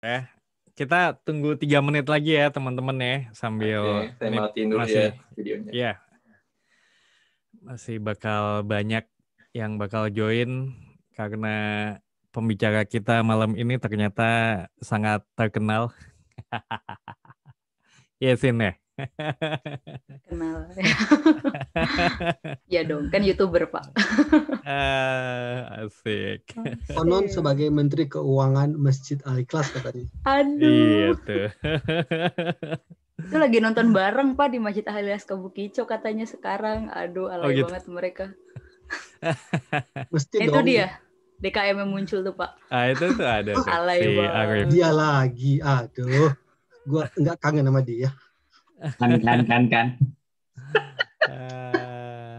Eh, kita tunggu tiga menit lagi ya teman-teman ya sambil Oke, saya matiin dulu masih, ya videonya. Iya. Masih bakal banyak yang bakal join karena pembicara kita malam ini ternyata sangat terkenal. Yesin iya, ya. Kenal. ya dong, kan youtuber pak. uh, asik. Konon sebagai Menteri Keuangan Masjid Al Ikhlas katanya. Aduh. Iya tuh. Itu lagi nonton bareng pak di Masjid Al Ikhlas Kabukico katanya sekarang. Aduh, alay oh, gitu. banget mereka. Mesti Itu dong. dia. DKM yang muncul tuh pak. Ah itu tuh ada. Alay si, Dia lagi, aduh. Gua nggak kangen sama dia kan kan kan kan eh.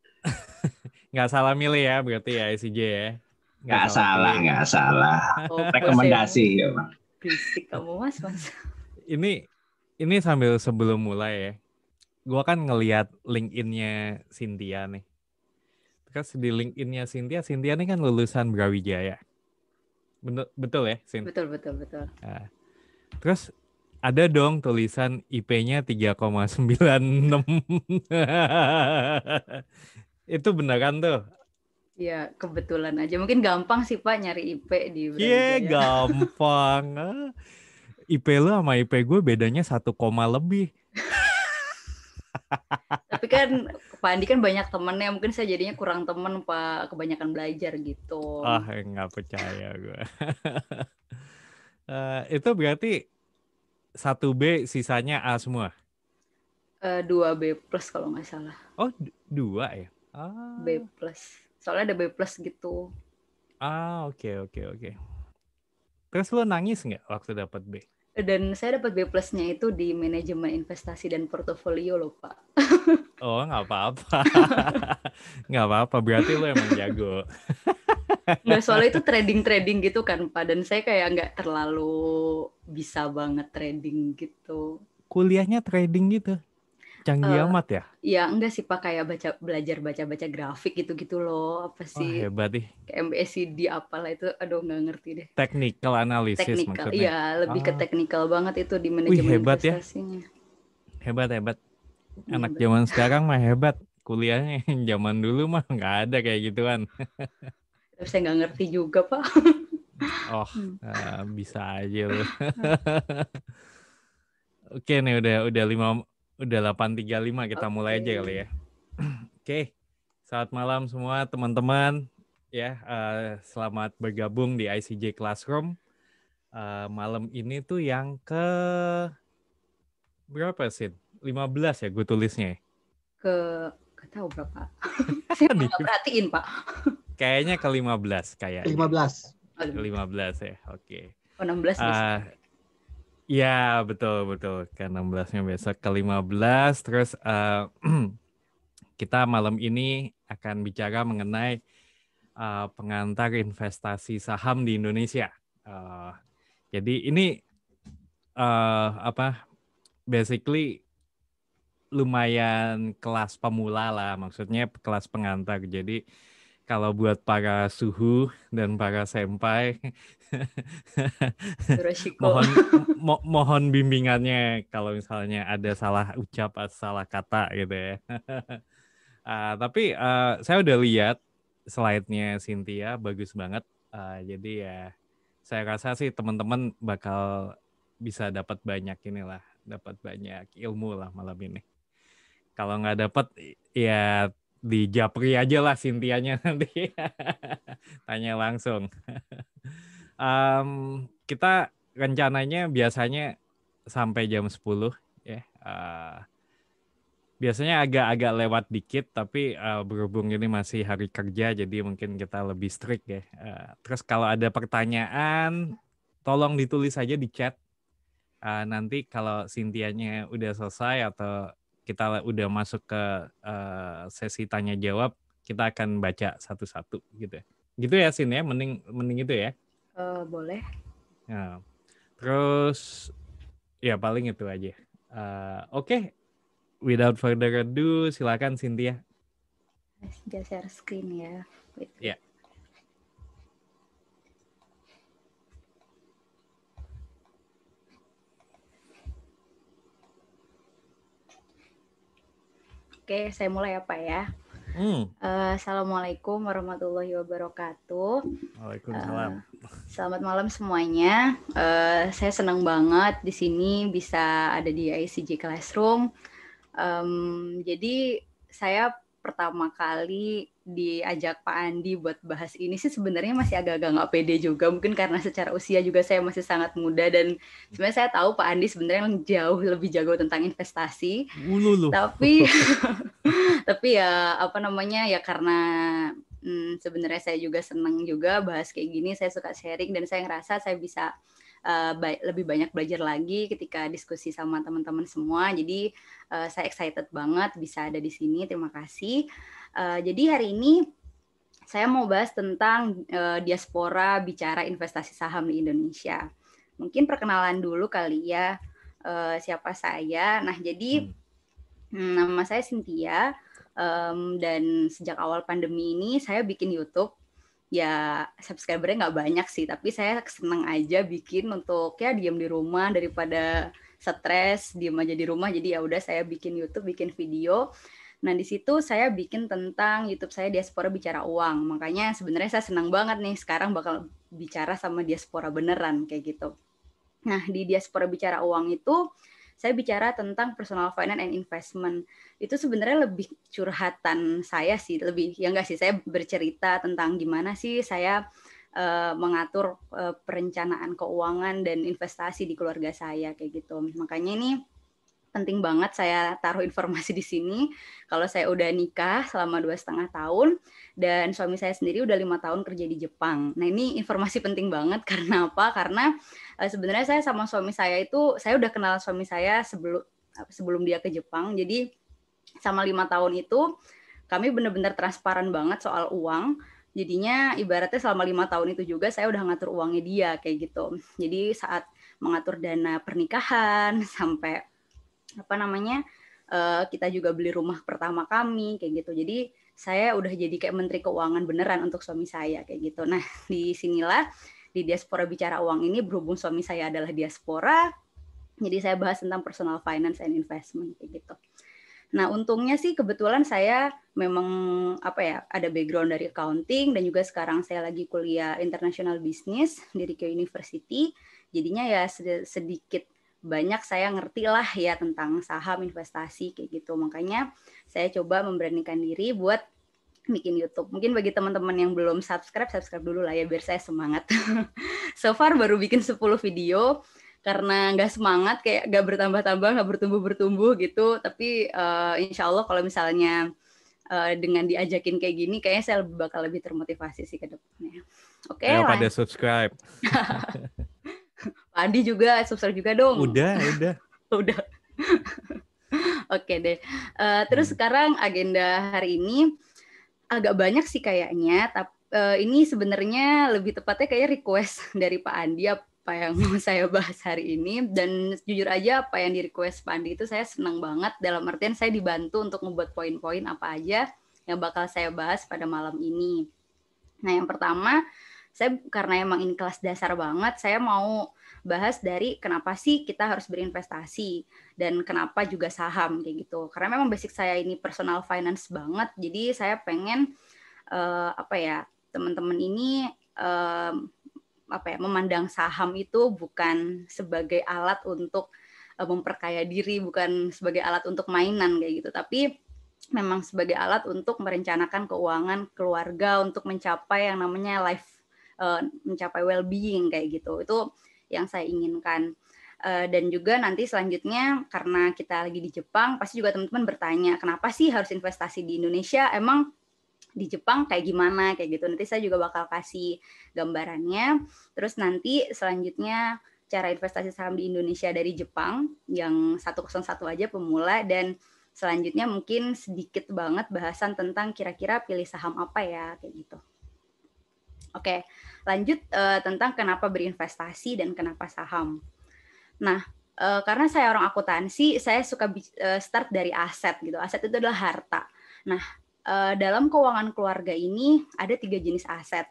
nggak salah milih ya berarti ya ICJ ya nggak salah nggak salah, salah. Oh, rekomendasi ya kamu mas mas ini ini sambil sebelum mulai ya gue kan ngelihat LinkedIn-nya Cynthia nih. Terus di LinkedIn-nya Cynthia, Cynthia ini kan lulusan Brawijaya. Betul, betul ya, Sin? Betul, betul, betul. Nah, terus ada dong tulisan IP-nya 3,96. itu beneran tuh? Ya kebetulan aja. Mungkin gampang sih Pak nyari IP di Iya, yeah, gampang. Ah, IP lu sama IP gue bedanya 1, lebih. Tapi kan Pak Andi kan banyak temennya, mungkin saya jadinya kurang temen Pak, kebanyakan belajar gitu. Ah, oh, nggak percaya gue. uh, itu berarti satu B sisanya A semua? Eh, dua B plus kalau nggak salah. Oh dua ya? Ah. B plus. Soalnya ada B plus gitu. Ah oke okay, oke okay, oke. Okay. Terus lo nangis nggak waktu dapat B? Dan saya dapat B plusnya itu di manajemen investasi dan portofolio loh pak. oh nggak apa-apa, nggak apa-apa berarti lo emang jago. Nggak soalnya itu trading-trading gitu kan Pak dan saya kayak nggak terlalu bisa banget trading gitu. Kuliahnya trading gitu? Canggih uh, amat ya? Ya enggak sih Pak kayak baca belajar baca-baca grafik gitu-gitu loh apa sih? Oh, hebat ih. Kayak MBSD apalah itu aduh nggak ngerti deh. Technical analysis technical, maksudnya. Iya lebih ah. ke technical banget itu di manajemen Wih, hebat ya. investasinya. Ya? Hebat hebat. Iya, Anak hebat. zaman sekarang mah hebat kuliahnya zaman dulu mah nggak ada kayak gituan. Tapi saya nggak ngerti juga, Pak. oh, hmm. uh, bisa aja loh. Oke nih udah udah lima udah delapan tiga lima kita okay. mulai aja kali ya. Oke. Okay. Saat malam semua teman-teman ya uh, selamat bergabung di ICJ Classroom. Uh, malam ini tuh yang ke berapa sih? 15 ya gue tulisnya. Ya? Ke gak tahu berapa. Saya nggak perhatiin, Pak. Kayaknya ke lima belas kayak. lima belas Ke belas ya. Oke. Okay. Ke 16 uh, ya betul betul. Ke 16-nya besok ke belas terus uh, kita malam ini akan bicara mengenai uh, pengantar investasi saham di Indonesia. Uh, jadi ini uh, apa basically lumayan kelas pemula lah maksudnya kelas pengantar jadi kalau buat para suhu dan para senpai mohon mo mohon bimbingannya kalau misalnya ada salah ucap atau salah kata gitu ya uh, tapi uh, saya udah lihat slide-nya Cynthia bagus banget uh, jadi ya saya rasa sih teman-teman bakal bisa dapat banyak inilah dapat banyak ilmu lah malam ini kalau nggak dapat ya di Japri aja lah Sintianya nanti. Tanya langsung. um, kita rencananya biasanya sampai jam 10 ya. Uh, biasanya agak-agak lewat dikit tapi uh, berhubung ini masih hari kerja jadi mungkin kita lebih strict ya. Uh, terus kalau ada pertanyaan tolong ditulis aja di chat. Uh, nanti kalau Sintianya udah selesai atau kita udah masuk ke uh, sesi tanya jawab, kita akan baca satu-satu gitu. Ya. Gitu ya Sin ya, mending mending itu ya. Uh, boleh. Nah, terus ya paling itu aja. Uh, Oke, okay. without further ado, silakan Cynthia. Just share screen ya. Ya. Yeah. Oke, saya mulai ya Pak ya. Hmm. Uh, Assalamualaikum warahmatullahi wabarakatuh. Waalaikumsalam. Uh, selamat malam semuanya. Uh, saya senang banget di sini bisa ada di ICJ Classroom. Um, jadi saya pertama kali diajak Pak Andi buat bahas ini sih sebenarnya masih agak-agak nggak pede juga mungkin karena secara usia juga saya masih sangat muda dan sebenarnya saya tahu Pak Andi sebenarnya jauh lebih jago tentang investasi Ululu. tapi tapi ya apa namanya ya karena hmm, sebenarnya saya juga seneng juga bahas kayak gini saya suka sharing dan saya ngerasa saya bisa Eh, ba lebih banyak belajar lagi ketika diskusi sama teman-teman semua. Jadi uh, saya excited banget bisa ada di sini. Terima kasih. Uh, jadi hari ini saya mau bahas tentang uh, diaspora bicara investasi saham di Indonesia. Mungkin perkenalan dulu kali ya uh, siapa saya. Nah jadi hmm. hmm nama saya Cynthia um, dan sejak awal pandemi ini saya bikin YouTube ya subscribernya nggak banyak sih tapi saya seneng aja bikin untuk ya diam di rumah daripada stres diam aja di rumah jadi ya udah saya bikin YouTube bikin video nah di situ saya bikin tentang YouTube saya diaspora bicara uang makanya sebenarnya saya senang banget nih sekarang bakal bicara sama diaspora beneran kayak gitu nah di diaspora bicara uang itu saya bicara tentang personal finance and investment. Itu sebenarnya lebih curhatan saya sih, lebih ya enggak sih, saya bercerita tentang gimana sih saya uh, mengatur uh, perencanaan keuangan dan investasi di keluarga saya kayak gitu. Makanya ini penting banget saya taruh informasi di sini. Kalau saya udah nikah selama dua setengah tahun dan suami saya sendiri udah lima tahun kerja di Jepang. Nah ini informasi penting banget karena apa? Karena Eh, sebenarnya saya sama suami saya itu saya udah kenal suami saya sebelum sebelum dia ke Jepang. Jadi sama lima tahun itu kami benar-benar transparan banget soal uang. Jadinya ibaratnya selama lima tahun itu juga saya udah ngatur uangnya dia kayak gitu. Jadi saat mengatur dana pernikahan sampai apa namanya uh, kita juga beli rumah pertama kami kayak gitu. Jadi saya udah jadi kayak menteri keuangan beneran untuk suami saya kayak gitu. Nah disinilah di diaspora bicara uang ini berhubung suami saya adalah diaspora, jadi saya bahas tentang personal finance and investment kayak gitu. Nah, untungnya sih kebetulan saya memang apa ya, ada background dari accounting dan juga sekarang saya lagi kuliah international business di Rio University. Jadinya ya sedikit banyak saya ngerti lah ya tentang saham investasi kayak gitu. Makanya saya coba memberanikan diri buat bikin YouTube. Mungkin bagi teman-teman yang belum subscribe, subscribe dulu lah ya biar saya semangat. so far baru bikin 10 video karena nggak semangat kayak nggak bertambah-tambah, nggak bertumbuh-bertumbuh gitu. Tapi uh, insya Allah kalau misalnya uh, dengan diajakin kayak gini, kayaknya saya bakal lebih termotivasi sih ke depannya. Oke. Okay, pada subscribe. Pak Adi juga subscribe juga dong. Udah, udah. udah. Oke okay deh. Uh, terus hmm. sekarang agenda hari ini agak banyak sih kayaknya tapi uh, eh, ini sebenarnya lebih tepatnya kayak request dari Pak Andi apa yang mau saya bahas hari ini dan jujur aja apa yang di request Pak Andi itu saya senang banget dalam artian saya dibantu untuk membuat poin-poin apa aja yang bakal saya bahas pada malam ini. Nah, yang pertama, saya karena emang ini kelas dasar banget, saya mau bahas dari kenapa sih kita harus berinvestasi dan kenapa juga saham kayak gitu. Karena memang basic saya ini personal finance banget, jadi saya pengen uh, apa ya teman-teman ini uh, apa ya memandang saham itu bukan sebagai alat untuk uh, memperkaya diri, bukan sebagai alat untuk mainan kayak gitu, tapi memang sebagai alat untuk merencanakan keuangan keluarga untuk mencapai yang namanya life mencapai well being kayak gitu. Itu yang saya inginkan. Eh, dan juga nanti selanjutnya karena kita lagi di Jepang pasti juga teman-teman bertanya kenapa sih harus investasi di Indonesia emang di Jepang kayak gimana kayak gitu nanti saya juga bakal kasih gambarannya terus nanti selanjutnya cara investasi saham di Indonesia dari Jepang yang 101 aja pemula dan selanjutnya mungkin sedikit banget bahasan tentang kira-kira pilih saham apa ya kayak gitu oke lanjut uh, tentang kenapa berinvestasi dan kenapa saham. Nah, uh, karena saya orang akuntansi, saya suka uh, start dari aset gitu. Aset itu adalah harta. Nah, uh, dalam keuangan keluarga ini ada tiga jenis aset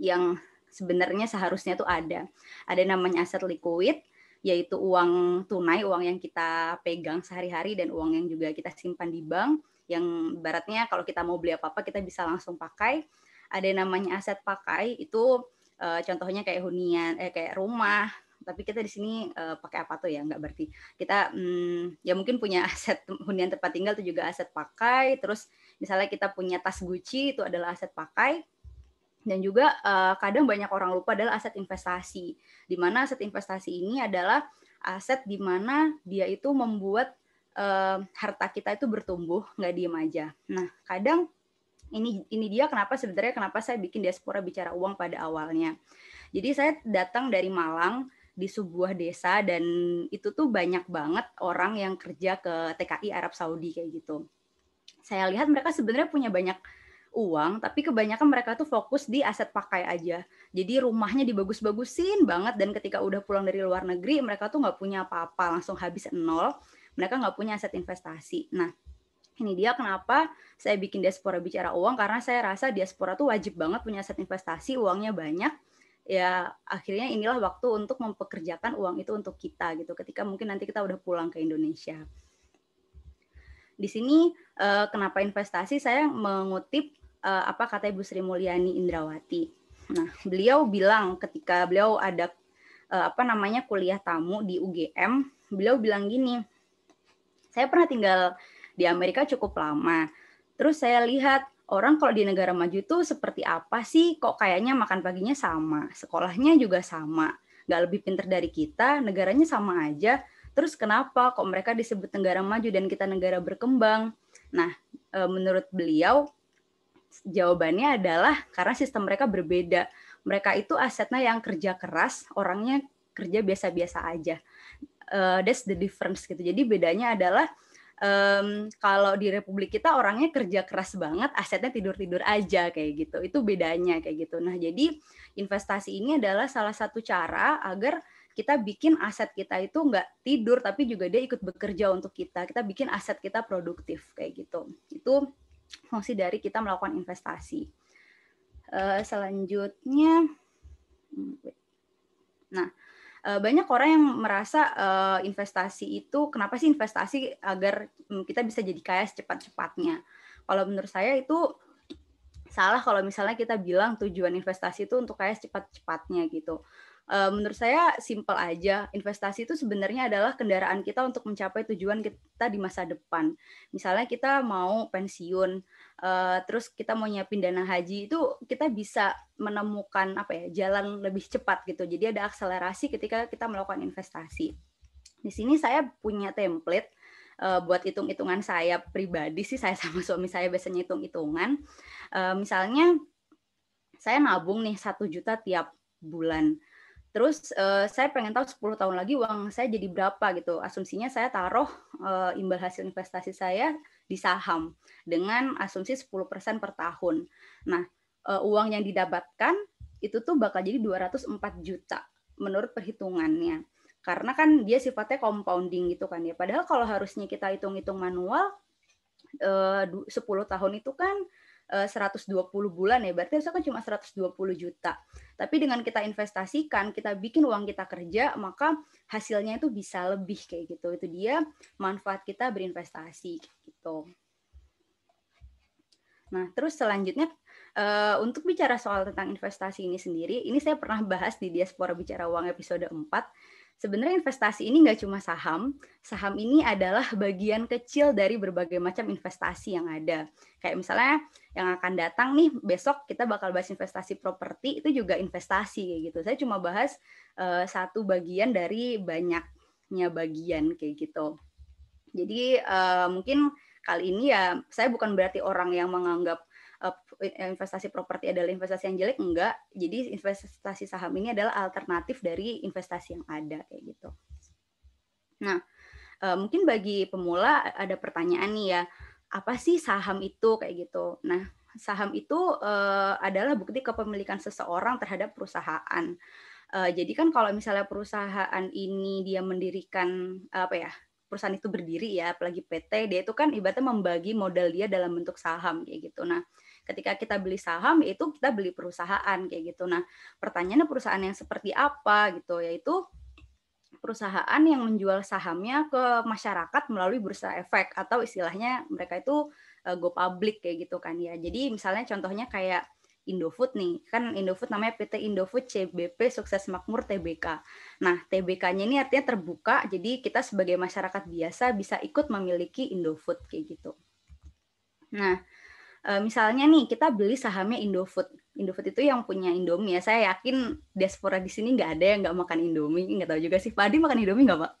yang sebenarnya seharusnya tuh ada. Ada namanya aset liquid, yaitu uang tunai, uang yang kita pegang sehari-hari dan uang yang juga kita simpan di bank yang baratnya kalau kita mau beli apa-apa kita bisa langsung pakai ada yang namanya aset pakai itu uh, contohnya kayak hunian eh kayak rumah tapi kita di sini uh, pakai apa tuh ya nggak berarti kita hmm, ya mungkin punya aset hunian tempat tinggal itu juga aset pakai terus misalnya kita punya tas Gucci itu adalah aset pakai dan juga uh, kadang banyak orang lupa adalah aset investasi di mana aset investasi ini adalah aset di mana dia itu membuat uh, harta kita itu bertumbuh nggak diem aja nah kadang ini ini dia kenapa sebenarnya kenapa saya bikin diaspora bicara uang pada awalnya. Jadi saya datang dari Malang di sebuah desa dan itu tuh banyak banget orang yang kerja ke TKI Arab Saudi kayak gitu. Saya lihat mereka sebenarnya punya banyak uang, tapi kebanyakan mereka tuh fokus di aset pakai aja. Jadi rumahnya dibagus-bagusin banget dan ketika udah pulang dari luar negeri mereka tuh nggak punya apa-apa, langsung habis nol. Mereka nggak punya aset investasi. Nah, ini dia kenapa saya bikin diaspora bicara uang karena saya rasa diaspora tuh wajib banget punya aset investasi uangnya banyak ya akhirnya inilah waktu untuk mempekerjakan uang itu untuk kita gitu ketika mungkin nanti kita udah pulang ke Indonesia di sini eh, kenapa investasi saya mengutip eh, apa kata Ibu Sri Mulyani Indrawati nah beliau bilang ketika beliau ada eh, apa namanya kuliah tamu di UGM beliau bilang gini saya pernah tinggal di Amerika cukup lama. Terus saya lihat orang kalau di negara maju itu seperti apa sih? Kok kayaknya makan paginya sama, sekolahnya juga sama, nggak lebih pinter dari kita, negaranya sama aja. Terus kenapa kok mereka disebut negara maju dan kita negara berkembang? Nah, e, menurut beliau jawabannya adalah karena sistem mereka berbeda. Mereka itu asetnya yang kerja keras, orangnya kerja biasa-biasa aja. Uh, that's the difference gitu. Jadi bedanya adalah um, kalau di republik kita orangnya kerja keras banget, asetnya tidur-tidur aja kayak gitu. Itu bedanya kayak gitu. Nah, jadi investasi ini adalah salah satu cara agar kita bikin aset kita itu nggak tidur tapi juga dia ikut bekerja untuk kita. Kita bikin aset kita produktif kayak gitu. Itu fungsi dari kita melakukan investasi. Uh, selanjutnya, hmm, nah Eh, banyak orang yang merasa eh, investasi itu kenapa sih investasi agar mm, kita bisa jadi kaya secepat-cepatnya. Kalau menurut saya itu salah kalau misalnya kita bilang tujuan investasi itu untuk kaya secepat-cepatnya gitu. Eh, menurut saya simple aja. Investasi itu sebenarnya adalah kendaraan kita untuk mencapai tujuan kita di masa depan. Misalnya kita mau pensiun, uh, terus kita mau nyiapin dana haji itu kita bisa menemukan apa ya jalan lebih cepat gitu jadi ada akselerasi ketika kita melakukan investasi di sini saya punya template uh, buat hitung-hitungan saya pribadi sih saya sama suami saya biasanya hitung-hitungan uh, eh, misalnya saya nabung nih satu juta tiap bulan Terus uh, saya pengen tahu 10 tahun lagi uang saya jadi berapa gitu. Asumsinya saya taruh uh, imbal hasil investasi saya di saham dengan asumsi 10% per tahun. Nah, uh, uang yang didapatkan itu tuh bakal jadi 204 juta menurut perhitungannya. Karena kan dia sifatnya compounding gitu kan ya. Padahal kalau harusnya kita hitung-hitung manual 10 tahun itu kan 120 eh, bulan ya, berarti harusnya kan cuma 120 juta. Tapi dengan kita investasikan, kita bikin uang kita kerja, maka hasilnya itu bisa lebih kayak gitu. Itu dia manfaat kita berinvestasi gitu. Nah, terus selanjutnya eh, untuk bicara soal tentang investasi ini sendiri, ini saya pernah bahas di Diaspora Bicara Uang episode 4. Sebenarnya investasi ini nggak cuma saham, saham ini adalah bagian kecil dari berbagai macam investasi yang ada. Kayak misalnya yang akan datang nih besok kita bakal bahas investasi properti itu juga investasi kayak gitu. Saya cuma bahas uh, satu bagian dari banyaknya bagian kayak gitu. Jadi uh, mungkin kali ini ya saya bukan berarti orang yang menganggap uh, investasi properti adalah investasi yang jelek enggak jadi investasi saham ini adalah alternatif dari investasi yang ada kayak gitu nah uh, mungkin bagi pemula ada pertanyaan nih ya apa sih saham itu kayak gitu nah saham itu uh, adalah bukti kepemilikan seseorang terhadap perusahaan Uh, jadi kan kalau misalnya perusahaan ini dia mendirikan apa ya perusahaan itu berdiri ya apalagi PT dia itu kan ibaratnya membagi modal dia dalam bentuk saham kayak gitu nah ketika kita beli saham itu kita beli perusahaan kayak gitu nah pertanyaannya perusahaan yang seperti apa gitu yaitu perusahaan yang menjual sahamnya ke masyarakat melalui bursa efek atau istilahnya mereka itu eh, go public kayak gitu kan ya jadi misalnya contohnya kayak Indofood nih. Kan Indofood namanya PT Indofood CBP Sukses Makmur TBK. Nah, TBK-nya ini artinya terbuka, jadi kita sebagai masyarakat biasa bisa ikut memiliki Indofood kayak gitu. Nah, Eh, misalnya nih kita beli sahamnya Indofood. Indofood itu yang punya Indomie ya. Saya yakin diaspora di sini nggak ada yang nggak makan Indomie. Nggak tahu juga sih. padi makan Indomie nggak Pak?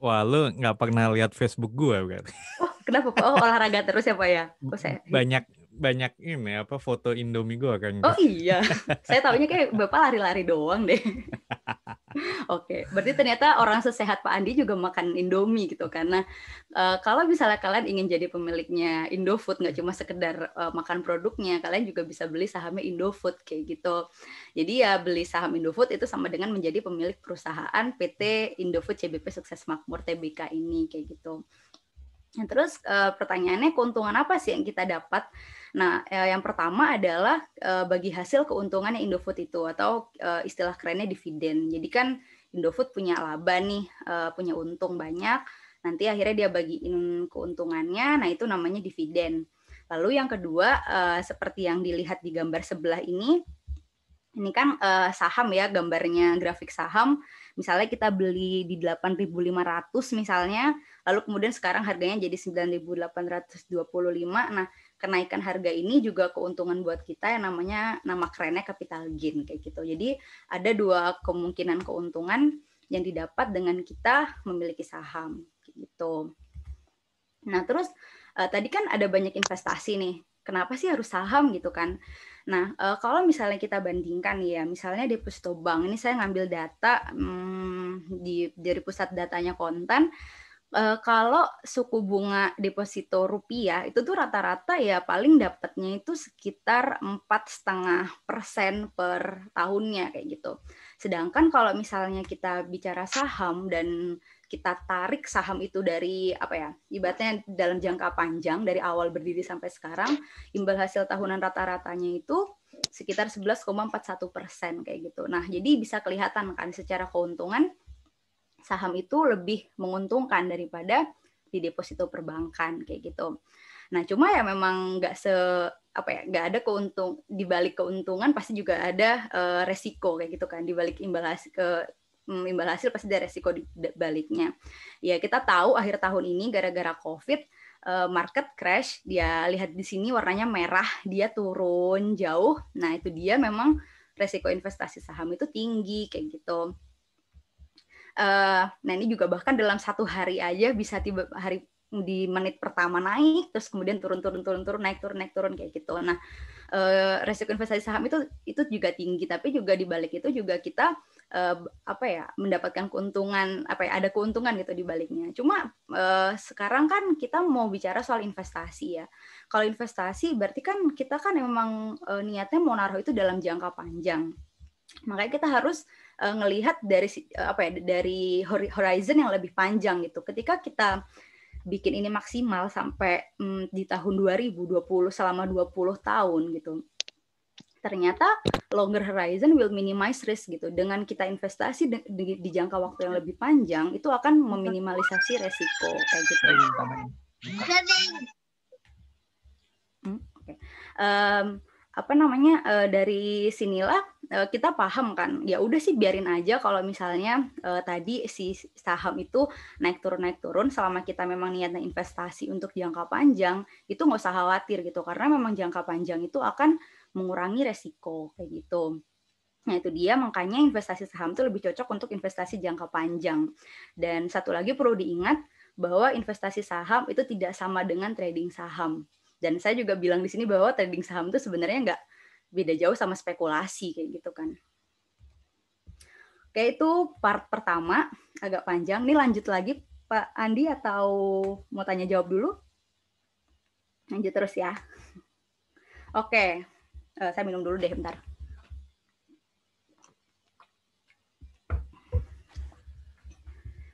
Wah, lu nggak pernah lihat Facebook gue berarti. Oh, kenapa Pak? Oh, olahraga terus ya Pak ya? Oh, saya... Banyak banyak ini apa foto Indomie gue kan. Oh iya, saya tahunya kayak bapak lari-lari doang deh. Oke, okay. berarti ternyata orang sesehat Pak Andi juga makan Indomie gitu karena uh, eh, kalau misalnya kalian ingin jadi pemiliknya Indofood nggak cuma sekedar uh, makan produknya, kalian juga bisa beli sahamnya Indofood kayak gitu. Jadi ya beli saham Indofood itu sama dengan menjadi pemilik perusahaan PT Indofood CBP Sukses Makmur TBK ini kayak gitu. Nah, terus eh, pertanyaannya keuntungan apa sih yang kita dapat Nah, eh, yang pertama adalah eh, bagi hasil keuntungan yang Indofood itu atau eh, istilah kerennya dividen. Jadi kan Indofood punya laba nih, punya untung banyak. Nanti akhirnya dia bagiin keuntungannya, nah itu namanya dividen. Lalu yang kedua, seperti yang dilihat di gambar sebelah ini, ini kan saham ya gambarnya grafik saham misalnya kita beli di 8.500 misalnya lalu kemudian sekarang harganya jadi 9.825 nah kenaikan harga ini juga keuntungan buat kita yang namanya nama kerennya capital gain kayak gitu jadi ada dua kemungkinan keuntungan yang didapat dengan kita memiliki saham gitu nah terus eh, tadi kan ada banyak investasi nih kenapa sih harus saham gitu kan Nah, uh, kalau misalnya kita bandingkan ya, misalnya di bank ini saya ngambil data hmm, di dari pusat datanya konten Uh, kalau suku bunga deposito rupiah itu tuh rata-rata ya paling dapatnya itu sekitar empat setengah persen per tahunnya kayak gitu. Sedangkan kalau misalnya kita bicara saham dan kita tarik saham itu dari apa ya ibaratnya dalam jangka panjang dari awal berdiri sampai sekarang imbal hasil tahunan rata-ratanya itu sekitar 11,41 persen kayak gitu. Nah jadi bisa kelihatan kan secara keuntungan saham itu lebih menguntungkan daripada di deposito perbankan kayak gitu. Nah cuma ya memang nggak se apa ya nggak ada keuntung di balik keuntungan pasti juga ada uh, resiko kayak gitu kan di balik imbal hasil ke Hmm, imbal hasil pasti ada resiko di baliknya. Ya kita tahu akhir tahun ini gara-gara COVID eh, market crash, dia lihat di sini warnanya merah, dia turun jauh. Nah itu dia memang resiko investasi saham itu tinggi kayak gitu. Eh, nah ini juga bahkan dalam satu hari aja bisa tiba hari di menit pertama naik terus kemudian turun turun turun turun naik turun naik turun kayak gitu nah eh, resiko investasi saham itu itu juga tinggi tapi juga di balik itu juga kita uh, apa ya mendapatkan keuntungan apa ya ada keuntungan gitu di baliknya. Cuma uh, sekarang kan kita mau bicara soal investasi ya. Kalau investasi berarti kan kita kan memang uh, niatnya mau naruh itu dalam jangka panjang. Makanya kita harus uh, ngelihat dari uh, apa ya dari horizon yang lebih panjang gitu. Ketika kita bikin ini maksimal sampai mm, di tahun 2020 selama 20 tahun gitu ternyata longer horizon will minimize risk gitu. Dengan kita investasi di, di, di jangka waktu yang lebih panjang itu akan meminimalisasi resiko kayak gitu. Iya, hmm, okay. um, apa namanya uh, dari sinilah uh, kita paham kan ya udah sih biarin aja kalau misalnya uh, tadi si saham itu naik turun naik turun selama kita memang niatnya investasi untuk jangka panjang itu nggak usah khawatir gitu karena memang jangka panjang itu akan mengurangi resiko kayak gitu. Nah itu dia makanya investasi saham itu lebih cocok untuk investasi jangka panjang. Dan satu lagi perlu diingat bahwa investasi saham itu tidak sama dengan trading saham. Dan saya juga bilang di sini bahwa trading saham itu sebenarnya nggak beda jauh sama spekulasi kayak gitu kan. Oke itu part pertama agak panjang. Nih lanjut lagi Pak Andi atau mau tanya jawab dulu? Lanjut terus ya. Oke. Uh, saya minum dulu deh bentar.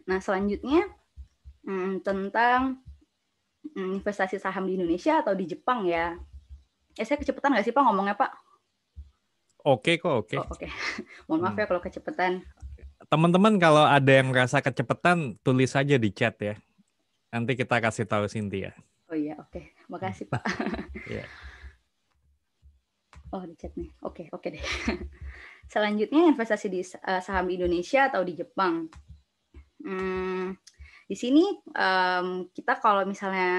Nah, selanjutnya hmm, tentang hmm, investasi saham di Indonesia atau di Jepang ya. Eh, saya kecepatan nggak sih Pak ngomongnya Pak? Oke kok, oke. Oh, oke. Okay. Mohon maaf hmm. ya kalau kecepatan. Teman-teman kalau ada yang merasa kecepatan, tulis aja di chat ya. Nanti kita kasih tahu Cynthia. Oh iya, oke. Okay. Makasih Pak. yeah. Oh, di chat nih. Oke, okay, oke okay deh. Selanjutnya investasi di eh, saham Indonesia atau di Jepang. Hmm, di sini um, kita kalau misalnya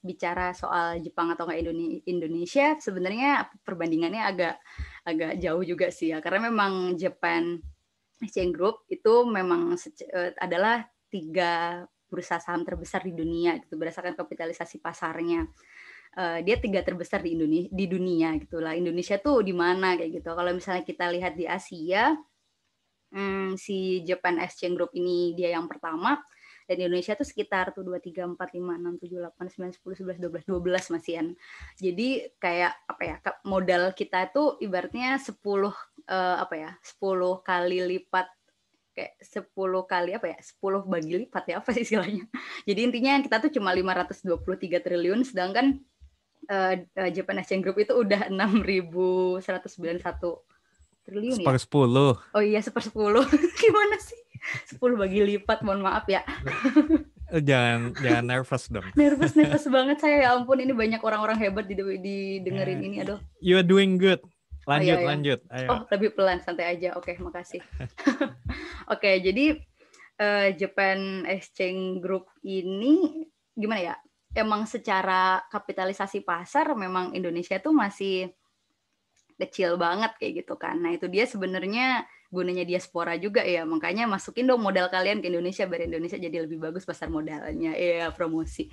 bicara soal Jepang atau Indonesia, sebenarnya perbandingannya agak agak jauh juga sih ya, karena memang Japan Exchange Group itu memang eh, adalah tiga bursa saham terbesar di dunia gitu berdasarkan kapitalisasi pasarnya uh, dia tiga terbesar di Indonesia di dunia gitulah Indonesia tuh di mana kayak gitu kalau misalnya kita lihat di Asia hmm, si Japan Exchange Group ini dia yang pertama dan di Indonesia tuh sekitar tuh dua tiga empat lima enam tujuh delapan sembilan sepuluh sebelas dua belas dua belas masian jadi kayak apa ya modal kita tuh ibaratnya sepuluh eh, apa ya sepuluh kali lipat kayak 10 kali apa ya 10 bagi lipat ya apa sih istilahnya jadi intinya kita tuh cuma 523 triliun sedangkan uh, Japan Asian Group itu udah 6.191 triliun seper ya? sepuluh. Oh iya, sepuluh, sepuluh. Gimana sih? Sepuluh bagi lipat, mohon maaf ya. Eh, jangan jangan nervous dong. nervous nervous banget saya ya ampun ini banyak orang-orang hebat di, di dengerin yeah. ini aduh. You are doing good. Lanjut oh, iya, iya. lanjut. Ayo. Oh, lebih pelan santai aja. Oke, okay, makasih. Oke, okay, jadi uh, Japan Exchange Group ini gimana ya? emang secara kapitalisasi pasar memang Indonesia tuh masih kecil banget kayak gitu kan. Nah, itu dia sebenarnya gunanya diaspora juga ya. Makanya masukin dong modal kalian ke Indonesia biar Indonesia jadi lebih bagus pasar modalnya. ya promosi.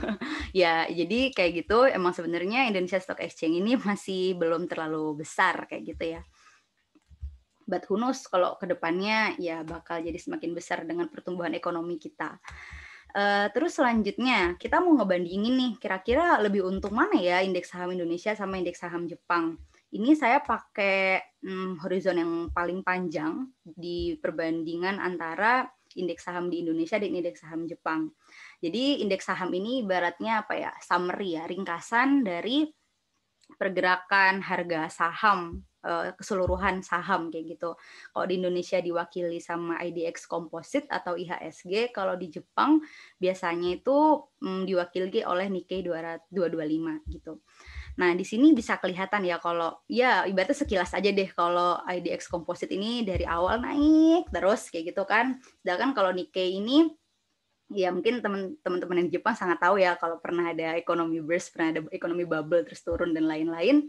ya, jadi kayak gitu emang sebenarnya Indonesia Stock Exchange ini masih belum terlalu besar kayak gitu ya. But who knows kalau kedepannya ya bakal jadi semakin besar dengan pertumbuhan ekonomi kita. Uh, terus selanjutnya kita mau ngebandingin nih kira-kira lebih untung mana ya indeks saham Indonesia sama indeks saham Jepang. Ini saya pakai hmm, horizon yang paling panjang di perbandingan antara indeks saham di Indonesia dan indeks saham Jepang. Jadi indeks saham ini ibaratnya apa ya? summary ya, ringkasan dari pergerakan harga saham Eh, keseluruhan saham kayak gitu. Kalau di Indonesia diwakili sama IDX Composite atau IHSG, kalau di Jepang biasanya itu hmm, diwakili oleh Nikkei 225 gitu. Nah, di sini bisa kelihatan ya kalau ya ibaratnya sekilas aja deh kalau IDX Composite ini dari awal naik terus kayak gitu kan. Sedangkan kalau Nikkei ini ya mungkin teman-teman yang di Jepang sangat tahu ya kalau pernah ada ekonomi burst, pernah ada ekonomi bubble terus turun dan lain-lain.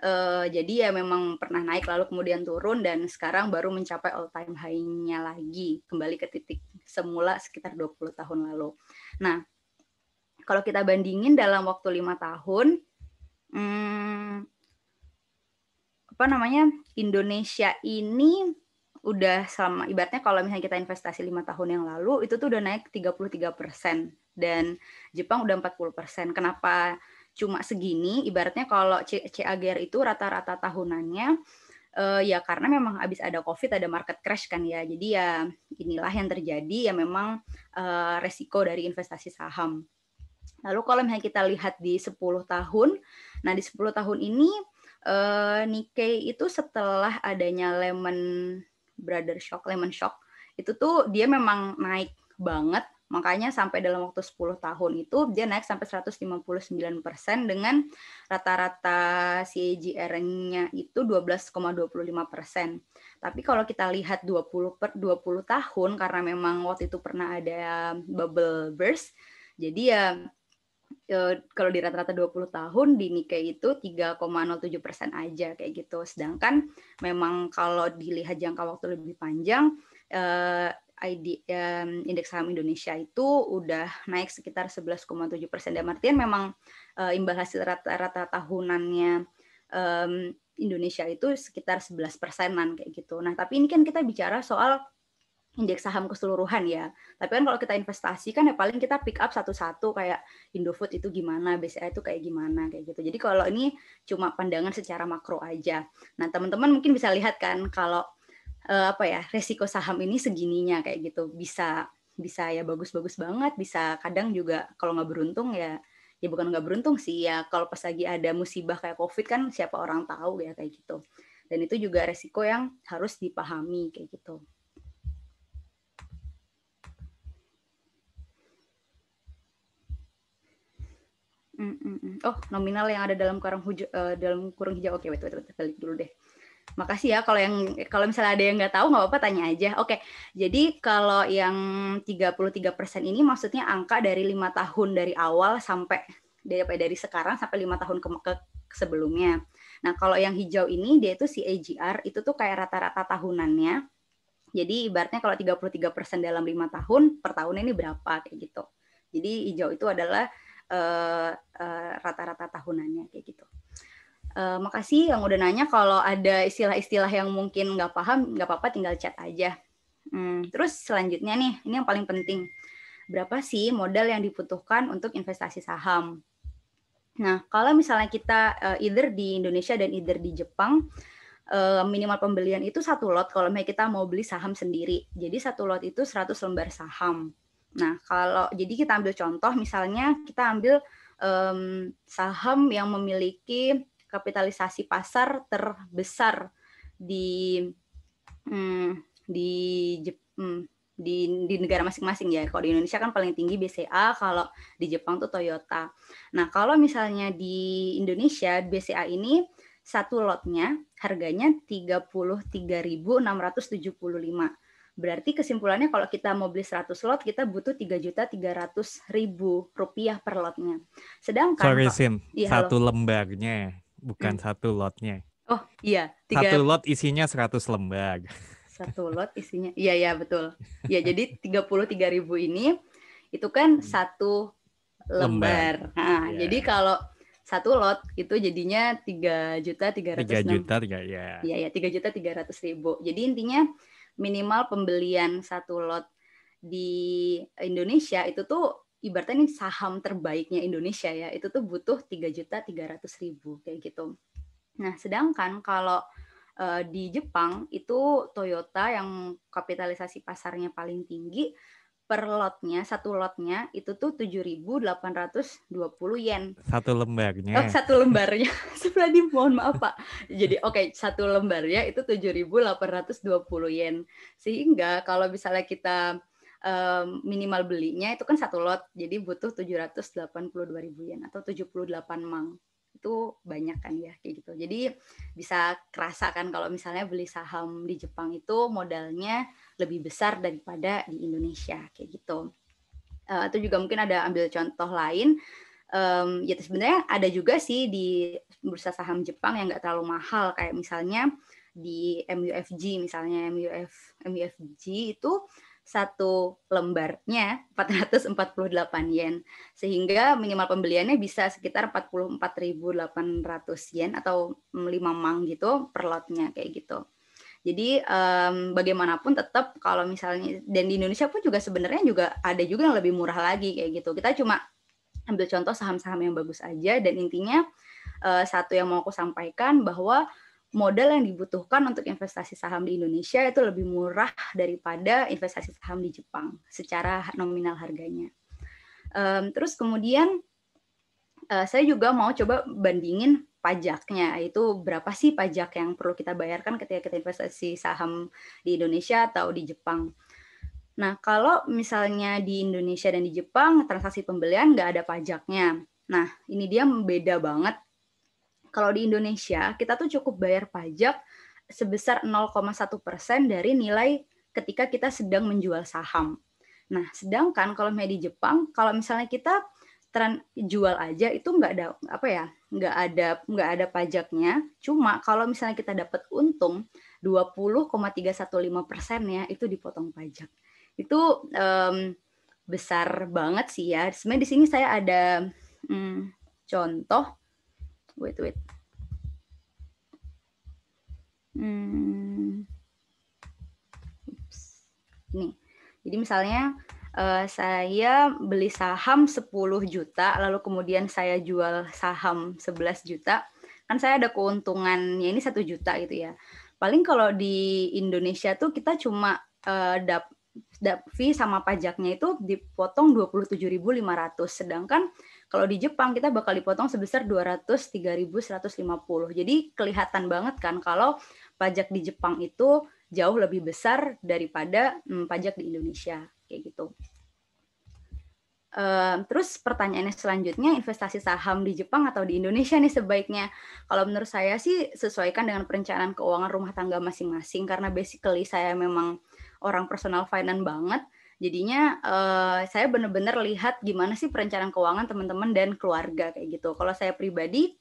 Uh, jadi ya memang pernah naik lalu kemudian turun dan sekarang baru mencapai all time high-nya lagi kembali ke titik semula sekitar 20 tahun lalu. Nah, kalau kita bandingin dalam waktu lima tahun, hmm, apa namanya Indonesia ini udah sama ibaratnya kalau misalnya kita investasi lima tahun yang lalu itu tuh udah naik 33 persen dan Jepang udah 40 persen. Kenapa cuma segini ibaratnya kalau CAGR itu rata-rata tahunannya uh, ya karena memang habis ada covid ada market crash kan ya jadi ya inilah yang terjadi ya memang uh, resiko dari investasi saham lalu kalau misalnya kita lihat di 10 tahun nah di 10 tahun ini uh, Nikkei itu setelah adanya Lehman Brothers Shock Lehman Shock itu tuh dia memang naik banget Makanya sampai dalam waktu 10 tahun itu dia naik sampai 159% dengan rata-rata CAGR-nya itu 12,25%. Tapi kalau kita lihat 20 per 20 tahun karena memang waktu itu pernah ada bubble burst, jadi ya eh, kalau di rata-rata 20 tahun di Nikkei itu 3,07 persen aja kayak gitu. Sedangkan memang kalau dilihat jangka waktu lebih panjang, eh, ID um, indeks saham Indonesia itu udah naik sekitar 11,7 persen. Dan artian memang uh, eh, imbal hasil rata-rata tahunannya um, Indonesia itu sekitar 11 persenan kayak gitu. Nah tapi ini kan kita bicara soal indeks saham keseluruhan ya. Tapi kan kalau kita investasi kan ya paling kita pick up satu-satu kayak Indofood itu gimana, BCA itu kayak gimana kayak gitu. Jadi kalau ini cuma pandangan secara makro aja. Nah, teman-teman mungkin bisa lihat kan kalau uh, apa ya resiko saham ini segininya kayak gitu bisa bisa ya bagus-bagus banget bisa kadang juga kalau nggak beruntung ya ya bukan nggak beruntung sih ya kalau pas lagi ada musibah kayak covid kan siapa orang tahu ya kayak gitu dan itu juga resiko yang harus dipahami kayak gitu mm, mm, mm. Oh, nominal yang ada dalam kurung hijau, uh, eh, dalam kurung hijau. Oke, okay, wait, wait, wait, balik dulu deh. Makasih ya kalau yang kalau misalnya ada yang nggak tahu nggak apa-apa tanya aja. Oke. Jadi kalau yang 33% ini maksudnya angka dari lima tahun dari awal sampai dari ya, dari sekarang sampai lima tahun ke, ke sebelumnya. Nah, kalau yang hijau ini dia itu si AGR itu tuh kayak rata-rata tahunannya. Jadi ibaratnya kalau 33% dalam lima tahun, per tahun ini berapa kayak gitu. Jadi hijau itu adalah uh, eh, uh, eh, rata -rata tahunannya kayak gitu. Uh, makasih yang udah nanya. Kalau ada istilah-istilah yang mungkin nggak paham, nggak apa-apa, tinggal chat aja. Hmm, terus selanjutnya nih, ini yang paling penting. Berapa sih modal yang dibutuhkan untuk investasi saham? Nah, kalau misalnya kita uh, either di Indonesia dan either di Jepang, uh, minimal pembelian itu satu lot kalau misalnya kita mau beli saham sendiri. Jadi satu lot itu 100 lembar saham. Nah, kalau jadi kita ambil contoh misalnya kita ambil um, saham yang memiliki kapitalisasi pasar terbesar di hmm, di hmm, di, di negara masing-masing ya. Kalau di Indonesia kan paling tinggi BCA, kalau di Jepang tuh Toyota. Nah, kalau misalnya di Indonesia BCA ini satu lotnya harganya 33.675. Berarti kesimpulannya kalau kita mau beli 100 lot, kita butuh 3.300.000 rupiah per lotnya. Sedangkan Sorry, Sin. ya, satu halo. lembarnya bukan hmm. satu lotnya. Oh iya. Tiga... Satu lot isinya 100 lembar. Satu lot isinya, iya iya betul. Ya jadi tiga puluh tiga ribu ini itu kan hmm. satu lembar. lembar. Nah, yeah. Jadi kalau satu lot itu jadinya tiga juta tiga ratus tiga juta tiga ya iya ya tiga juta tiga ratus ribu jadi intinya minimal pembelian satu lot di Indonesia itu tuh ibaratnya ini saham terbaiknya Indonesia ya itu tuh butuh tiga juta tiga ratus ribu kayak gitu nah sedangkan kalau uh, di Jepang itu Toyota yang kapitalisasi pasarnya paling tinggi per lotnya satu lotnya itu tuh 7.820 yen. Satu lembarnya. Oh, satu lembarnya. di mohon maaf Pak. Jadi oke, okay, satu lembarnya itu 7.820 yen. Sehingga kalau misalnya kita um, minimal belinya itu kan satu lot jadi butuh 782 ribu yen atau 78 mang itu banyak kan ya kayak gitu jadi bisa kerasa kan kalau misalnya beli saham di Jepang itu modalnya lebih besar daripada di Indonesia kayak gitu uh, atau juga mungkin ada ambil contoh lain um, ya sebenarnya ada juga sih di bursa saham Jepang yang nggak terlalu mahal kayak misalnya di MUFG misalnya MUF MUFG itu satu lembarnya 448 yen sehingga minimal pembeliannya bisa sekitar 44.800 yen atau 5 mang gitu per lotnya kayak gitu. Jadi um, bagaimanapun tetap kalau misalnya dan di Indonesia pun juga sebenarnya juga ada juga yang lebih murah lagi kayak gitu. Kita cuma ambil contoh saham-saham yang bagus aja dan intinya uh, satu yang mau aku sampaikan bahwa modal yang dibutuhkan untuk investasi saham di Indonesia itu lebih murah daripada investasi saham di Jepang secara nominal harganya. Um, terus kemudian uh, saya juga mau coba bandingin pajaknya, itu berapa sih pajak yang perlu kita bayarkan ketika kita investasi saham di Indonesia atau di Jepang. Nah, kalau misalnya di Indonesia dan di Jepang transaksi pembelian nggak ada pajaknya. Nah, ini dia beda banget kalau di Indonesia kita tuh cukup bayar pajak sebesar 0,1 persen dari nilai ketika kita sedang menjual saham. Nah, sedangkan kalau di Jepang, kalau misalnya kita tren jual aja itu nggak ada apa ya nggak ada nggak ada pajaknya cuma kalau misalnya kita dapat untung 20,315 ya itu dipotong pajak itu um, besar banget sih ya sebenarnya di sini saya ada um, contoh wait wait hmm. Oops. nih jadi misalnya uh, saya beli saham 10 juta lalu kemudian saya jual saham 11 juta kan saya ada keuntungannya ini satu juta gitu ya paling kalau di Indonesia tuh kita cuma uh, dap dap fee sama pajaknya itu dipotong 27.500 sedangkan kalau di Jepang kita bakal dipotong sebesar 203.150. Jadi kelihatan banget kan kalau pajak di Jepang itu jauh lebih besar daripada hmm, pajak di Indonesia kayak gitu. Uh, terus pertanyaannya selanjutnya investasi saham di Jepang atau di Indonesia nih sebaiknya kalau menurut saya sih sesuaikan dengan perencanaan keuangan rumah tangga masing-masing karena basically saya memang orang personal finance banget Jadinya uh, saya benar-benar lihat gimana sih perencanaan keuangan teman-teman dan keluarga kayak gitu. Kalau saya pribadi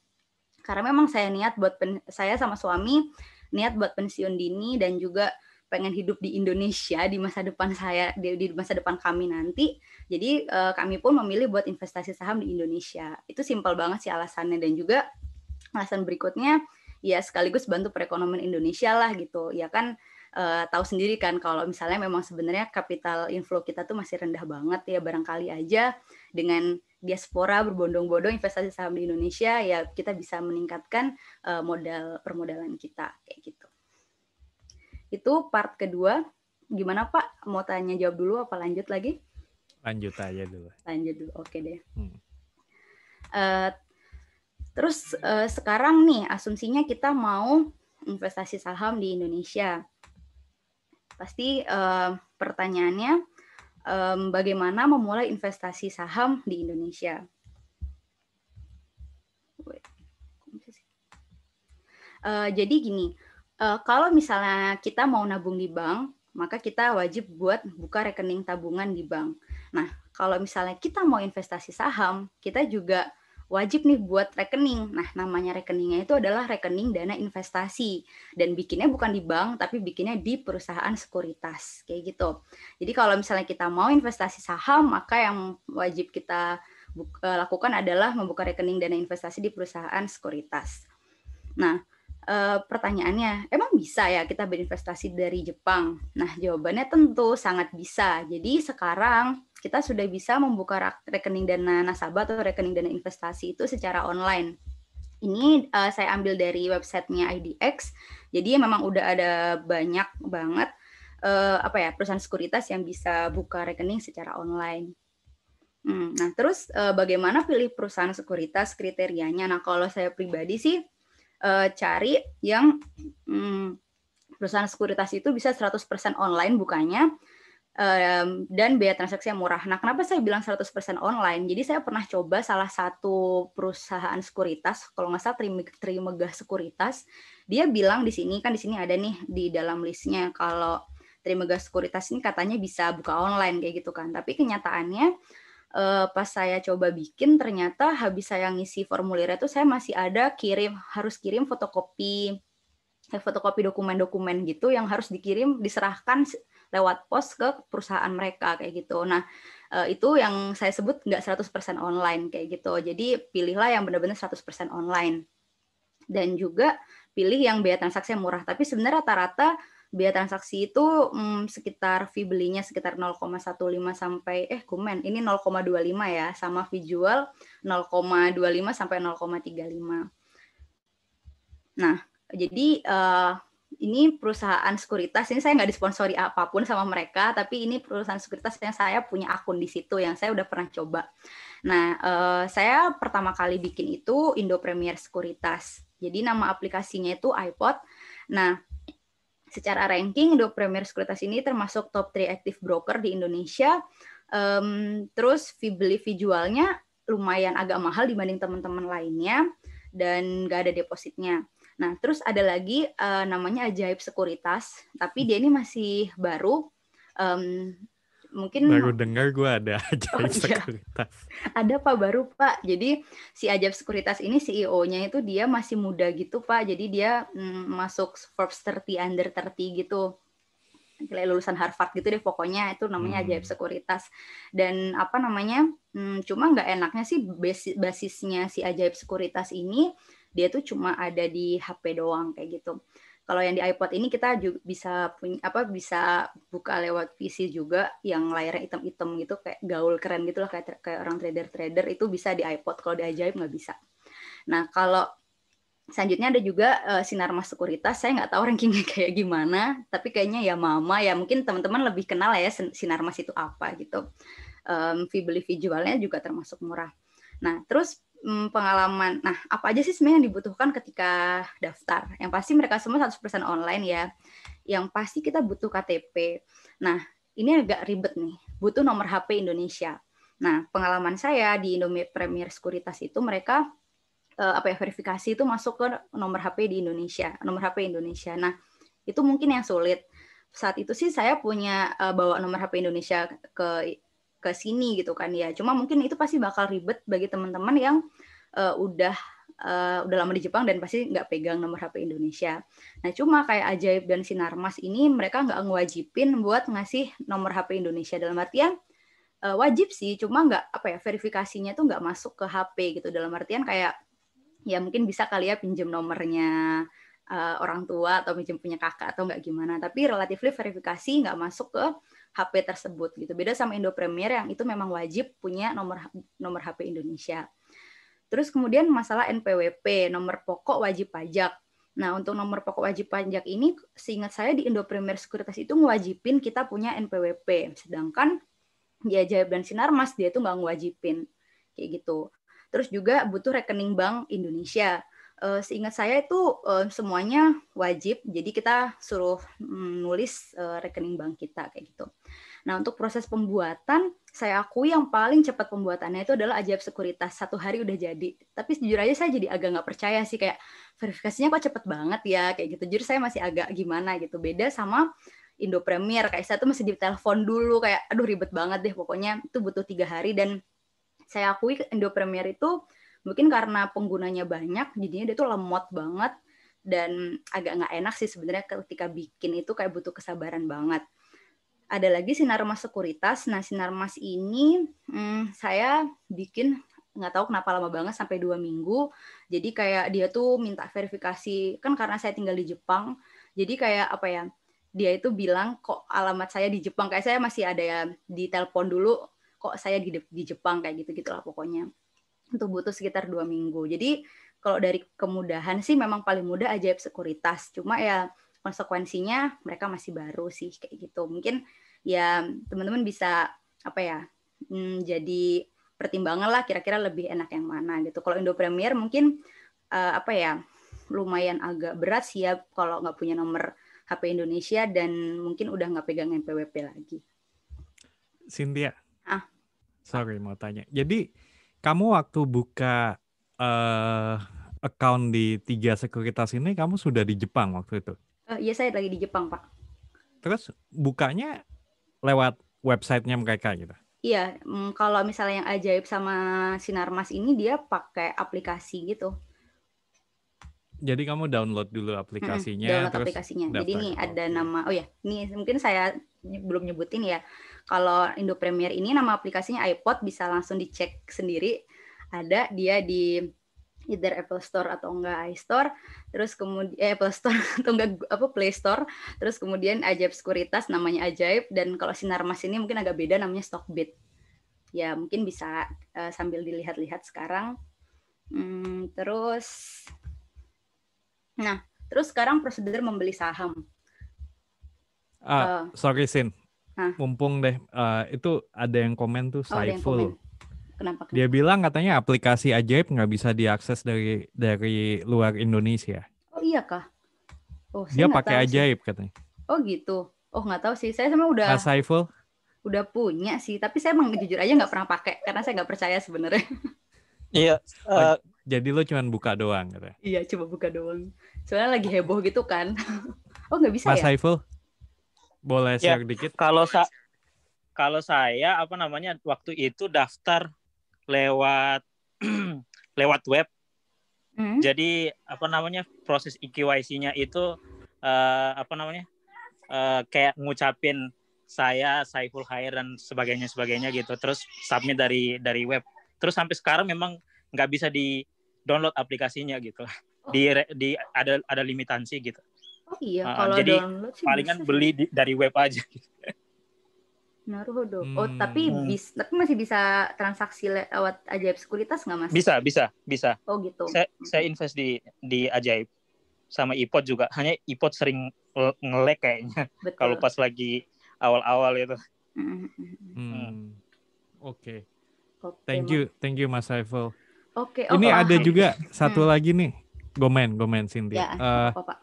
karena memang saya niat buat pen, saya sama suami niat buat pensiun dini dan juga pengen hidup di Indonesia di masa depan saya di, masa depan kami nanti jadi uh, kami pun memilih buat investasi saham di Indonesia itu simpel banget sih alasannya dan juga alasan berikutnya ya sekaligus bantu perekonomian Indonesia lah gitu ya kan uh, tahu sendiri kan kalau misalnya memang sebenarnya capital inflow kita tuh masih rendah banget ya barangkali aja dengan diaspora berbondong-bondong investasi saham di Indonesia ya kita bisa meningkatkan uh, modal permodalan kita kayak gitu. Itu part kedua. Gimana Pak? Mau tanya jawab dulu apa lanjut lagi? Lanjut aja dulu. Lanjut dulu. Oke deh. Hmm. Uh, terus uh, sekarang nih asumsinya kita mau investasi saham di Indonesia pasti uh, pertanyaannya um, bagaimana memulai investasi saham di Indonesia. Uh, jadi gini, uh, kalau misalnya kita mau nabung di bank, maka kita wajib buat buka rekening tabungan di bank. Nah, kalau misalnya kita mau investasi saham, kita juga wajib nih buat rekening. Nah, namanya rekeningnya itu adalah rekening dana investasi dan bikinnya bukan di bank tapi bikinnya di perusahaan sekuritas kayak gitu. Jadi kalau misalnya kita mau investasi saham, maka yang wajib kita eh, lakukan adalah membuka rekening dana investasi di perusahaan sekuritas. Nah, Eh, pertanyaannya, emang bisa ya kita berinvestasi dari Jepang? Nah, jawabannya tentu sangat bisa. Jadi sekarang kita sudah bisa membuka rekening dana nasabah atau rekening dana investasi itu secara online. Ini uh, saya ambil dari websitenya IDX. Jadi memang udah ada banyak banget uh, apa ya perusahaan sekuritas yang bisa buka rekening secara online. Hmm, nah terus uh, bagaimana pilih perusahaan sekuritas kriterianya? Nah kalau saya pribadi sih uh, cari yang um, perusahaan sekuritas itu bisa 100% online bukannya um, dan biaya transaksi yang murah. Nah, kenapa saya bilang 100% online? Jadi saya pernah coba salah satu perusahaan sekuritas, kalau nggak salah Trimega Sekuritas, dia bilang di sini kan di sini ada nih di dalam listnya kalau Trimega Sekuritas ini katanya bisa buka online kayak gitu kan. Tapi kenyataannya uh, pas saya coba bikin ternyata habis saya ngisi formulirnya itu saya masih ada kirim harus kirim fotokopi eh, fotokopi dokumen-dokumen gitu yang harus dikirim diserahkan lewat pos ke perusahaan mereka kayak gitu. Nah, eh, itu yang saya sebut nggak 100% online kayak gitu. Jadi pilihlah yang benar-benar 100% online. Dan juga pilih yang biaya transaksi yang murah. Tapi sebenarnya rata-rata biaya transaksi itu hmm, sekitar fee belinya sekitar 0,15 sampai eh komen ini 0,25 ya sama fee jual 0,25 sampai 0,35. Nah, jadi uh, ini perusahaan sekuritas ini saya nggak disponsori apapun sama mereka tapi ini perusahaan sekuritas yang saya punya akun di situ yang saya udah pernah coba nah eh, saya pertama kali bikin itu Indo Premier Sekuritas jadi nama aplikasinya itu iPod nah secara ranking dua premier sekuritas ini termasuk top 3 active broker di Indonesia. Um, terus fee beli fee jualnya lumayan agak mahal dibanding teman-teman lainnya dan nggak ada depositnya. Nah, terus ada lagi uh, namanya Ajaib Sekuritas, tapi dia ini masih baru. Um, mungkin baru dengar gue ada ajaib oh, iya. sekuritas. Iya. Ada pak baru pak. Jadi si ajaib sekuritas ini CEO-nya itu dia masih muda gitu pak. Jadi dia mm, masuk Forbes 30 under 30 gitu kayak lulusan Harvard gitu deh pokoknya itu namanya hmm. ajaib sekuritas dan apa namanya mm, cuma nggak enaknya sih basis, basisnya si ajaib sekuritas ini dia tuh cuma ada di HP doang kayak gitu kalau yang di iPod ini kita juga bisa punya apa bisa buka lewat PC juga yang layarnya hitam-hitam gitu kayak gaul keren gitu lah kayak kayak orang trader-trader itu bisa di iPod. Kalau di Ajaib nggak bisa. Nah, kalau selanjutnya ada juga uh, sinar mas sekuritas saya nggak tahu rankingnya kayak gimana tapi kayaknya ya mama ya mungkin teman-teman lebih kenal ya sinar mas itu apa gitu um, fee beli jualnya juga termasuk murah nah terus Hmm, pengalaman. Nah, apa aja sih sebenarnya yang dibutuhkan ketika daftar? Yang pasti mereka semua 100% online ya. Yang pasti kita butuh KTP. Nah, ini agak ribet nih. Butuh nomor HP Indonesia. Nah, pengalaman saya di Indomie Premier Sekuritas itu mereka eh, apa ya verifikasi itu masuk ke nomor HP di Indonesia, nomor HP Indonesia. Nah, itu mungkin yang sulit. Saat itu sih saya punya eh, bawa nomor HP Indonesia ke ke sini gitu kan ya. Cuma mungkin itu pasti bakal ribet bagi teman-teman yang uh, udah uh, udah lama di Jepang dan pasti nggak pegang nomor HP Indonesia. Nah cuma kayak Ajaib dan Sinarmas ini mereka nggak ngewajibin buat ngasih nomor HP Indonesia dalam artian uh, wajib sih, cuma nggak apa ya verifikasinya tuh nggak masuk ke HP gitu dalam artian kayak ya mungkin bisa kali ya pinjam nomornya uh, orang tua atau pinjam punya kakak atau nggak gimana tapi relatif verifikasi nggak masuk ke HP tersebut gitu. Beda sama Indo Premier yang itu memang wajib punya nomor nomor HP Indonesia. Terus kemudian masalah NPWP, nomor pokok wajib pajak. Nah, untuk nomor pokok wajib pajak ini, seingat saya di Indo Premier Sekuritas itu ngewajibin kita punya NPWP. Sedangkan di Ajaib dan Sinarmas, dia itu nggak ngewajibin. Kayak gitu. Terus juga butuh rekening bank Indonesia uh, seingat saya itu uh, semuanya wajib. Jadi kita suruh mm, nulis uh, rekening bank kita kayak gitu. Nah untuk proses pembuatan, saya akui yang paling cepat pembuatannya itu adalah ajaib sekuritas satu hari udah jadi. Tapi jujur aja saya jadi agak nggak percaya sih kayak verifikasinya kok cepet banget ya kayak gitu. Jujur saya masih agak gimana gitu. Beda sama Indo Premier kayak saya tuh masih telepon dulu kayak aduh ribet banget deh pokoknya itu butuh tiga hari dan saya akui Indo Premier itu mungkin karena penggunanya banyak jadinya dia tuh lemot banget dan agak nggak enak sih sebenarnya ketika bikin itu kayak butuh kesabaran banget ada lagi sinar mas sekuritas nah sinar mas ini hmm, saya bikin nggak tahu kenapa lama banget sampai dua minggu jadi kayak dia tuh minta verifikasi kan karena saya tinggal di Jepang jadi kayak apa ya dia itu bilang kok alamat saya di Jepang kayak saya masih ada ya di telepon dulu kok saya di, di Jepang kayak gitu gitulah pokoknya itu butuh sekitar dua minggu. Jadi kalau dari kemudahan sih memang paling mudah ajaib sekuritas. Cuma ya konsekuensinya mereka masih baru sih kayak gitu. Mungkin ya teman-teman bisa apa ya hmm, jadi pertimbangan lah kira-kira lebih enak yang mana gitu. Kalau Indo Premier mungkin uh, apa ya lumayan agak berat sih ya kalau nggak punya nomor HP Indonesia dan mungkin udah nggak pegang NPWP lagi. Cynthia. Ah. Sorry mau tanya. Jadi kamu waktu buka uh, account di tiga sekuritas ini kamu sudah di Jepang waktu itu? Uh, iya saya lagi di Jepang pak. Terus bukanya lewat websitenya mereka gitu? Iya, mm, kalau misalnya yang ajaib sama Sinarmas ini dia pakai aplikasi gitu. Jadi kamu download dulu aplikasinya. Hmm, download terus aplikasinya. Jadi ini ada nama, oh ya, ini mungkin saya belum nyebutin ya. Kalau Indo Premier ini nama aplikasinya iPod bisa langsung dicek sendiri. Ada dia di either Apple Store atau enggak iStore, terus kemudian eh, Apple Store atau enggak apa Play Store, terus kemudian Ajaib Sekuritas namanya Ajaib dan kalau Sinar Sinarmas ini mungkin agak beda namanya Stockbit. Ya, mungkin bisa uh, sambil dilihat-lihat sekarang. Hmm, terus Nah, terus sekarang prosedur membeli saham. Ah, uh, sorry Sin. Huh? Ah. Mumpung deh uh, itu ada yang komen tuh oh, Saiful. Kenapa, Dia bilang katanya aplikasi ajaib nggak bisa diakses dari dari luar Indonesia. Oh iya kah? Oh, dia pakai ajaib sih. katanya. Oh gitu. Oh nggak tahu sih. Saya sama udah. Mas Saiful? Udah punya sih, tapi saya emang jujur aja nggak pernah pakai karena saya nggak percaya sebenarnya. Iya. Uh... Oh, eh, jadi lo cuma buka doang, katanya. Iya, cuma buka doang. Soalnya lagi heboh gitu kan. oh nggak bisa Mas ya? Mas Saiful, boleh ya, dikit? Kalau sa kalau saya apa namanya waktu itu daftar lewat lewat web. Hmm? Jadi apa namanya proses IQYC-nya e itu uh, apa namanya uh, kayak ngucapin saya Saiful Khair dan sebagainya sebagainya gitu. Terus submit dari dari web. Terus sampai sekarang memang nggak bisa di download aplikasinya gitu di di ada ada limitansi gitu. Oh iya, uh, kalau jadi download palingan bisa. beli di, dari web aja. Gitu. Naruhodo. Oh, hmm. Oh, tapi hmm. bis, tapi masih bisa transaksi lewat ajaib sekuritas nggak mas? Bisa, bisa, bisa. Oh gitu. Saya, saya invest di di ajaib sama iPod juga. Hanya iPod sering ngelek kayaknya kalau pas lagi awal-awal itu. Mm-hmm. Hmm. Oke. Okay. Thank you, thank you Mas Saiful. Oke. Okay. Oh, Ini oh, ada ah. juga satu hmm. lagi nih Gomen, Gomen Cynthia. Ya, uh, eh, apa, Pak.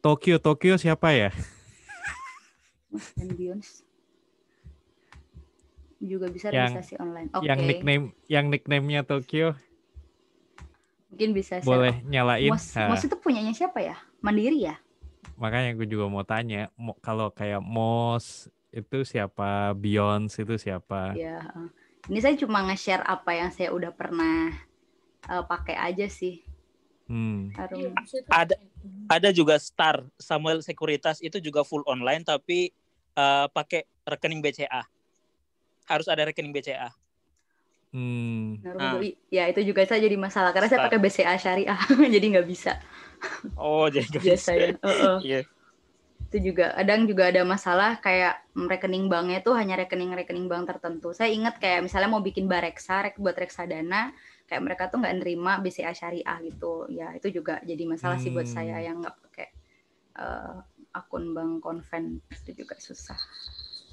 Tokyo, Tokyo siapa ya? juga bisa yang, registrasi online. Okay. Yang nickname yang nicknamenya Tokyo. Mungkin bisa boleh share. nyalain. Mos, uh, Mos itu punyanya siapa ya? Mandiri ya? Makanya gue juga mau tanya, kalau kayak Mos itu siapa, Beyonce itu siapa? Ya, eh. ini saya cuma nge-share apa yang saya udah pernah uh, pakai aja sih. Hmm. Iya, ada ada juga Star Samuel Sekuritas itu juga full online tapi uh, pakai rekening BCA. Harus ada rekening BCA. Hmm. Nah. Ya itu juga saya jadi masalah karena Star. saya pakai BCA syariah jadi nggak bisa. Oh jadi nggak bisa. Biasanya. Uh -uh. yeah. Itu juga kadang juga ada masalah kayak rekening banknya itu hanya rekening rekening bank tertentu. Saya ingat kayak misalnya mau bikin bareksa rek buat reksadana kayak mereka tuh nggak nerima BCA syariah gitu ya itu juga jadi masalah hmm. sih buat saya hmm. yang nggak pakai uh, akun bank konven itu juga susah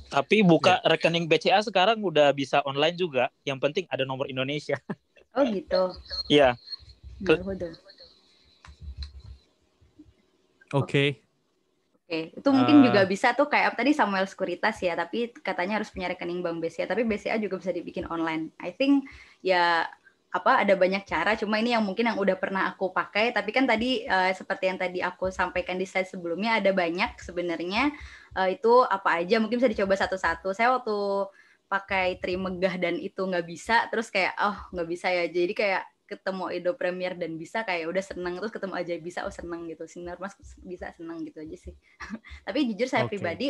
tapi buka ya. rekening BCA sekarang udah bisa online juga yang penting ada nomor Indonesia oh gitu Ya. Ke- oke okay. Oke, okay. itu mungkin uh, juga bisa tuh kayak tadi Samuel Sekuritas ya, tapi katanya harus punya rekening bank BCA, tapi BCA juga bisa dibikin online. I think ya apa ada banyak cara cuma ini yang mungkin yang udah pernah aku pakai tapi kan tadi uh, seperti yang tadi aku sampaikan di slide sebelumnya ada banyak sebenarnya uh, itu apa aja mungkin bisa dicoba satu-satu saya waktu pakai tri megah dan itu nggak bisa terus kayak oh nggak bisa ya jadi kayak ketemu Edo Premier dan bisa kayak udah seneng terus ketemu aja bisa oh seneng gitu sinar mas bisa seneng gitu aja sih tapi jujur saya okay. pribadi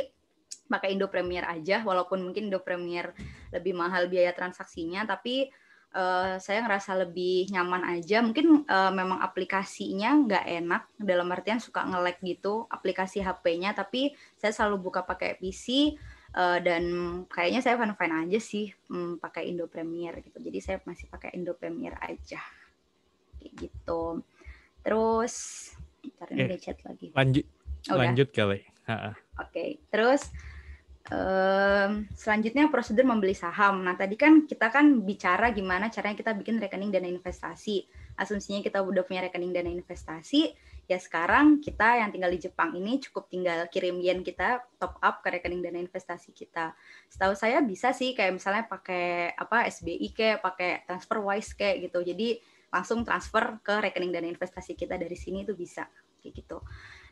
pakai Indo Premier aja walaupun mungkin Indo Premier lebih mahal biaya transaksinya tapi uh, saya ngerasa lebih nyaman aja. Mungkin uh, memang aplikasinya nggak enak, dalam artian suka nge-lag gitu aplikasi HP-nya, tapi saya selalu buka pakai PC uh, eh, dan kayaknya saya fine-fine aja sih um, pakai Indo Premier gitu. Jadi saya masih pakai Indo Premier aja. Kayak gitu. Terus, ntar ini eh, chat lagi. Lanjut, oh, lanjut kali. Oke, okay. terus Um, selanjutnya prosedur membeli saham. Nah tadi kan kita kan bicara gimana caranya kita bikin rekening dana investasi. Asumsinya kita udah punya rekening dana investasi. Ya sekarang kita yang tinggal di Jepang ini cukup tinggal kirim yen kita top up ke rekening dana investasi kita. Setahu saya bisa sih kayak misalnya pakai apa SBI kayak pakai transfer wise kayak gitu. Jadi langsung transfer ke rekening dana investasi kita dari sini itu bisa kayak gitu.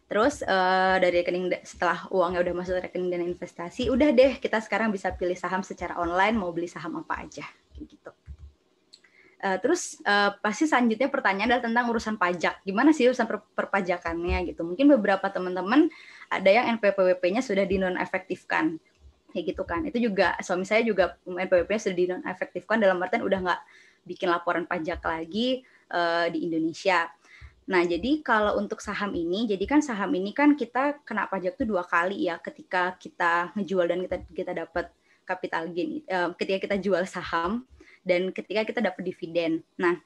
Terus uh, dari rekening setelah uangnya udah masuk rekening dan investasi, udah deh kita sekarang bisa pilih saham secara online mau beli saham apa aja gitu. Uh, terus uh, pasti selanjutnya pertanyaan adalah tentang urusan pajak. Gimana sih urusan per perpajakannya gitu? Mungkin beberapa teman-teman ada yang NPWP-nya sudah di non kayak gitu kan. Itu juga suami saya juga NPWP-nya sudah di dalam artian udah nggak bikin laporan pajak lagi uh, di Indonesia Nah, jadi kalau untuk saham ini, jadi kan saham ini kan kita kena pajak tuh dua kali ya ketika kita ngejual dan kita kita dapat capital gain uh, ketika kita jual saham dan ketika kita dapat dividen. Nah,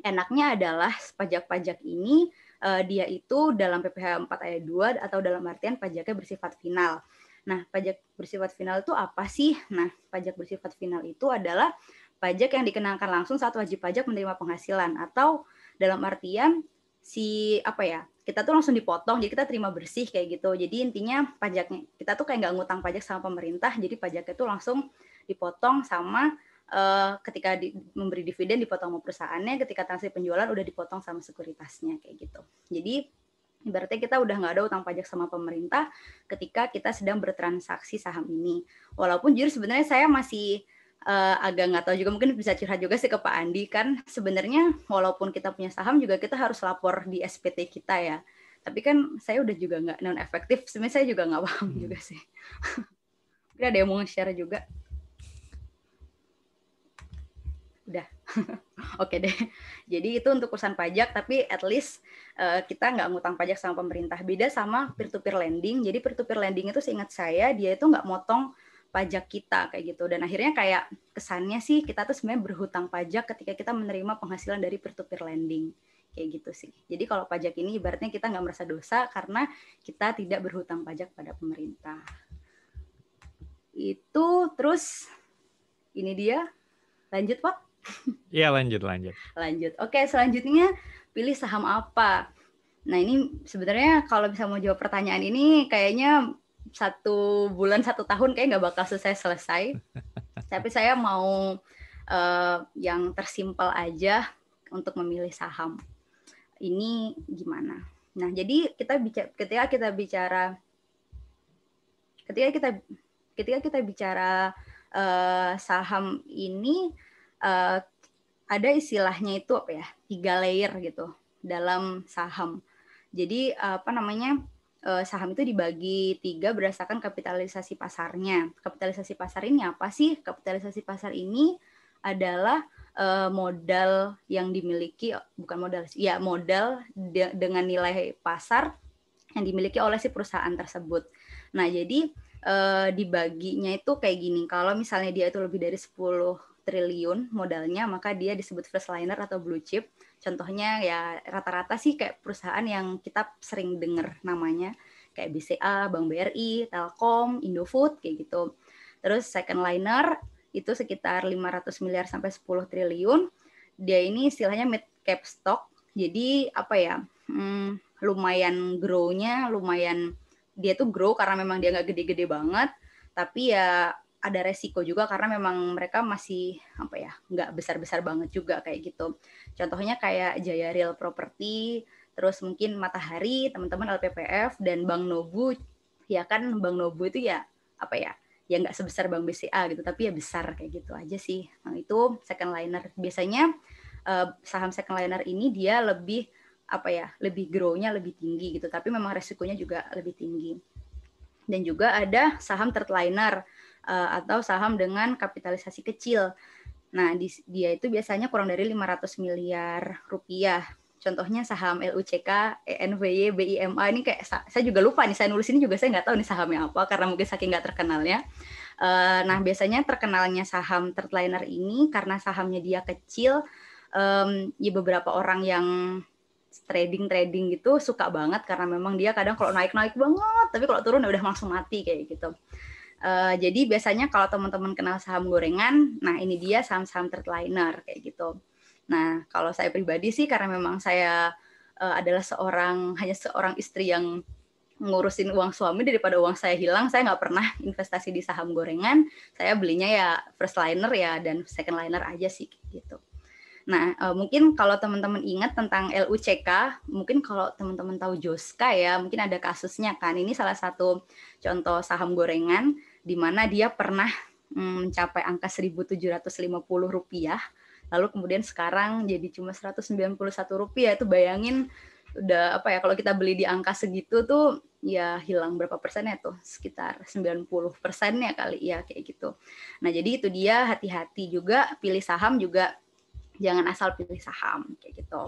enaknya adalah pajak-pajak ini uh, dia itu dalam PPh 4 ayat 2 atau dalam artian pajaknya bersifat final. Nah, pajak bersifat final itu apa sih? Nah, pajak bersifat final itu adalah pajak yang dikenakan langsung saat wajib pajak menerima penghasilan atau dalam artian si apa ya kita tuh langsung dipotong jadi kita terima bersih kayak gitu jadi intinya pajaknya kita tuh kayak nggak ngutang pajak sama pemerintah jadi pajaknya tuh langsung dipotong sama uh, ketika di, memberi dividen dipotong sama perusahaannya ketika transaksi penjualan udah dipotong sama sekuritasnya kayak gitu jadi Berarti kita udah nggak ada utang pajak sama pemerintah ketika kita sedang bertransaksi saham ini. Walaupun jujur sebenarnya saya masih uh, agak nggak tahu juga mungkin bisa curhat juga sih ke Pak Andi kan sebenarnya walaupun kita punya saham juga kita harus lapor di SPT kita ya tapi kan saya udah juga nggak non efektif sebenarnya saya juga nggak paham hmm. juga sih mungkin ada yang mau share juga udah oke deh jadi itu untuk urusan pajak tapi at least uh, kita nggak ngutang pajak sama pemerintah beda sama peer to peer lending jadi peer to peer lending itu seingat saya dia itu nggak motong pajak kita kayak gitu dan akhirnya kayak kesannya sih kita tuh sebenarnya berhutang pajak ketika kita menerima penghasilan dari peer to peer lending kayak gitu sih jadi kalau pajak ini ibaratnya kita nggak merasa dosa karena kita tidak berhutang pajak pada pemerintah itu terus ini dia lanjut pak Iya lanjut lanjut lanjut oke selanjutnya pilih saham apa nah ini sebenarnya kalau bisa mau jawab pertanyaan ini kayaknya satu bulan satu tahun kayak nggak bakal selesai selesai tapi saya mau uh, yang tersimpel aja untuk memilih saham ini gimana nah jadi kita bicara ketika kita bicara ketika kita ketika kita bicara uh, saham ini uh, ada istilahnya itu apa ya tiga layer gitu dalam saham jadi apa namanya Eh, saham itu dibagi tiga berdasarkan kapitalisasi pasarnya. Kapitalisasi pasar ini apa sih? Kapitalisasi pasar ini adalah eh, modal yang dimiliki bukan modal, ya modal de dengan nilai pasar yang dimiliki oleh si perusahaan tersebut. Nah, jadi eh, dibaginya itu kayak gini. Kalau misalnya dia itu lebih dari 10 triliun modalnya, maka dia disebut first liner atau blue chip. Contohnya ya rata-rata sih kayak perusahaan yang kita sering dengar namanya kayak BCA, Bank BRI, Telkom, Indofood kayak gitu. Terus second liner itu sekitar 500 miliar sampai 10 triliun. Dia ini istilahnya mid cap stock. Jadi apa ya? Hmm, lumayan grow-nya, lumayan dia tuh grow karena memang dia nggak gede-gede banget, tapi ya ada resiko juga karena memang mereka masih apa ya nggak besar-besar banget juga kayak gitu. Contohnya kayak Jaya Real Property, terus mungkin Matahari, teman-teman LPPF dan Bank Nobu ya kan Bank Nobu itu ya apa ya ya nggak sebesar Bank BCA gitu tapi ya besar kayak gitu aja sih. Nah, itu second liner biasanya eh, saham second liner ini dia lebih apa ya lebih grow lebih tinggi gitu tapi memang resikonya juga lebih tinggi. Dan juga ada saham third liner uh, atau saham dengan kapitalisasi kecil. Nah, di, dia itu biasanya kurang dari 500 miliar rupiah. Contohnya saham LUCK, ENVY, BIMA ini kayak saya juga lupa nih saya nulis ini juga saya nggak tahu nih sahamnya apa karena mungkin saking nggak terkenalnya. Uh, eh, nah, biasanya terkenalnya saham third ini karena sahamnya dia kecil. Um, ya beberapa orang yang trading trading gitu suka banget karena memang dia kadang kalau naik naik banget tapi kalau turun ya udah langsung mati kayak gitu Uh, jadi biasanya kalau teman-teman kenal saham gorengan, nah ini dia saham-saham tertliner kayak gitu. Nah kalau saya pribadi sih karena memang saya uh, adalah seorang hanya seorang istri yang ngurusin uang suami daripada uang saya hilang saya nggak pernah investasi di saham gorengan saya belinya ya first liner ya dan second liner aja sih gitu nah uh, mungkin kalau teman-teman ingat tentang LUCK mungkin kalau teman-teman tahu Joska ya mungkin ada kasusnya kan ini salah satu contoh saham gorengan di mana dia pernah mm, mencapai angka 1.750 rupiah lalu kemudian sekarang jadi cuma 191 rupiah itu bayangin udah apa ya kalau kita beli di angka segitu tuh ya hilang berapa persennya tuh sekitar 90 persennya kali ya kayak gitu nah jadi itu dia hati-hati juga pilih saham juga jangan asal pilih saham kayak gitu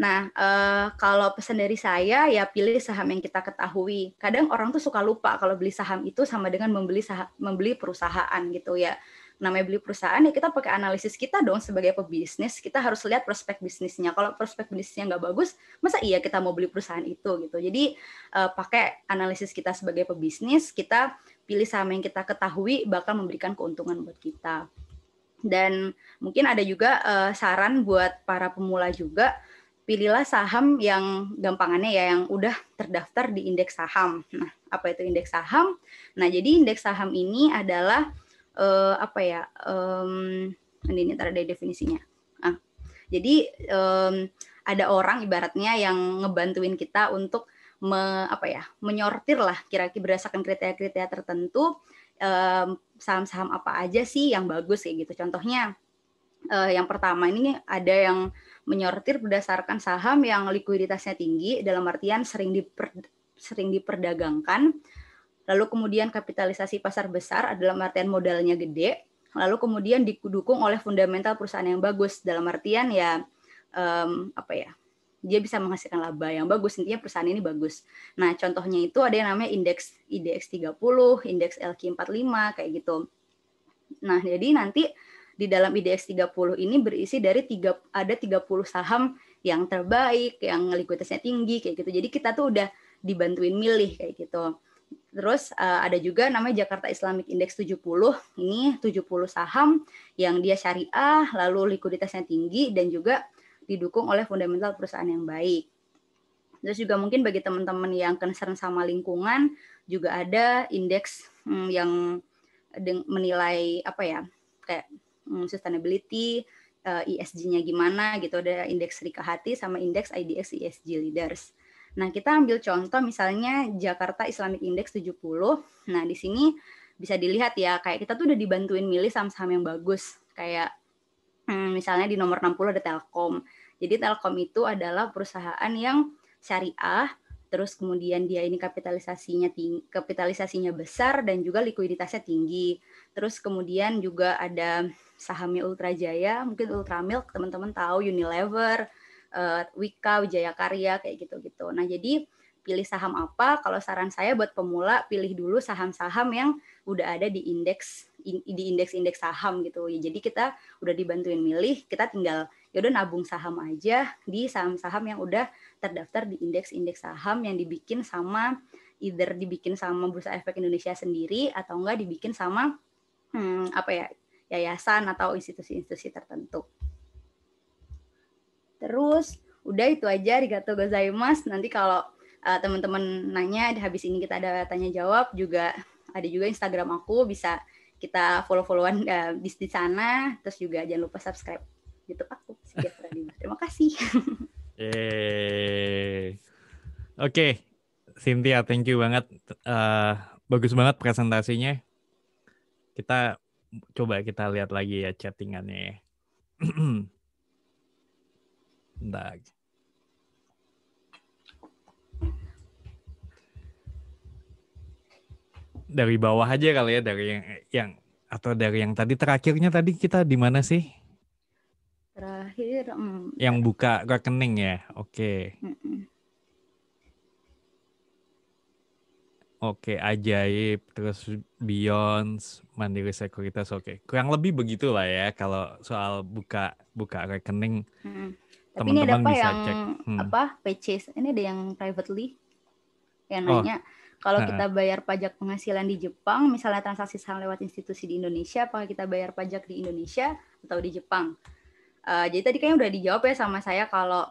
Nah, uh, kalau pesan dari saya ya pilih saham yang kita ketahui. Kadang orang tuh suka lupa kalau beli saham itu sama dengan membeli saham, membeli perusahaan gitu ya. Namanya beli perusahaan ya kita pakai analisis kita dong sebagai pebisnis. Kita harus lihat prospek bisnisnya. Kalau prospek bisnisnya nggak bagus, masa iya kita mau beli perusahaan itu gitu. Jadi uh, pakai analisis kita sebagai pebisnis, kita pilih saham yang kita ketahui bakal memberikan keuntungan buat kita. Dan mungkin ada juga uh, saran buat para pemula juga pilihlah saham yang gampangannya ya yang udah terdaftar di indeks saham. Nah, apa itu indeks saham? Nah, jadi indeks saham ini adalah uh, apa ya? Um, ini ntar ada definisinya. Nah, jadi um, ada orang ibaratnya yang ngebantuin kita untuk me, apa ya menyortir lah kira-kira berdasarkan kriteria-kriteria tertentu saham saham-saham apa aja sih yang bagus kayak gitu. Contohnya uh, yang pertama ini ada yang menyortir berdasarkan saham yang likuiditasnya tinggi dalam artian sering diper, sering diperdagangkan. Lalu kemudian kapitalisasi pasar besar adalah artian modalnya gede. Lalu kemudian didukung oleh fundamental perusahaan yang bagus dalam artian ya um, apa ya dia bisa menghasilkan laba yang bagus intinya perusahaan ini bagus. Nah, contohnya itu ada yang namanya indeks IDX 30, indeks LQ 45 kayak gitu. Nah, jadi nanti di dalam IDX 30 ini berisi dari tiga, ada 30 saham yang terbaik, yang likuiditasnya tinggi kayak gitu. Jadi kita tuh udah dibantuin milih kayak gitu. Terus eh, ada juga namanya Jakarta Islamic Index 70. Ini 70 saham yang dia syariah, lalu likuiditasnya tinggi dan juga didukung oleh fundamental perusahaan yang baik. Terus juga mungkin bagi teman-teman yang concern sama lingkungan juga ada indeks hmm, yang menilai apa ya kayak Hmm, sustainability, uh, eh, ESG-nya gimana gitu, ada indeks Rika Hati sama indeks IDX ESG Leaders. Nah, kita ambil contoh misalnya Jakarta Islamic Index 70. Nah, di sini bisa dilihat ya kayak kita tuh udah dibantuin milih saham-saham yang bagus kayak hmm, misalnya di nomor 60 ada Telkom. Jadi Telkom itu adalah perusahaan yang syariah, terus kemudian dia ini kapitalisasinya tinggi, kapitalisasinya besar dan juga likuiditasnya tinggi. Terus kemudian juga ada sahamnya Ultra Jaya, mungkin Ultra Milk teman-teman tahu Unilever, uh, Wika, Wijaya Karya kayak gitu-gitu. Nah, jadi pilih saham apa? Kalau saran saya buat pemula pilih dulu saham-saham yang udah ada di indeks di indeks-indeks saham gitu. Ya, jadi kita udah dibantuin milih, kita tinggal yaudah nabung saham aja di saham-saham yang udah terdaftar di indeks-indeks saham yang dibikin sama either dibikin sama Bursa Efek Indonesia sendiri atau enggak dibikin sama hmm, apa ya yayasan atau institusi-institusi tertentu. Terus udah itu aja Rigato gozaimasu. Nanti kalau uh, teman-teman nanya habis ini kita ada tanya jawab juga ada juga Instagram aku bisa kita follow-followan uh, di, sana terus juga jangan lupa subscribe YouTube aku Terima kasih. Oke, okay. Cynthia, thank you banget. Uh, bagus banget presentasinya. Kita coba kita lihat lagi ya chattingannya. Ya. Bentar. Dari bawah aja kali ya dari yang, yang atau dari yang tadi terakhirnya tadi kita di mana sih? Terakhir Um, yang buka rekening ya. Oke. Okay. Mm -mm. Oke, okay, ajaib, terus Beyond, Mandiri Sekuritas, oke. Okay. Kurang lebih begitulah ya kalau soal buka buka rekening. Hmm. Tapi ini ada apa bisa yang Hmm. apa peches? Ini ada yang privately yang oh. nanya oh. kalau kita bayar pajak penghasilan di Jepang, misalnya transaksi saham lewat institusi di Indonesia, apakah kita bayar pajak di Indonesia atau di Jepang? Uh, jadi tadi kayaknya udah dijawab ya sama saya kalau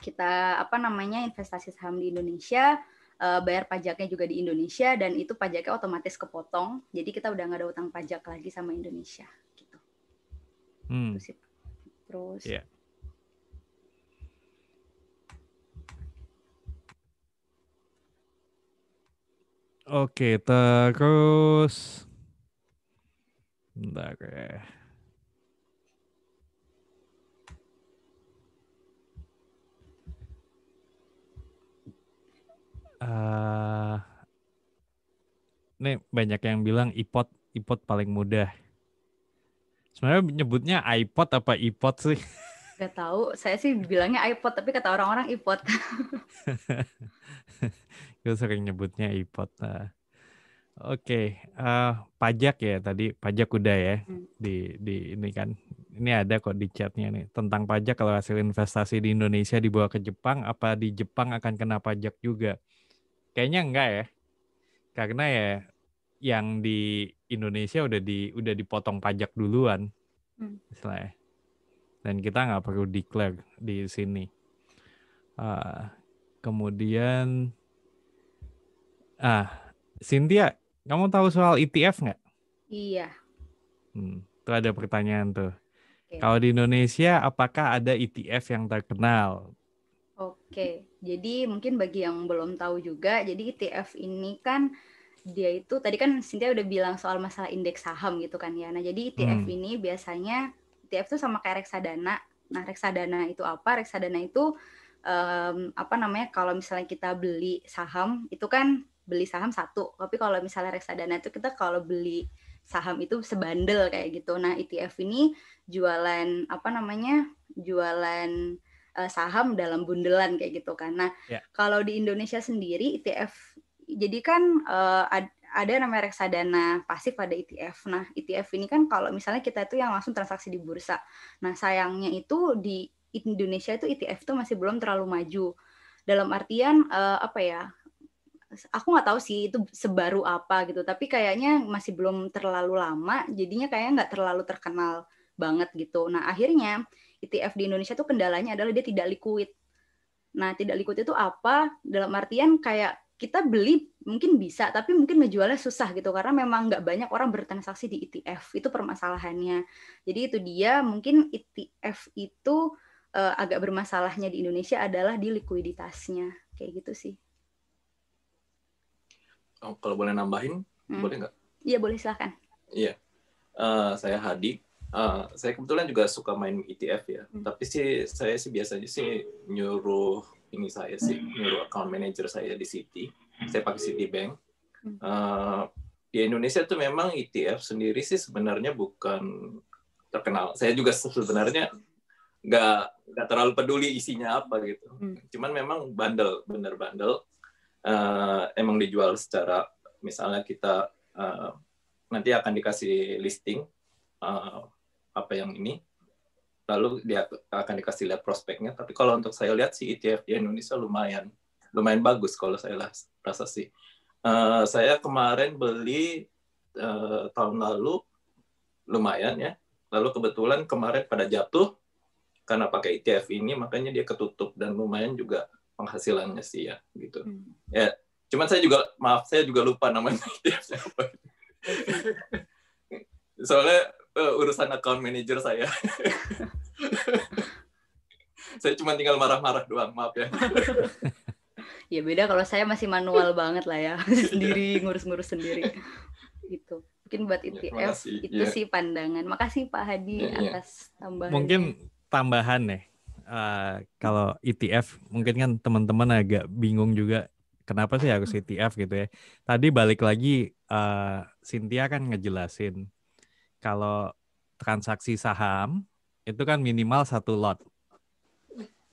kita apa namanya investasi saham di Indonesia uh, bayar pajaknya juga di Indonesia dan itu pajaknya otomatis kepotong. Jadi kita udah nggak ada utang pajak lagi sama Indonesia gitu. Hmm. Terus, terus. Iya. Yeah. Oke, terus. Bentar Okay. Ya. uh, eh, nih banyak yang bilang iPod iPod paling mudah. Sebenarnya nyebutnya iPod apa iPod sih? Gak tahu, saya sih bilangnya iPod tapi kata orang-orang iPod. Gue sering nyebutnya iPod. Nah. Oke, okay. uh, eh, pajak ya tadi pajak udah ya hmm. di di ini kan ini ada kok di chatnya nih tentang pajak kalau hasil investasi di Indonesia dibawa ke Jepang apa di Jepang akan kena pajak juga. Kayaknya enggak ya. Karena ya yang di Indonesia udah di udah dipotong pajak duluan. Hmm. Misalnya. Dan kita nggak perlu declare di sini. Uh, kemudian ah Cynthia, kamu tahu soal ETF nggak? Iya. Hmm, itu ada pertanyaan tuh. Kalau di Indonesia, apakah ada ETF yang terkenal? Oke. Jadi mungkin bagi yang belum tahu juga, jadi ETF ini kan dia itu tadi kan Cynthia udah bilang soal masalah indeks saham gitu kan ya. Nah, jadi ETF hmm. ini biasanya ETF itu sama kayak reksadana. Nah, reksadana itu apa? Reksadana itu um, apa namanya? Kalau misalnya kita beli saham, itu kan beli saham satu. Tapi kalau misalnya reksadana itu kita kalau beli saham itu sebandel kayak gitu. Nah, ETF ini jualan apa namanya? jualan uh, saham dalam bundelan kayak gitu karena yeah. Ya. kalau di Indonesia sendiri ETF jadi kan uh, ad, ada namanya reksadana pasif ada ETF. Nah, ETF ini kan kalau misalnya kita itu yang langsung transaksi di bursa. Nah, sayangnya itu di Indonesia itu ETF itu masih belum terlalu maju. Dalam artian uh, apa ya? Aku nggak tahu sih itu sebaru apa gitu, tapi kayaknya masih belum terlalu lama. Jadinya kayaknya nggak terlalu terkenal banget gitu. Nah, akhirnya ETF di Indonesia tuh kendalanya adalah dia tidak liquid. Nah, tidak liquid itu apa? Dalam artian kayak kita beli mungkin bisa, tapi mungkin menjualnya susah gitu karena memang nggak banyak orang bertransaksi di ETF. Itu permasalahannya. Jadi itu dia mungkin ETF itu uh, agak bermasalahnya di Indonesia adalah di likuiditasnya. Kayak gitu sih. Oh, kalau boleh nambahin, hmm. boleh nggak? Iya, boleh silahkan. Iya. Uh, saya Hadi, Uh, saya kebetulan juga suka main ETF ya, hmm. tapi sih saya sih biasanya sih nyuruh ini saya sih nyuruh account manager saya di Citi, hmm. saya pakai Citibank. Uh, hmm. eh, di Indonesia tuh memang ETF sendiri sih sebenarnya bukan terkenal. Saya juga sebenarnya nggak nggak terlalu peduli isinya apa gitu. Hmm. Cuman memang bandel, bener bandel. Uh, emang dijual secara misalnya kita uh, nanti akan dikasih listing uh, apa yang ini lalu dia akan dikasih lihat prospeknya tapi kalau untuk saya lihat si ETF di Indonesia lumayan lumayan bagus kalau saya rasa sih uh, saya kemarin beli uh, tahun lalu lumayan ya lalu kebetulan kemarin pada jatuh karena pakai ETF ini makanya dia ketutup dan lumayan juga penghasilannya sih ya gitu hmm. ya cuman saya juga maaf saya juga lupa namanya ETF soalnya uh, urusan account manager saya. saya cuma tinggal marah-marah doang, maaf ya. ya beda kalau saya masih manual banget lah ya, iya. sendiri ngurus-ngurus sendiri. Gitu. Mungkin buat ETF ya, itu ya. sih pandangan. Makasih Pak Hadi ya, ya. atas tambahan. Mungkin tambahan nih. Ya, eh, uh, kalau ETF mungkin kan teman-teman agak bingung juga kenapa sih harus ETF gitu ya. Tadi balik lagi uh, Cynthia kan ngejelasin kalau transaksi saham itu kan minimal satu lot.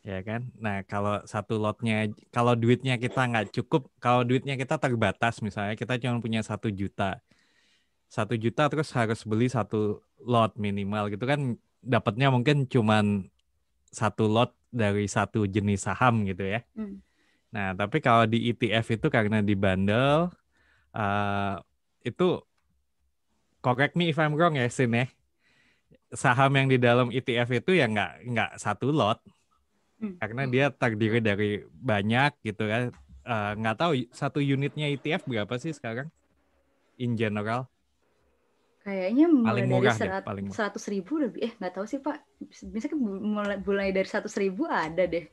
Ya kan? Nah, kalau satu lotnya, kalau duitnya kita nggak cukup, kalau duitnya kita terbatas misalnya, kita cuma punya satu juta. Satu juta terus harus beli satu lot minimal gitu kan dapatnya mungkin cuma satu lot dari satu jenis saham gitu ya. Hmm. Nah, tapi kalau di ETF itu karena di dibandel, uh, eh, itu correct me if I'm wrong ya sini ya. saham yang di dalam ETF itu ya nggak nggak satu lot hmm. karena hmm. dia terdiri dari banyak gitu kan uh, nggak tahu satu unitnya ETF berapa sih sekarang in general kayaknya mulai paling murah dari seratus ribu lebih eh nggak tahu sih pak misalnya mulai, mulai dari seratus ribu ada deh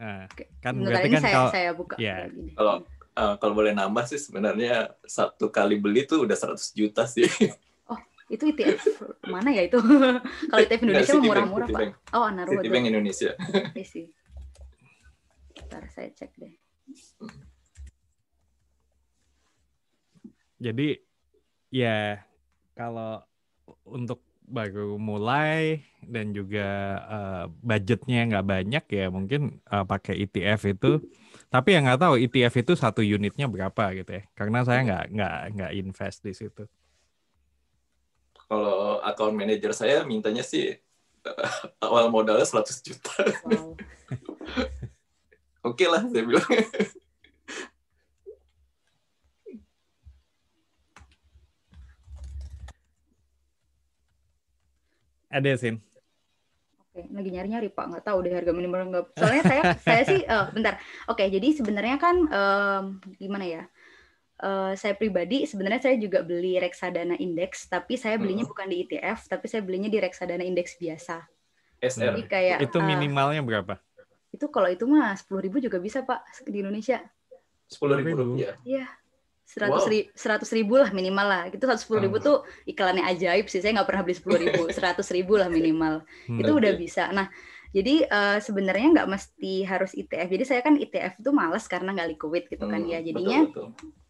uh, kan kan saya, kalau saya buka ya. kalau uh, kalau boleh nambah sih sebenarnya satu kali beli tuh udah 100 juta sih. Oh, itu ETF mana ya itu? kalau ETF Indonesia nah, murah-murah, Pak. Oh, Anaruwa. ETF Indonesia. Iya sih. saya cek deh. Jadi ya kalau untuk baru mulai dan juga uh, budgetnya nggak banyak ya mungkin uh, pakai ETF itu tapi yang nggak tahu ETF itu satu unitnya berapa gitu ya. Karena saya nggak nggak nggak invest di situ. Kalau account manager saya mintanya sih eh, awal modalnya 100 juta. oh. Oke okay lah saya bilang. Ada sih Oke, lagi nyari-nyari Pak, nggak tahu deh harga minimal nggak. Soalnya saya saya sih uh, bentar. Oke, jadi sebenarnya kan um, gimana ya? Uh, saya pribadi sebenarnya saya juga beli reksadana indeks, tapi saya belinya hmm. bukan di ETF, tapi saya belinya di reksadana indeks biasa. SR. Jadi kayak itu minimalnya uh, berapa? Itu kalau itu mah sepuluh ribu juga bisa Pak di Indonesia. Sepuluh ribu ya? Iya seratus ribu, ribu lah minimal lah. Itu seratus sepuluh ribu ah. tuh iklannya ajaib sih. Saya nggak pernah beli sepuluh ribu, seratus ribu lah minimal. Hmm, Itu udah bisa. Nah, jadi uh, sebenarnya nggak mesti harus ETF, Jadi saya kan ETF tuh males karena nggak liquid gitu kan ya. hmm, ya. Jadinya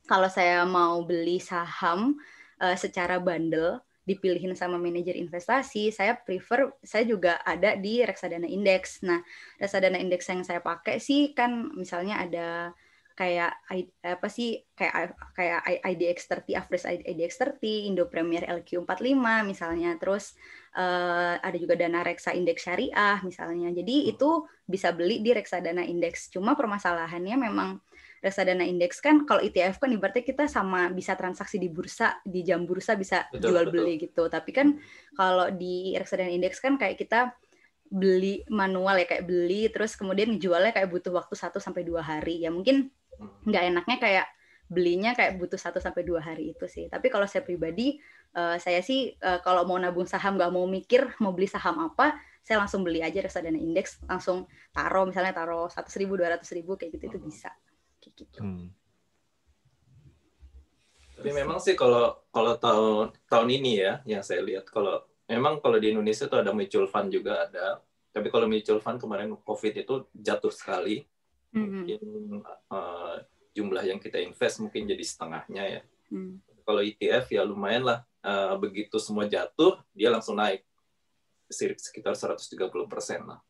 kalau saya mau beli saham uh, secara bandel dipilihin sama manajer investasi, saya prefer saya juga ada di reksadana indeks. Nah, reksadana indeks yang saya pakai sih kan misalnya ada kayak apa sih kayak kayak IDX30 afres IDX30 Indo Premier LQ45 misalnya terus uh, ada juga dana reksa indeks syariah misalnya jadi hmm. itu bisa beli di reksadana indeks cuma permasalahannya memang reksadana indeks kan kalau ETF kan ibaratnya kita sama bisa transaksi di bursa di jam bursa bisa betul, jual betul. beli gitu tapi kan hmm. kalau di reksadana indeks kan kayak kita beli manual ya kayak beli terus kemudian jualnya kayak butuh waktu 1 sampai dua hari ya mungkin nggak enaknya kayak belinya kayak butuh satu sampai dua hari itu sih. Tapi kalau saya pribadi, uh, saya sih uh, kalau mau nabung saham nggak mau mikir mau beli saham apa, saya langsung beli aja reksadana indeks, langsung taruh misalnya taruh seratus ribu, dua ratus ribu kayak gitu itu hmm. bisa. Kayak gitu. Hmm. Tapi memang sih kalau kalau tahun tahun ini ya yang saya lihat kalau memang kalau di Indonesia tuh ada mutual fund juga ada. Tapi kalau mutual fund kemarin COVID itu jatuh sekali mungkin uh, jumlah yang kita invest mungkin jadi setengahnya ya. Hmm. Kalau ETF ya lumayan lah, uh, begitu semua jatuh dia langsung naik sekitar 130 persen lah.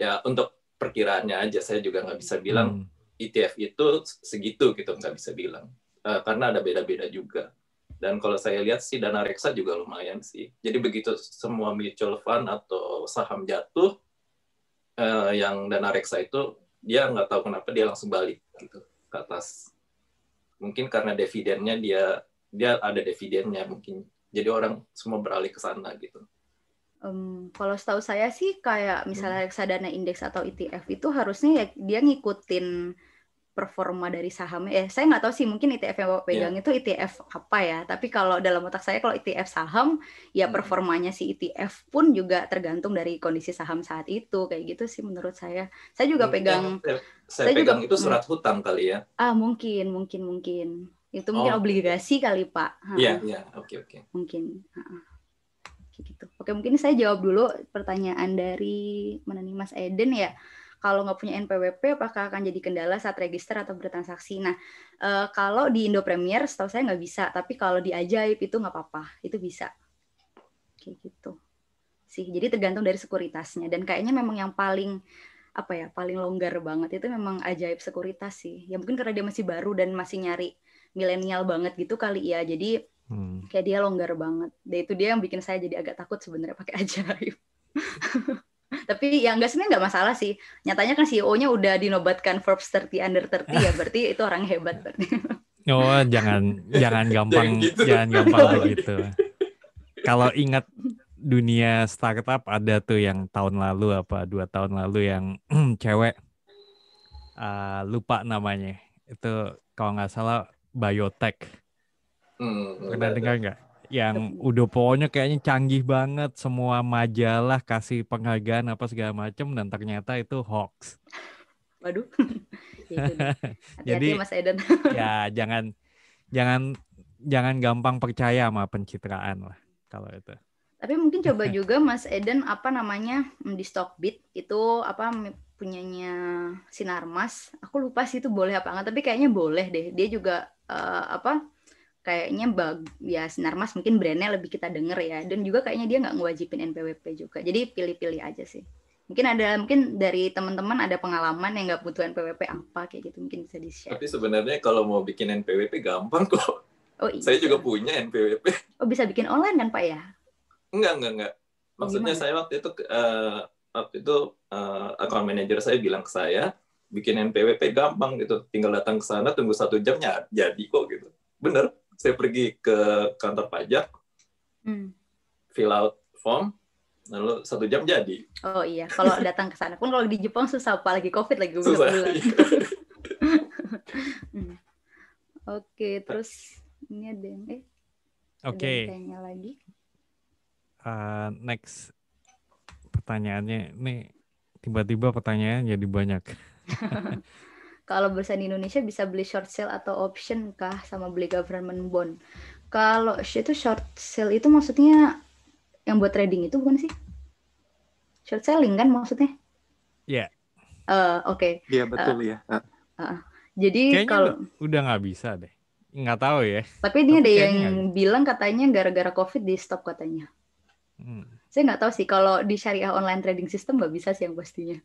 Ya untuk perkiraannya aja saya juga nggak bisa bilang hmm. ETF itu segitu gitu nggak bisa bilang uh, karena ada beda-beda juga. Dan kalau saya lihat sih dana reksa juga lumayan sih. Jadi begitu semua mutual fund atau saham jatuh, uh, yang dana reksa itu dia nggak tahu kenapa dia langsung balik gitu ke atas mungkin karena dividennya dia dia ada dividennya mungkin jadi orang semua beralih ke sana gitu um, kalau setahu saya sih kayak misalnya hmm. reksadana indeks atau ETF itu harusnya ya dia ngikutin performa dari sahamnya eh saya nggak tahu sih mungkin ETF yang bapak iya. pegang yeah. itu ETF apa ya tapi kalau dalam otak saya kalau ETF saham ya hmm. performanya si ETF pun juga tergantung dari kondisi saham saat itu kayak gitu sih menurut saya saya juga mungkin pegang saya, saya pegang juga, itu surat hmm. hutang kali ya ah mungkin mungkin mungkin itu mungkin oh. obligasi kali pak iya iya oke oke mungkin ha gitu. Oke, mungkin saya jawab dulu pertanyaan dari mana nih Mas Eden ya kalau nggak punya NPWP apakah akan jadi kendala saat register atau bertransaksi? Nah, uh, kalau di Indo Premier setahu saya nggak bisa, tapi kalau di Ajaib itu nggak apa-apa, itu bisa. Kayak gitu sih. Jadi tergantung dari sekuritasnya dan kayaknya memang yang paling apa ya paling longgar banget itu memang ajaib sekuritas sih ya mungkin karena dia masih baru dan masih nyari milenial banget gitu kali ya jadi hmm. kayak dia longgar banget dan itu dia yang bikin saya jadi agak takut sebenarnya pakai ajaib Tapi yang enggak sebenarnya nggak masalah sih. Nyatanya kan CEO-nya udah dinobatkan Forbes 30 under 30 ya, berarti itu orang hebat berarti. Oh, jangan jangan gampang jangan, gitu. jangan gampang gitu. Kalau ingat dunia startup ada tuh yang tahun lalu apa dua tahun lalu yang cewek uh, lupa namanya itu kalau nggak salah biotech. Hmm, pernah dengar nggak? yang udah pokoknya kayaknya canggih banget semua majalah kasih penghargaan apa segala macem dan ternyata itu hoax. Waduh. Ya Jadi ya, Mas Eden. ya jangan jangan jangan gampang percaya sama pencitraan lah kalau itu. Tapi mungkin coba juga Mas Eden apa namanya mm, di Stockbit itu apa punyanya Sinarmas. Aku lupa sih itu boleh apa enggak tapi kayaknya boleh deh. Dia juga uh, apa kayaknya bag ya mas mungkin brandnya lebih kita denger ya dan juga kayaknya dia nggak ngewajibin NPWP juga jadi pilih-pilih aja sih mungkin ada mungkin dari teman-teman ada pengalaman yang nggak butuh NPWP apa kayak gitu mungkin bisa di share tapi sebenarnya kalau mau bikin NPWP gampang kok oh, iya. saya juga punya NPWP oh bisa bikin online kan pak ya enggak enggak enggak oh, maksudnya Gimana? saya waktu itu uh, waktu itu uh, account manager saya bilang ke saya bikin NPWP gampang gitu tinggal datang ke sana tunggu satu jamnya jadi kok gitu bener saya pergi ke kantor pajak hmm. fill out form lalu satu jam jadi oh iya kalau datang ke sana pun kalau di Jepang susah apalagi covid lagi susah, iya. Hmm. oke terus ini ada yang eh oke okay. lagi uh, next pertanyaannya nih tiba-tiba pertanyaan jadi banyak Kalau bursa di Indonesia bisa beli short sale atau option kah sama beli government bond? Kalau itu short sale itu maksudnya yang buat trading itu bukan sih? Short selling kan maksudnya? Iya. Yeah. Uh, Oke. Okay. Iya betul uh, ya. Uh. Uh, jadi kalau udah nggak bisa deh nggak tahu ya. Tapi ini ada yang bilang katanya gara-gara COVID di stop katanya. Hmm. Saya nggak tahu sih kalau di syariah online trading system nggak bisa sih yang pastinya.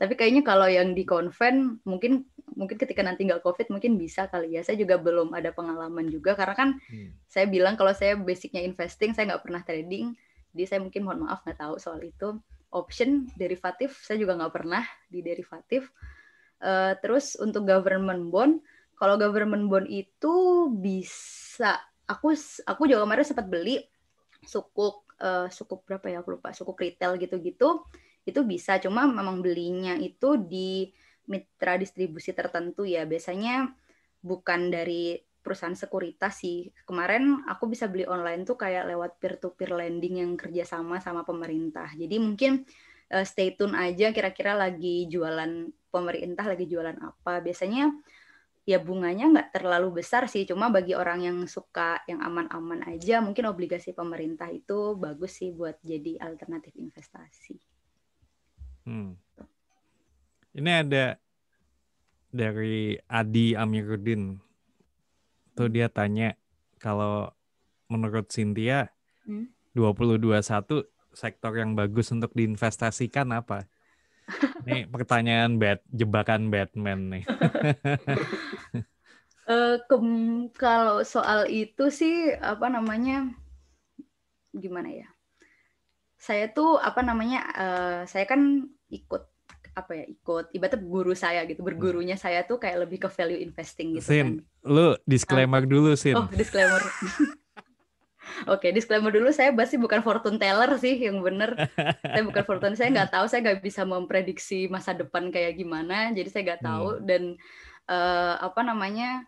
Tapi kayaknya kalau yang di konven mungkin mungkin ketika nanti nggak covid mungkin bisa kali ya. Saya juga belum ada pengalaman juga karena kan hmm. saya bilang kalau saya basicnya investing saya nggak pernah trading. Jadi saya mungkin mohon maaf nggak tahu soal itu. Option derivatif saya juga nggak pernah di derivatif. Uh, terus untuk government bond, kalau government bond itu bisa aku aku juga kemarin sempat beli sukuk uh, sukuk berapa ya aku lupa sukuk retail gitu-gitu itu bisa cuma memang belinya itu di mitra distribusi tertentu ya biasanya bukan dari perusahaan sekuritas sih kemarin aku bisa beli online tuh kayak lewat peer to peer lending yang kerjasama sama pemerintah jadi mungkin uh, stay tune aja kira-kira lagi jualan pemerintah lagi jualan apa biasanya ya bunganya nggak terlalu besar sih cuma bagi orang yang suka yang aman-aman aja mungkin obligasi pemerintah itu bagus sih buat jadi alternatif investasi Hmm. Ini ada dari Adi Amiruddin. Tuh dia tanya kalau menurut Cynthia hmm? 2021 sektor yang bagus untuk diinvestasikan apa? Ini pertanyaan bad, jebakan Batman nih. Uh, kalau soal itu sih apa namanya gimana ya? Saya tuh apa namanya? Uh, saya kan ikut apa ya ikut ibaratnya guru saya gitu bergurunya saya tuh kayak lebih ke value investing gitu Sin, kan. lu disclaimer um, dulu Sin. Oh, disclaimer. Oke, okay, disclaimer dulu saya pasti bukan fortune teller sih yang bener. saya bukan fortune, saya nggak tahu, saya nggak bisa memprediksi masa depan kayak gimana. Jadi saya nggak tahu hmm. dan uh, apa namanya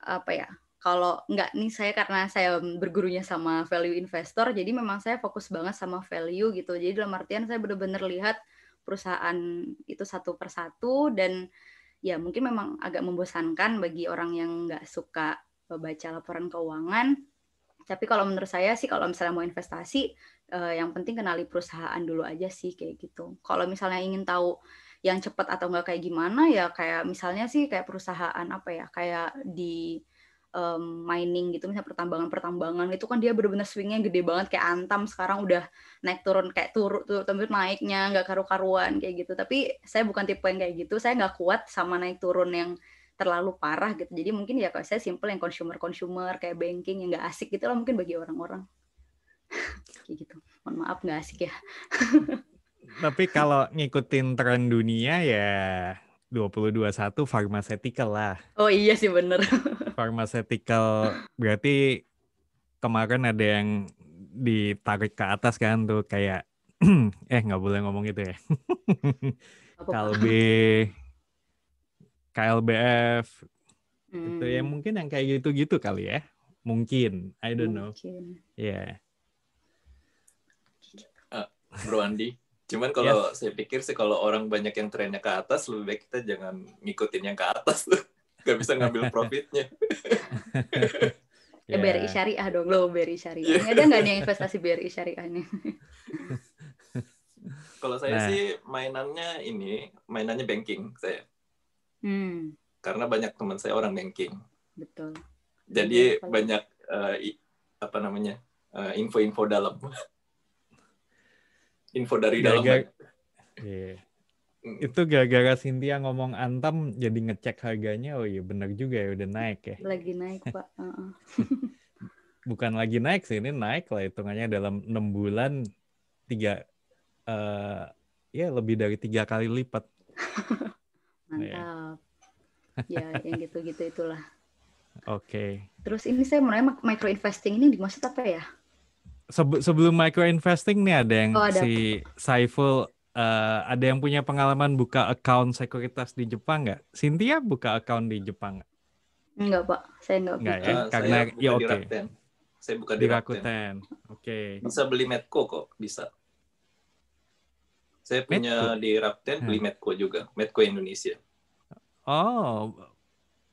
apa ya? Kalau nggak nih saya karena saya bergurunya sama value investor, jadi memang saya fokus banget sama value gitu. Jadi dalam artian saya bener-bener lihat perusahaan itu satu persatu dan ya mungkin memang agak membosankan bagi orang yang nggak suka baca laporan keuangan. Tapi kalau menurut saya sih kalau misalnya mau investasi eh, yang penting kenali perusahaan dulu aja sih kayak gitu. Kalau misalnya ingin tahu yang cepat atau nggak kayak gimana ya kayak misalnya sih kayak perusahaan apa ya kayak di um, mining gitu misalnya pertambangan-pertambangan itu kan dia benar-benar swingnya gede banget kayak antam sekarang udah naik turun kayak turun tur, tapi naiknya nggak karu-karuan kayak gitu tapi saya bukan tipe yang kayak gitu saya nggak kuat sama naik turun yang terlalu parah gitu jadi mungkin ya kalau saya simple yang consumer consumer kayak banking yang nggak asik gitu lah mungkin bagi orang-orang kayak gitu mohon maaf nggak asik ya tapi kalau ngikutin tren dunia ya 2021 pharmaceutical lah. Oh iya sih bener. pharmaceutical berarti kemarin ada yang ditarik ke atas kan tuh kayak eh nggak boleh ngomong itu ya. KLB, KLBF, gitu ya. hmm. itu ya mungkin yang kayak gitu-gitu kali ya. Mungkin, I don't mungkin. know. Ya. Yeah. Uh, Bro Andi. Cuman kalau yes. saya pikir sih kalau orang banyak yang trennya ke atas, lebih baik kita jangan ngikutin yang ke atas tuh. Gak bisa ngambil profitnya. yeah. BRI ya. Syariah dong, lo BRI Syariah. Yeah. Ada nggak nih investasi BRI Syariah ini? kalau saya nah. sih mainannya ini, mainannya banking saya. Hmm. Karena banyak teman saya orang banking. Betul. Jadi banyak uh, apa namanya eh, info-info uh, info -info dalam info dari dalam. Gara, kan? iya. Hmm. Itu gara-gara Cynthia ngomong Antam jadi ngecek harganya, oh iya benar juga ya udah naik ya. Lagi naik Pak. Bukan lagi naik sih, ini naik lah hitungannya dalam enam bulan tiga uh, ya lebih dari tiga kali lipat. Mantap. Ya, ya yang gitu-gitu itulah. Oke. Okay. Terus ini saya mau nanya micro investing ini dimaksud apa ya? sebelum micro investing nih ada yang oh, ada. si Saiful uh, ada yang punya pengalaman buka account sekuritas di Jepang nggak? Cynthia buka account di Jepang nggak? Enggak pak, saya enggak. Enggak ya, uh, karena ya oke. Saya buka di Rakuten. Oke. Okay. Bisa beli Medco kok, bisa. Saya punya di Rakuten beli hmm. Medco juga, Medco Indonesia. Oh,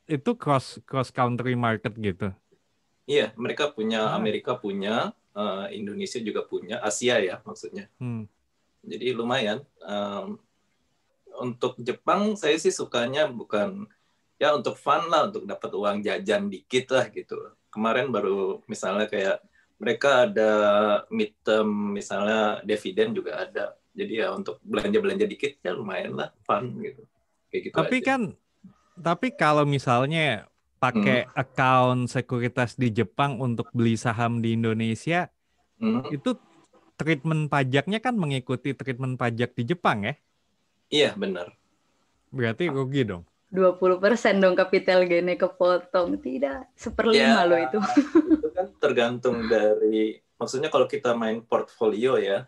itu cross cross country market gitu? Iya, mereka punya hmm. Amerika punya, uh, Indonesia juga punya Asia ya maksudnya hmm. jadi lumayan um, untuk Jepang saya sih sukanya bukan ya untuk fun lah untuk dapat uang jajan dikit lah gitu kemarin baru misalnya kayak mereka ada midterm misalnya dividen juga ada jadi ya untuk belanja belanja dikit ya lumayan lah fun gitu kayak gitu tapi aja. kan tapi kalau misalnya pakai hmm. account sekuritas di Jepang untuk beli saham di Indonesia hmm. itu treatment pajaknya kan mengikuti treatment pajak di Jepang ya? Iya, benar. Berarti ah. rugi dong. 20% dong kapital gainnya kepotong. Tidak, seperlima ya, loh itu. itu kan tergantung dari, maksudnya kalau kita main portfolio ya,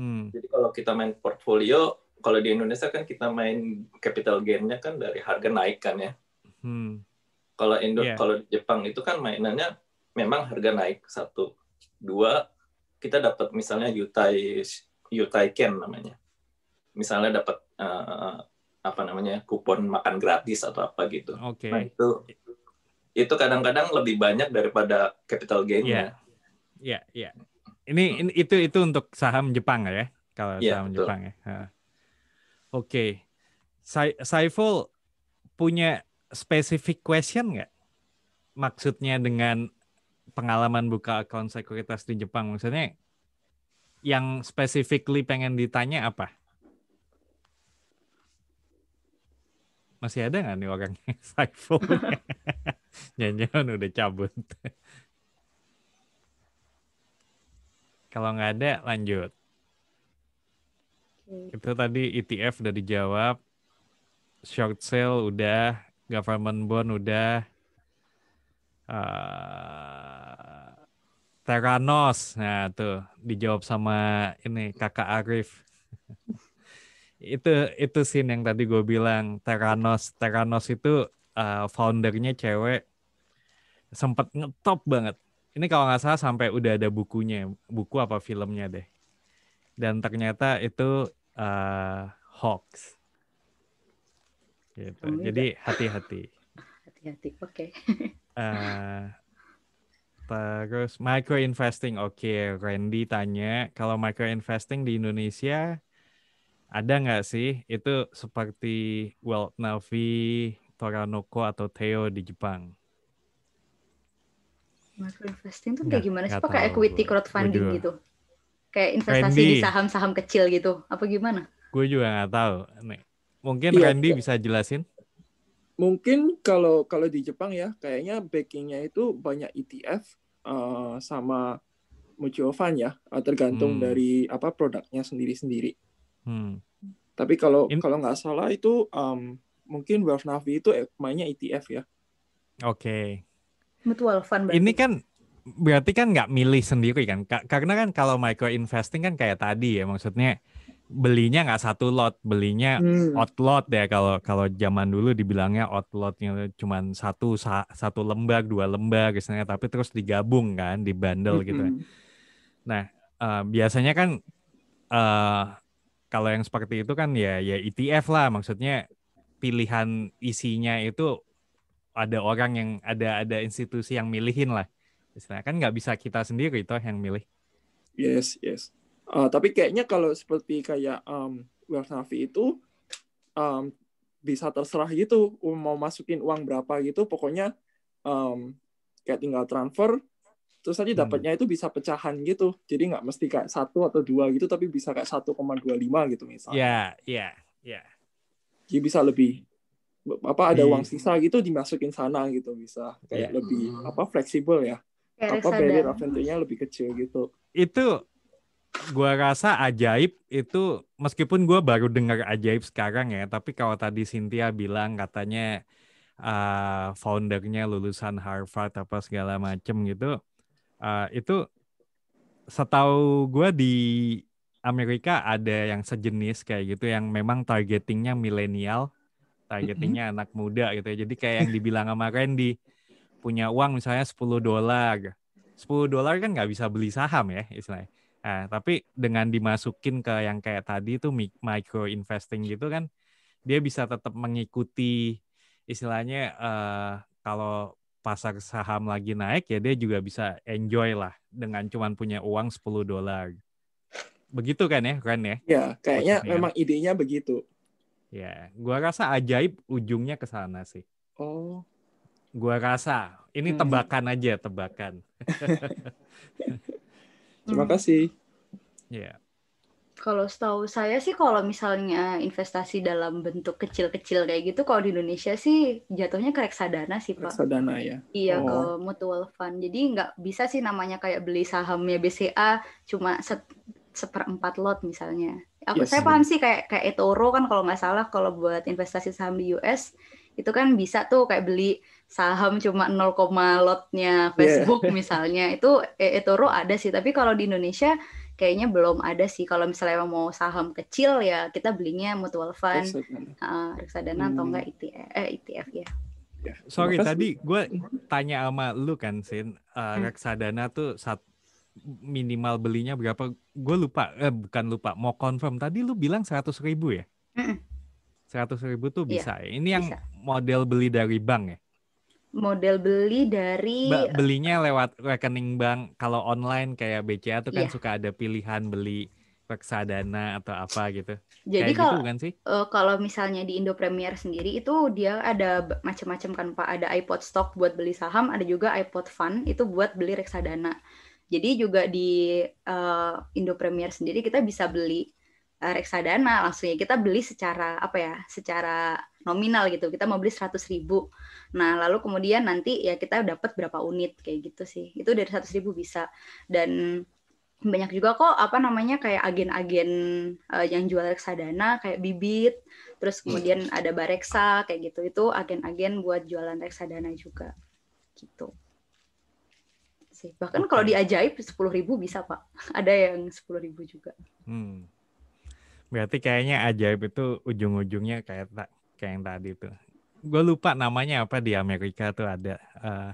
hmm. jadi kalau kita main portfolio, kalau di Indonesia kan kita main capital gainnya kan dari harga naik kan ya. Hmm. Kalau Indo yeah. kalau Jepang itu kan mainannya memang harga naik satu, dua kita dapat misalnya yutai yutai ken namanya. Misalnya dapat uh, apa namanya kupon makan gratis atau apa gitu. Okay. Nah itu itu kadang-kadang lebih banyak daripada capital gain. Ya, yeah. iya, yeah, iya. Ini, ini itu itu untuk saham Jepang ya, kalau yeah, saham betul. Jepang ya. Oke, okay. Saiful punya specific question nggak? Maksudnya dengan pengalaman buka akun sekuritas di Jepang, maksudnya yang specifically pengen ditanya apa? Masih ada nggak nih orangnya Saiful? Jangan-jangan udah cabut. Kalau nggak ada, lanjut. itu tadi ETF udah dijawab, short sale udah, government bond udah uh, eh, Terranos Nah, tuh dijawab sama ini Kakak Arif. itu itu scene yang tadi gue bilang Terranos Terranos itu uh, foundernya cewek sempat ngetop banget. Ini kalau nggak salah sampai udah ada bukunya, buku apa filmnya deh. Dan ternyata itu uh, hoax. Gitu. Oh, Jadi hati-hati. Hati-hati. Oke. Okay. uh, eh, terus micro investing. Oke, okay. Randy tanya kalau micro investing di Indonesia ada nggak sih itu seperti Wealth Navi, Toranoko atau Theo di Jepang? Micro investing tuh kayak gimana sih? Pakai equity crowdfunding gue gitu? Kayak investasi Randy. di saham-saham kecil gitu? Apa gimana? Gue juga nggak tahu. Nih, Mungkin iya, Randy iya. bisa jelasin? Mungkin kalau kalau di Jepang ya, kayaknya backingnya itu banyak ETF uh, eh, sama mutual fund ya, eh, tergantung hmm. dari apa produknya sendiri-sendiri. Hmm. Tapi kalau In... kalau nggak salah itu um, mungkin Wealth Navi itu eh, mainnya ETF ya. Oke. Okay. Mutual fund. Berarti. Ini kan berarti kan nggak milih sendiri kan, karena kan kalau micro investing kan kayak tadi ya, maksudnya belinya nggak satu lot, belinya hmm. lot ya kalau kalau zaman dulu dibilangnya lotnya cuma satu satu lembag, dua lembag misalnya, tapi terus digabung kan, dibandel hmm. gitu. Ya. Nah uh, biasanya kan uh, kalau yang seperti itu kan ya ya ETF lah, maksudnya pilihan isinya itu ada orang yang ada ada institusi yang milihin lah. Misalnya kan nggak bisa kita sendiri itu yang milih. Yes, yes. Uh, tapi kayaknya kalau seperti kayak um, wealth Navi itu um, bisa terserah gitu um, mau masukin uang berapa gitu, pokoknya um, kayak tinggal transfer terus tadi hmm. dapatnya itu bisa pecahan gitu. Jadi nggak mesti kayak satu atau dua gitu, tapi bisa kayak 1,25 gitu misalnya. Ya, yeah, ya, yeah, ya. Yeah. Jadi bisa lebih apa ada iya. uang sisa gitu dimasukin sana gitu bisa kayak yeah. lebih hmm. apa fleksibel ya. Kayak apa barrier of lebih kecil gitu. Itu gue rasa ajaib itu meskipun gue baru dengar ajaib sekarang ya tapi kalau tadi Cynthia bilang katanya uh, foundernya lulusan Harvard apa segala macem gitu uh, itu setahu gue di Amerika ada yang sejenis kayak gitu yang memang targetingnya milenial targetingnya mm -hmm. anak muda gitu ya jadi kayak yang dibilang sama Randy punya uang misalnya 10 dolar 10 dolar kan nggak bisa beli saham ya istilahnya Nah, tapi dengan dimasukin ke yang kayak tadi itu micro investing gitu kan, dia bisa tetap mengikuti istilahnya uh, kalau pasar saham lagi naik ya dia juga bisa enjoy lah dengan cuman punya uang 10 dolar. Begitu kan ya, keren ya? Ya, kayaknya Maksudnya. memang idenya begitu. Ya, gua rasa ajaib ujungnya ke sana sih. Oh. Gua rasa ini hmm. tebakan hmm. aja, tebakan. Terima hmm. kasih. Ya. Yeah. Kalau setahu saya sih kalau misalnya investasi dalam bentuk kecil-kecil kayak gitu kalau di Indonesia sih jatuhnya ke reksadana sih Pak. Reksadana ya. Iya oh. ke mutual fund. Jadi nggak bisa sih namanya kayak beli sahamnya BCA cuma set, seperempat lot misalnya. Aku yes, saya paham sih kayak kayak Etoro kan kalau nggak salah kalau buat investasi saham di US itu kan bisa tuh kayak beli saham cuma 0, lotnya iya. Facebook yeah. misalnya itu eToro eh, ada sih tapi kalau di Indonesia kayaknya belum ada sih kalau misalnya mau saham kecil ya kita belinya mutual fund eh, reksadana, uh, reksadana hmm. atau enggak ETF, eh, ETF ya. ya sorry Makasih. tadi gue tanya sama lu kan sin uh, hmm. reksadana tuh saat minimal belinya berapa gue lupa eh, bukan lupa mau confirm tadi lu bilang seratus ribu ya seratus ribu tuh iya, bisa ya, ini yang model beli dari bank ya model beli dari ba eh, belinya lewat rekening bank kalau online kayak BCA tuh kan yeah. suka ada pilihan beli reksadana atau apa gitu. Jadi gitu kalau gitu, kan, Uh, kalau misalnya di Indo Premier sendiri itu dia ada macam-macam kan Pak, ada iPod stock buat beli saham, ada juga iPod fund itu buat beli reksadana. Jadi juga di uh, Indo Premier sendiri kita bisa beli Eh, reksadana langsung ya kita beli secara apa ya secara nominal gitu kita mau beli seratus ribu nah lalu kemudian nanti ya kita dapat berapa unit kayak gitu sih itu dari seratus ribu bisa dan banyak juga kok apa namanya kayak agen-agen uh, yang jual reksadana kayak bibit terus hmm. kemudian hmm. ada bareksa kayak gitu itu agen-agen buat jualan reksadana juga gitu sih bahkan kalau di ajaib sepuluh ribu bisa pak ada yang sepuluh ribu juga hmm. Berarti kayaknya ajaib itu ujung-ujungnya kayak tak kayak yang tadi tuh. Gue lupa namanya apa di Amerika tuh ada. Uh,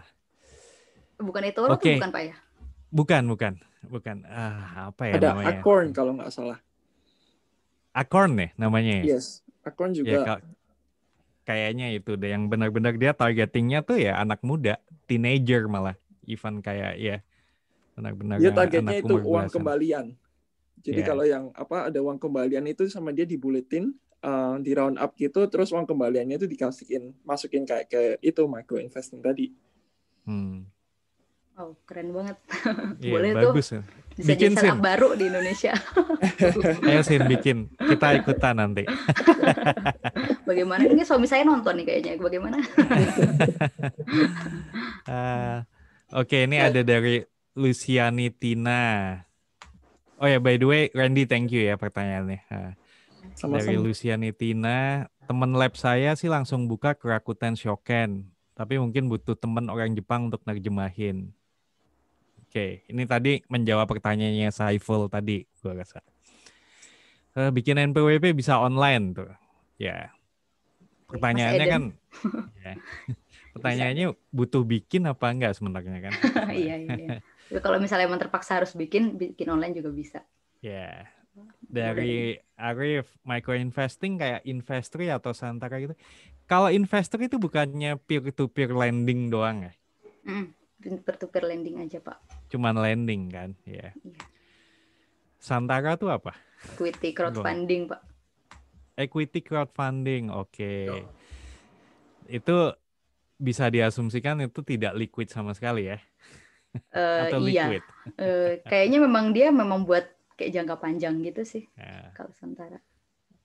bukan itu okay. bukan Pak ya? Bukan, bukan. Bukan. Uh, apa ya ada namanya? Ada acorn kalau nggak salah. Acorn ya namanya ya? Yes, acorn ya, juga. Ya, kalau, kayaknya itu deh yang benar-benar dia targetingnya tuh ya anak muda, teenager malah. Even kayak ya benar-benar dia targetnya anak itu uang belasan. kembalian jadi yeah. kalau yang apa ada uang kembalian itu sama dia dibuletin uh, di round up gitu terus uang kembaliannya itu dikasihin masukin kayak ke itu micro investing tadi. Hmm. Wow, keren banget. Yeah, Boleh bagus, tuh. Ya. Bisa bikin jadi baru di Indonesia. Ayo Sin bikin. Kita ikutan nanti. Bagaimana ini suami saya nonton nih kayaknya. Bagaimana? uh, Oke, okay, ini ada dari Luciani Tina. Oh ya, by the way, Randy, thank you ya pertanyaannya. Sama -sama. Dari Lucianitina, teman lab saya sih langsung buka ke Shoken, tapi mungkin butuh teman orang Jepang untuk nerjemahin. Oke, ini tadi menjawab pertanyaannya Saiful tadi, gua rasa. Eh, bikin NPWP bisa online tuh. Ya. Pertanyaannya kan ya. Pertanyaannya butuh bikin apa enggak sebenarnya kan? Iya, iya. iya. Tapi ya, kalau misalnya emang terpaksa harus bikin, bikin online juga bisa. Ya. Yeah. Dari Arif, ya, micro investing kayak Investri atau Santaka gitu. Kalau investor itu bukannya peer to peer lending doang ya? Mm, peer to peer lending aja, Pak. Cuman lending kan, ya. Yeah. yeah. Santaka tuh apa? Equity crowdfunding, Pak. Equity crowdfunding, oke. Okay. Itu bisa diasumsikan itu tidak liquid sama sekali ya? Uh, Atau iya. Uh, kayaknya memang dia memang buat kayak jangka panjang gitu sih yeah. kalau sementara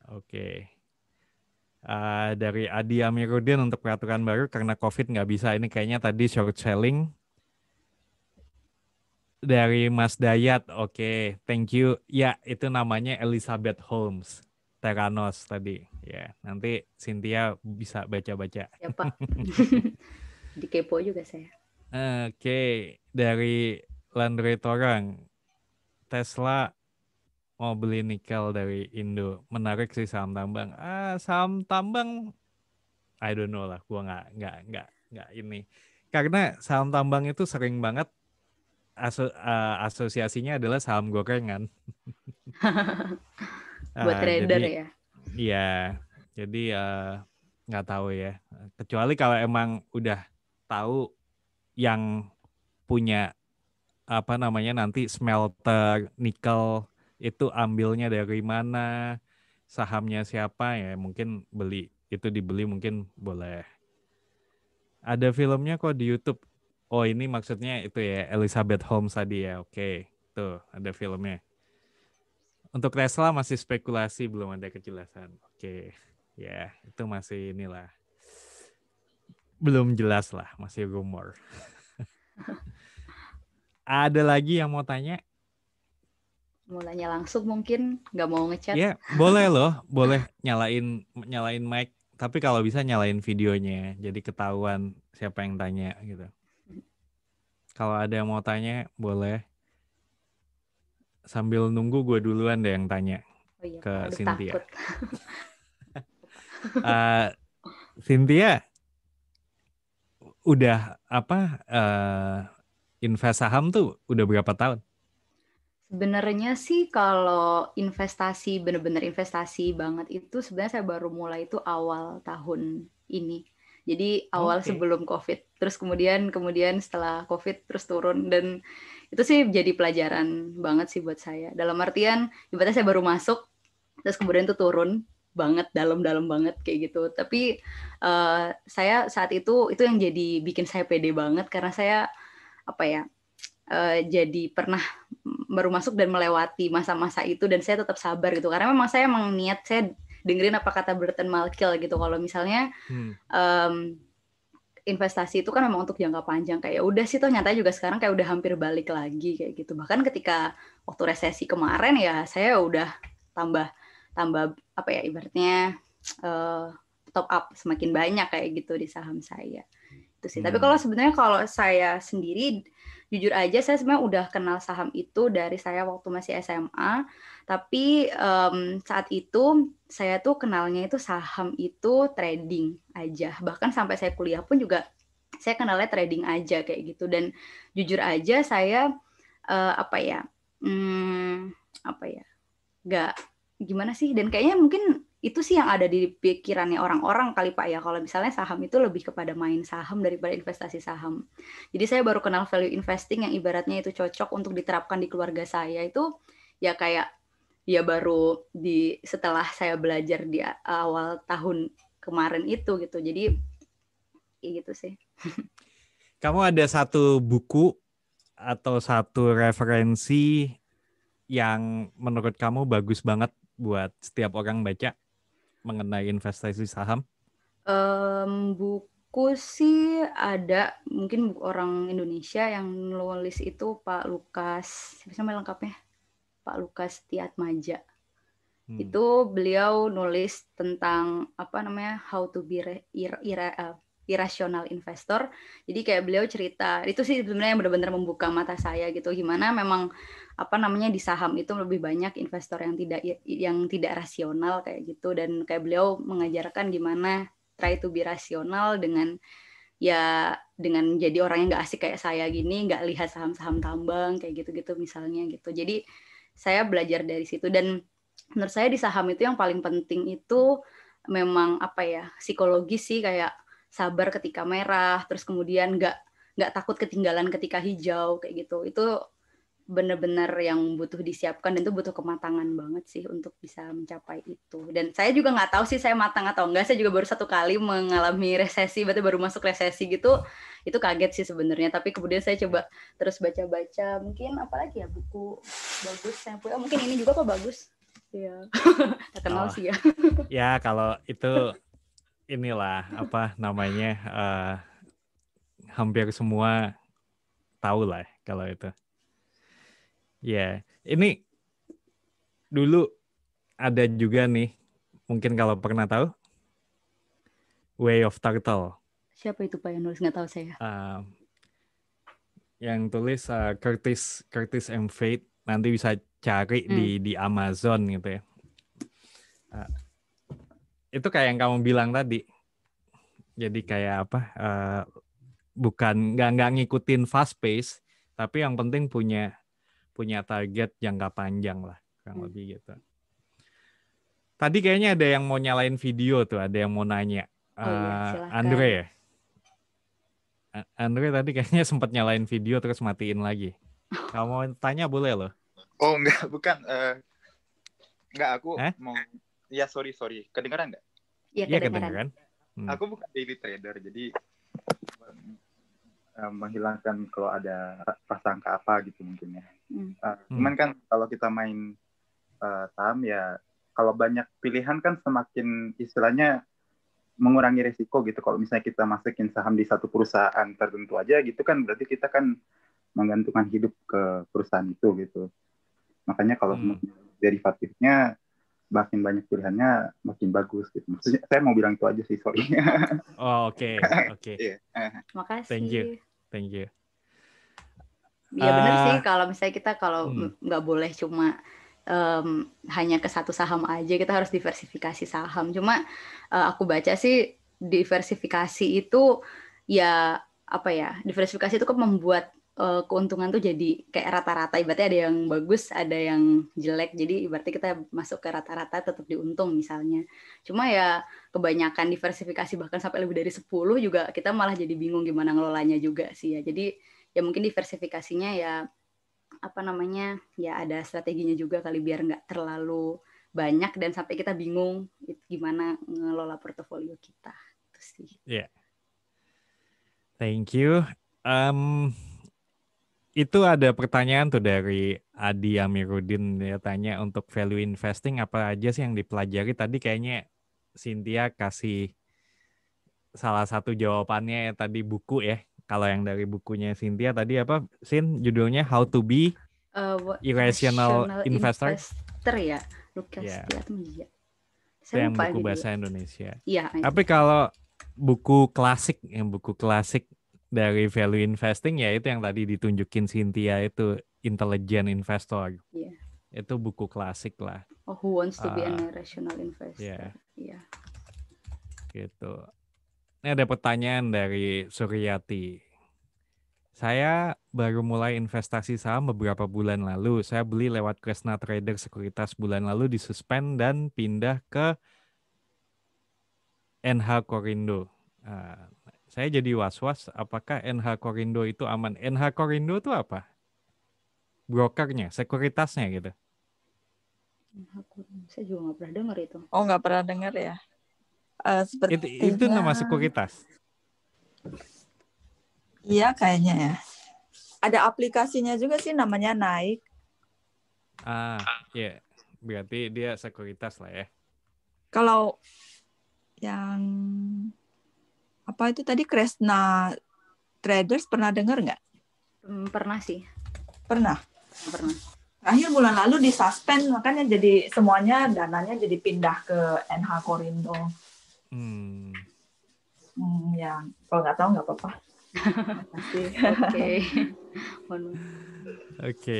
Oke. Okay. Uh, eh, dari Adi Amiruddin untuk peraturan baru karena COVID nggak bisa. Ini kayaknya tadi short selling. Dari Mas Dayat, oke, okay, thank you. Ya, itu namanya Elizabeth Holmes, Teranos tadi. Ya, nanti Cynthia bisa baca-baca. Ya Pak, dikepo juga saya. Oke, okay dari Landry Torang Tesla mau beli nikel dari Indo menarik sih saham tambang ah saham tambang I don't know lah gua nggak nggak nggak nggak ini karena saham tambang itu sering banget aso uh, asosiasinya adalah saham gorengan buat uh, trader jadi, ya iya jadi ah, nggak uh, tahu ya kecuali kalau emang udah tahu yang punya apa namanya nanti smelter nikel itu ambilnya dari mana sahamnya siapa ya mungkin beli itu dibeli mungkin boleh ada filmnya kok di YouTube oh ini maksudnya itu ya Elizabeth Holmes tadi ya oke okay. tuh ada filmnya untuk Tesla masih spekulasi belum ada kejelasan oke okay. ya yeah, itu masih inilah belum jelas lah masih rumor ada lagi yang mau tanya? Mulanya langsung mungkin nggak mau ngechat. Iya, yeah, boleh loh, boleh nyalain nyalain mic, tapi kalau bisa nyalain videonya, jadi ketahuan siapa yang tanya gitu. Kalau ada yang mau tanya, boleh. Sambil nunggu gue duluan deh yang tanya oh, iya. ke Cynthia. uh, Cynthia udah apa uh, invest saham tuh udah berapa tahun? Sebenarnya sih kalau investasi bener-bener investasi banget itu sebenarnya saya baru mulai itu awal tahun ini. Jadi awal okay. sebelum COVID, terus kemudian kemudian setelah COVID terus turun dan itu sih jadi pelajaran banget sih buat saya. Dalam artian ibaratnya saya baru masuk terus kemudian itu turun banget dalam-dalam banget kayak gitu. Tapi uh, saya saat itu itu yang jadi bikin saya pede banget karena saya apa ya uh, jadi pernah baru masuk dan melewati masa-masa itu dan saya tetap sabar gitu karena memang saya emang niat saya dengerin apa kata Burton Malkiel gitu kalau misalnya hmm. um, investasi itu kan memang untuk jangka panjang kayak ya udah sih toh nyata juga sekarang kayak udah hampir balik lagi kayak gitu bahkan ketika waktu resesi kemarin ya saya udah tambah tambah apa ya ibaratnya uh, top up semakin banyak kayak gitu di saham saya gitu sih. Hmm. Tapi kalau sebenarnya kalau saya sendiri jujur aja saya sebenarnya udah kenal saham itu dari saya waktu masih SMA. Tapi um, saat itu saya tuh kenalnya itu saham itu trading aja. Bahkan sampai saya kuliah pun juga saya kenalnya trading aja kayak gitu dan jujur aja saya uh, apa ya? Hmm, apa ya? Gak gimana sih dan kayaknya mungkin itu sih yang ada di pikirannya orang-orang kali Pak ya kalau misalnya saham itu lebih kepada main saham daripada investasi saham. Jadi saya baru kenal value investing yang ibaratnya itu cocok untuk diterapkan di keluarga saya itu ya kayak ya baru di setelah saya belajar di awal tahun kemarin itu gitu. Jadi ya gitu sih. Kamu ada satu buku atau satu referensi yang menurut kamu bagus banget buat setiap orang baca? mengenai investasi saham? Um, buku sih ada, mungkin buku orang Indonesia yang nulis itu Pak Lukas, siapa nama lengkapnya? Pak Lukas Maja. Hmm. Itu beliau nulis tentang apa namanya How to be re, ir, ir, eh, irasional investor. Jadi kayak beliau cerita, itu sih sebenarnya yang benar-benar membuka mata saya gitu. Gimana memang apa namanya di saham itu lebih banyak investor yang tidak yang tidak rasional kayak gitu dan kayak beliau mengajarkan gimana try to be rasional dengan ya dengan jadi orang yang nggak asik kayak saya gini, nggak lihat saham-saham tambang kayak gitu-gitu misalnya gitu. Jadi saya belajar dari situ dan menurut saya di saham itu yang paling penting itu memang apa ya psikologi sih kayak sabar ketika merah, terus kemudian nggak nggak takut ketinggalan ketika hijau kayak gitu. Itu benar-benar yang butuh disiapkan dan itu butuh kematangan banget sih untuk bisa mencapai itu. Dan saya juga nggak tahu sih saya matang atau enggak. Saya juga baru satu kali mengalami resesi, berarti baru masuk resesi gitu. Itu kaget sih sebenarnya. Tapi kemudian saya coba terus baca-baca. Mungkin apalagi ya buku bagus saya punya. Oh, mungkin ini juga kok bagus. Ya Terkenal oh. sih ya. ya kalau itu inilah apa namanya uh, hampir semua tahu lah kalau itu. Ya, yeah. ini dulu ada juga nih, mungkin kalau pernah tahu, Way of Turtle. Siapa itu Pak yang nulis? Nggak tahu saya. Uh, yang tulis uh, Curtis Curtis and Fate nanti bisa cari hmm. di di Amazon gitu ya. Uh, itu kayak yang kamu bilang tadi. Jadi kayak apa? Uh, bukan nggak nggak ngikutin fast pace, tapi yang penting punya punya target jangka panjang lah, kurang hmm. lebih gitu. Tadi kayaknya ada yang mau nyalain video tuh, ada yang mau nanya. Oh, iya, eh, Andre ya? Andre tadi kayaknya sempat nyalain video terus matiin lagi. Kamu mau tanya boleh loh. Oh enggak, bukan. Uh, eh, enggak, aku eh? mau ya sorry sorry, kedengeran nggak? Iya ya, kedengeran. Hmm. Aku bukan daily trader, jadi eh, menghilangkan kalau ada prasangka apa gitu mungkin ya. Hmm. Uh, cuman kan kalau kita main uh, saham ya kalau banyak pilihan kan semakin istilahnya mengurangi risiko gitu. Kalau misalnya kita masukin saham di satu perusahaan tertentu aja gitu kan berarti kita kan menggantungkan hidup ke perusahaan itu gitu. Makanya kalau hmm. derivatifnya makin banyak pilihannya makin bagus gitu. Maksudnya saya mau bilang itu aja sih sorry. oh oke oke. Okay. Iya. yeah. Makasih. Thank you thank you. Iya uh, benar sih eh, kalau misalnya kita kalau hmm. nggak hmm. boleh cuma um, hanya ke satu saham aja kita harus diversifikasi saham. Cuma uh, aku baca sih diversifikasi itu ya apa ya diversifikasi itu kan membuat uh, keuntungan tuh jadi kayak rata-rata ibaratnya ada yang bagus ada yang jelek jadi ibaratnya kita masuk ke rata-rata tetap diuntung misalnya cuma ya kebanyakan diversifikasi bahkan sampai lebih dari 10 juga kita malah jadi bingung gimana ngelolanya juga sih ya jadi ya mungkin diversifikasinya ya apa namanya ya ada strateginya juga kali biar nggak terlalu banyak dan sampai kita bingung gimana ngelola portofolio kita itu sih. Yeah. Thank you. Um, itu ada pertanyaan tuh dari Adi Amiruddin dia tanya untuk value investing apa aja sih yang dipelajari tadi kayaknya Cynthia kasih salah satu jawabannya ya, tadi buku ya kalau yang dari bukunya Cynthia tadi apa Sin judulnya How to be uh, eh, what, irrational, investor investor ya Lukas yeah. Iya. Saya yang buku bahasa Indonesia. Iya. Tapi kalau buku klasik yang buku klasik dari value investing ya itu yang tadi ditunjukin Cynthia itu intelligent investor. Yeah. Itu buku klasik lah. Oh, who wants to uh, be an ah, irrational investor? Yeah. yeah. Gitu. Ini ada pertanyaan dari Suryati. Saya baru mulai investasi saham beberapa bulan lalu. Saya beli lewat Kresna Trader Sekuritas bulan lalu disuspend dan pindah ke NH Corindo. Ah, saya jadi was-was apakah NH Korindo itu aman. NH Korindo itu apa? Brokernya, sekuritasnya gitu. Saya juga nggak pernah dengar itu. Oh nggak pernah dengar ya? Uh, eh, seperti itu, itu nama sekuritas. Iya kayaknya ya. Ada aplikasinya juga sih namanya Naik. Ah, iya. Yeah. Berarti dia sekuritas lah ya. Kalau yang apa itu tadi Kresna Traders pernah dengar nggak? Hmm, pernah sih. Pernah. Pernah. Akhir bulan lalu di suspend makanya jadi semuanya dananya jadi pindah ke NH Corindo. Hmm. Hmm, ya kalau nggak tahu nggak apa-apa. Oke. Oke.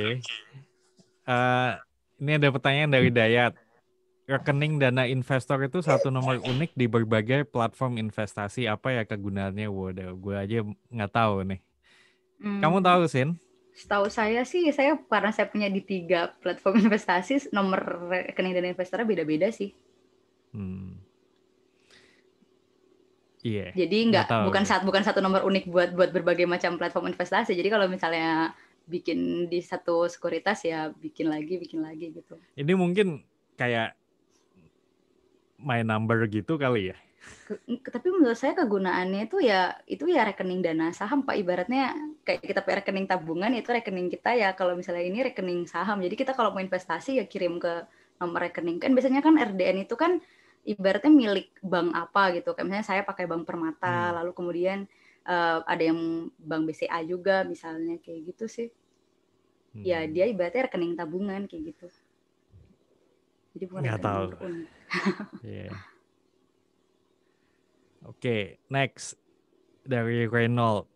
Eh, ini ada pertanyaan dari Dayat rekening dana investor itu satu nomor unik di berbagai platform investasi apa ya kegunaannya? Waduh, gue aja nggak tahu nih. Hmm. Kamu tahu Sin? Setahu saya sih, saya karena saya punya di tiga platform investasi, nomor rekening dana investornya beda-beda sih. Hmm. Iya. Yeah, jadi nggak bukan saat bukan satu nomor unik buat buat berbagai macam platform investasi. Jadi kalau misalnya bikin di satu sekuritas ya bikin lagi bikin lagi gitu. Ini mungkin kayak my number gitu kali ya tapi menurut saya kegunaannya itu ya itu ya rekening dana saham pak ibaratnya kayak kita pakai rekening tabungan itu rekening kita ya kalau misalnya ini rekening saham jadi kita kalau mau investasi ya kirim ke nomor rekening kan biasanya kan RDN itu kan ibaratnya milik bank apa gitu kayak misalnya saya pakai bank Permata hmm. lalu kemudian uh, ada yang bank BCA juga misalnya kayak gitu sih ya, hmm. ya dia ibaratnya rekening tabungan kayak gitu jadi bukan nggak tahu yeah. Oke, okay, next dari Reynold.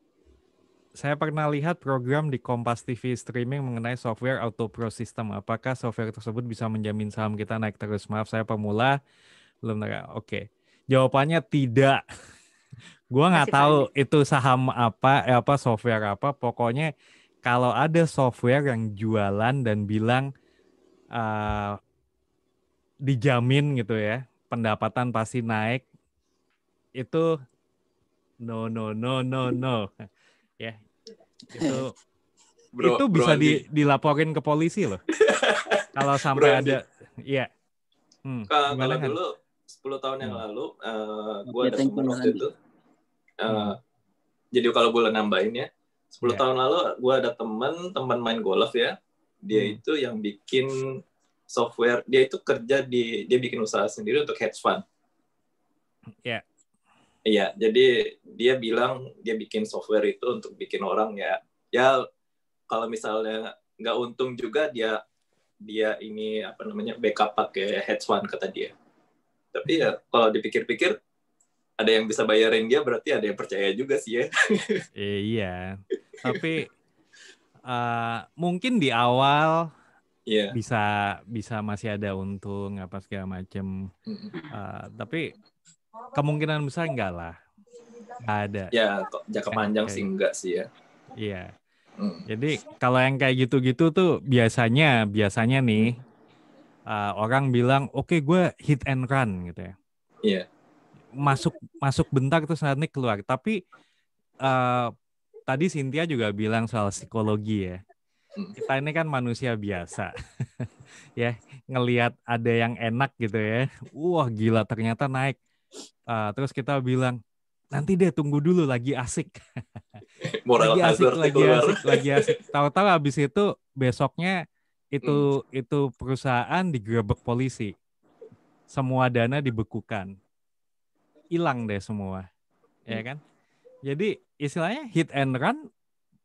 Saya pernah lihat program di Kompas TV streaming mengenai software auto pro system. Apakah software tersebut bisa menjamin saham kita naik terus? Maaf, saya pemula, belum Oke, okay. jawabannya tidak. Gua nggak tahu itu saham apa, eh, apa software apa. Pokoknya kalau ada software yang jualan dan bilang uh, dijamin gitu ya pendapatan pasti naik itu no no no no no ya itu bro, itu bisa bro di, dilaporin ke polisi loh kalau sampai bro ada ya hmm, kalau, kan? dulu 10 tahun yang hmm. lalu uh, eh, gue ya, eh, ya, ya. ada temen waktu itu uh, hmm. jadi kalau boleh nambahin ya 10 yeah. tahun lalu gue ada temen teman main golf ya dia hmm. itu yang bikin software dia itu kerja di dia bikin usaha sendiri untuk hedge fund. Ya. Yeah. Iya, jadi dia bilang dia bikin software itu untuk bikin orang ya ya kalau misalnya nggak untung juga dia dia ini apa namanya backup pakai hedge fund kata dia. Tapi ya kalau dipikir-pikir ada yang bisa bayarin dia berarti ada yang percaya juga sih ya. Eh, iya. Tapi uh, mungkin di awal yeah. bisa bisa masih ada untung apa segala macem uh, tapi kemungkinan besar enggak lah enggak ada ya jangka panjang kayak, sih gitu. enggak sih ya iya mm. jadi kalau yang kayak gitu-gitu tuh biasanya biasanya nih uh, orang bilang oke okay, gue hit and run gitu ya iya yeah. masuk masuk bentar terus nanti keluar tapi uh, tadi Cynthia juga bilang soal psikologi ya kita ini kan manusia biasa ya ngelihat ada yang enak gitu ya wah gila ternyata naik uh, terus kita bilang nanti deh tunggu dulu lagi asik lagi asik lagi asik lagi asik tahu-tahu abis itu besoknya itu hmm. itu perusahaan digerebek polisi semua dana dibekukan hilang deh semua ya hmm. kan jadi istilahnya hit and run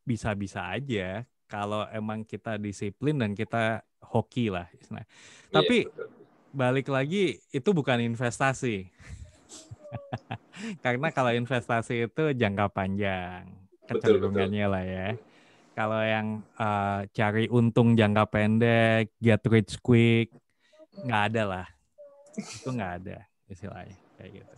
bisa-bisa aja kalau emang kita disiplin dan kita hoki lah. Nah, tapi balik lagi itu bukan investasi. Karena kalau investasi itu jangka panjang kecenderungannya lah ya. Kalau yang uh, cari untung jangka pendek, get rich quick, nggak ada lah. Itu nggak ada istilahnya kayak gitu.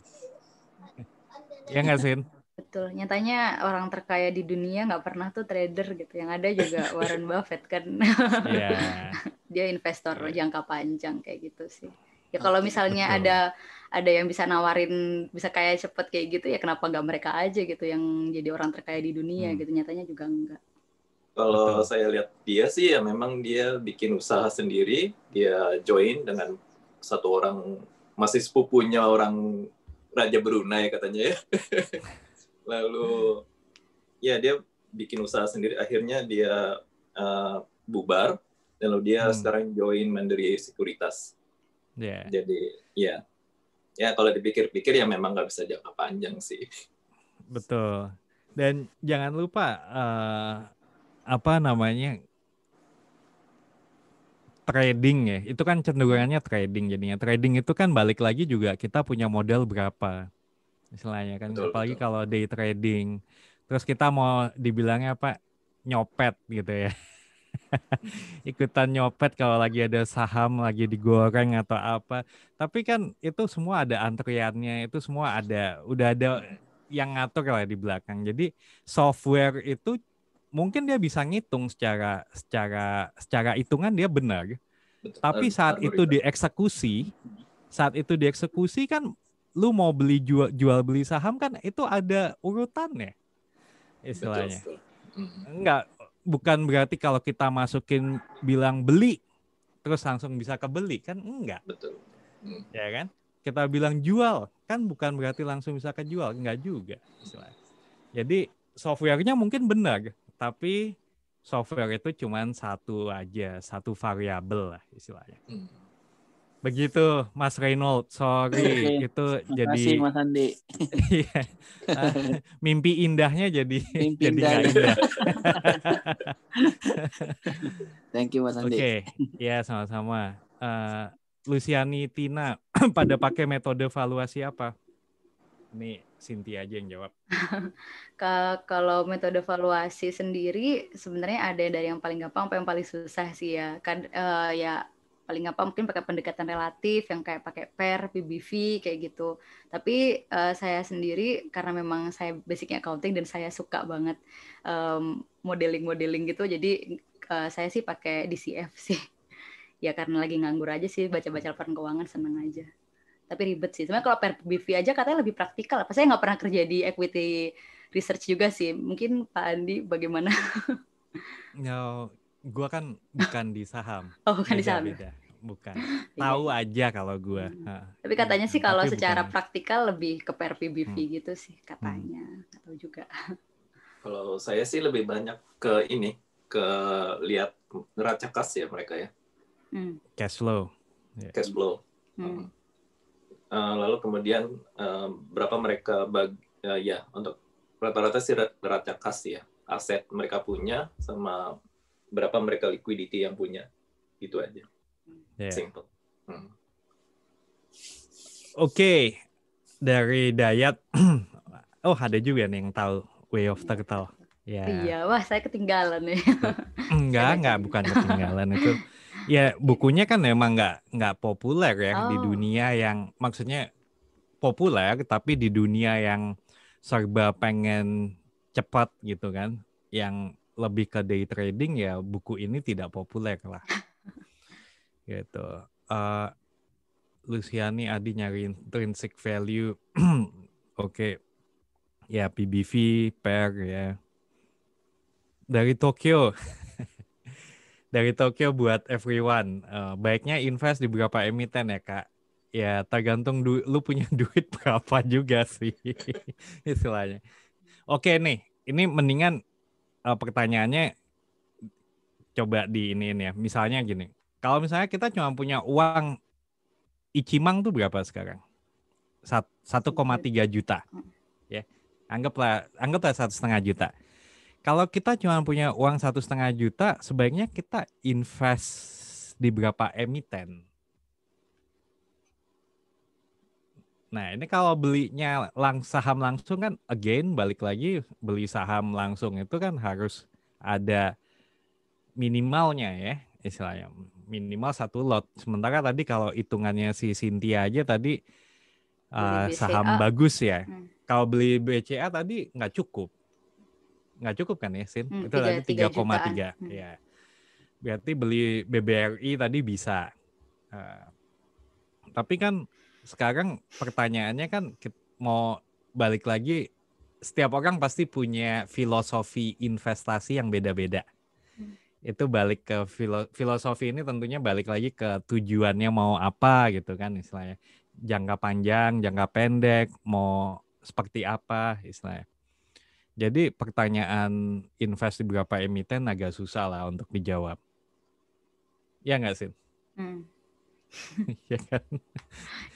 ya nggak Sin? Betul. Nyatanya orang terkaya di dunia nggak pernah tuh trader gitu. Yang ada juga Warren Buffett kan. yeah. Dia investor yeah. jangka panjang kayak gitu sih. Ya kalau misalnya Betul. ada ada yang bisa nawarin bisa kaya cepet kayak gitu ya kenapa nggak mereka aja gitu yang jadi orang terkaya di dunia hmm. gitu. Nyatanya juga enggak. Kalau saya lihat dia sih ya memang dia bikin usaha sendiri, dia join dengan satu orang masih sepupunya orang Raja Brunei katanya ya. lalu ya dia bikin usaha sendiri akhirnya dia uh, bubar lalu dia hmm. sekarang join mandiri sekuritas yeah. jadi ya ya kalau dipikir-pikir ya memang nggak bisa jangka panjang sih betul dan jangan lupa uh, apa namanya trading ya itu kan cenderungannya trading jadinya trading itu kan balik lagi juga kita punya modal berapa misalnya kan betul, apalagi betul. kalau day trading terus kita mau dibilangnya apa nyopet gitu ya ikutan nyopet kalau lagi ada saham lagi digoreng atau apa tapi kan itu semua ada antriannya itu semua ada udah ada yang ngatur lah di belakang jadi software itu mungkin dia bisa ngitung secara secara secara hitungan dia benar Betul. tapi saat itu dieksekusi saat itu dieksekusi kan lu mau beli jual jual beli saham kan itu ada urutannya istilahnya. Hmm. Enggak bukan berarti kalau kita masukin bilang beli terus langsung bisa kebeli kan enggak. Betul. Hmm. Ya kan? Kita bilang jual kan bukan berarti langsung bisa kejual, enggak juga istilahnya. Jadi softwarenya mungkin benar, tapi software itu cuman satu aja, satu variabel lah istilahnya. Hmm. Begitu Mas Reynold, sorry itu Makasih, jadi Mas Andi. Iya. Ah, mimpi indahnya jadi mimpi jadi indah. indah. Thank you Mas Andi. Oke, okay. ya sama-sama. Uh, Luciani Tina pada pakai metode valuasi apa? Ini Sinti aja yang jawab. Kalau metode valuasi sendiri sebenarnya ada dari yang paling gampang sampai yang paling susah sih ya. Kad, uh, eh, ya paling apa mungkin pakai pendekatan relatif yang kayak pakai pair, PBV kayak gitu. Tapi uh, saya sendiri karena memang saya basicnya accounting dan saya suka banget um, modeling-modeling gitu, jadi uh, saya sih pakai DCF sih. ya karena lagi nganggur aja sih baca-baca laporan keuangan seneng aja. Tapi ribet sih. Sebenarnya kalau pair PBV aja katanya lebih praktikal. Apa saya nggak pernah kerja di equity research juga sih. Mungkin Pak Andi bagaimana? no, Gua kan bukan di saham. oh, bukan di saham. Ya? Beda. Bukan. Iya. Tahu aja kalau gua. Hmm. Tapi katanya sih hmm, kalau secara bukan. praktikal lebih ke PRPBV hmm. gitu sih katanya. Hmm. Atau juga. Kalau saya sih lebih banyak ke ini, ke lihat neraca kas ya mereka ya. Hmm. Cash flow. Yeah. Cash flow. Hmm. Uh, lalu kemudian uh, berapa mereka bagi, uh, eh, ya untuk rata-rata sih neraca kas ya aset mereka punya sama berapa mereka liquidity yang punya itu aja yeah. simple hmm. oke okay. dari Dayat oh ada juga nih yang tahu way of turtle ya iya wah saya ketinggalan ya enggak enggak bukan ketinggalan itu ya bukunya kan memang enggak nggak populer ya oh. di dunia yang maksudnya populer tapi di dunia yang serba pengen cepat gitu kan yang lebih ke day trading ya buku ini tidak populer lah gitu uh, Luciani Adi nyari intrinsic value oke okay. ya PBV per ya dari Tokyo dari Tokyo buat everyone uh, baiknya invest di beberapa emiten ya kak ya tergantung du lu punya duit berapa juga sih istilahnya oke okay, nih ini mendingan uh, pertanyaannya coba di ini ya. Misalnya gini, kalau misalnya kita cuma punya uang Icimang tuh berapa sekarang? 1,3 juta. Ya. Anggaplah anggaplah satu setengah juta. Kalau kita cuma punya uang satu setengah juta, sebaiknya kita invest di berapa emiten? Nah, ini kalau belinya lang saham langsung kan again balik lagi beli saham langsung itu kan harus ada minimalnya ya istilahnya minimal satu lot. Sementara tadi kalau hitungannya si Cynthia aja tadi uh, saham bagus ya. Hmm. Kalau beli BCA tadi nggak cukup. Nggak cukup kan ya, Sin? Hmm, itu 3, tadi 3,3. Hmm. Ya. Berarti beli BBRI tadi bisa. Uh, tapi kan sekarang pertanyaannya kan mau balik lagi setiap orang pasti punya filosofi investasi yang beda-beda. Hmm. Itu balik ke filo filosofi ini tentunya balik lagi ke tujuannya mau apa gitu kan istilahnya. Jangka panjang, jangka pendek, mau seperti apa istilahnya. Jadi pertanyaan invest di berapa emiten agak susah lah untuk dijawab. Ya nggak sih? Hmm. ya kan?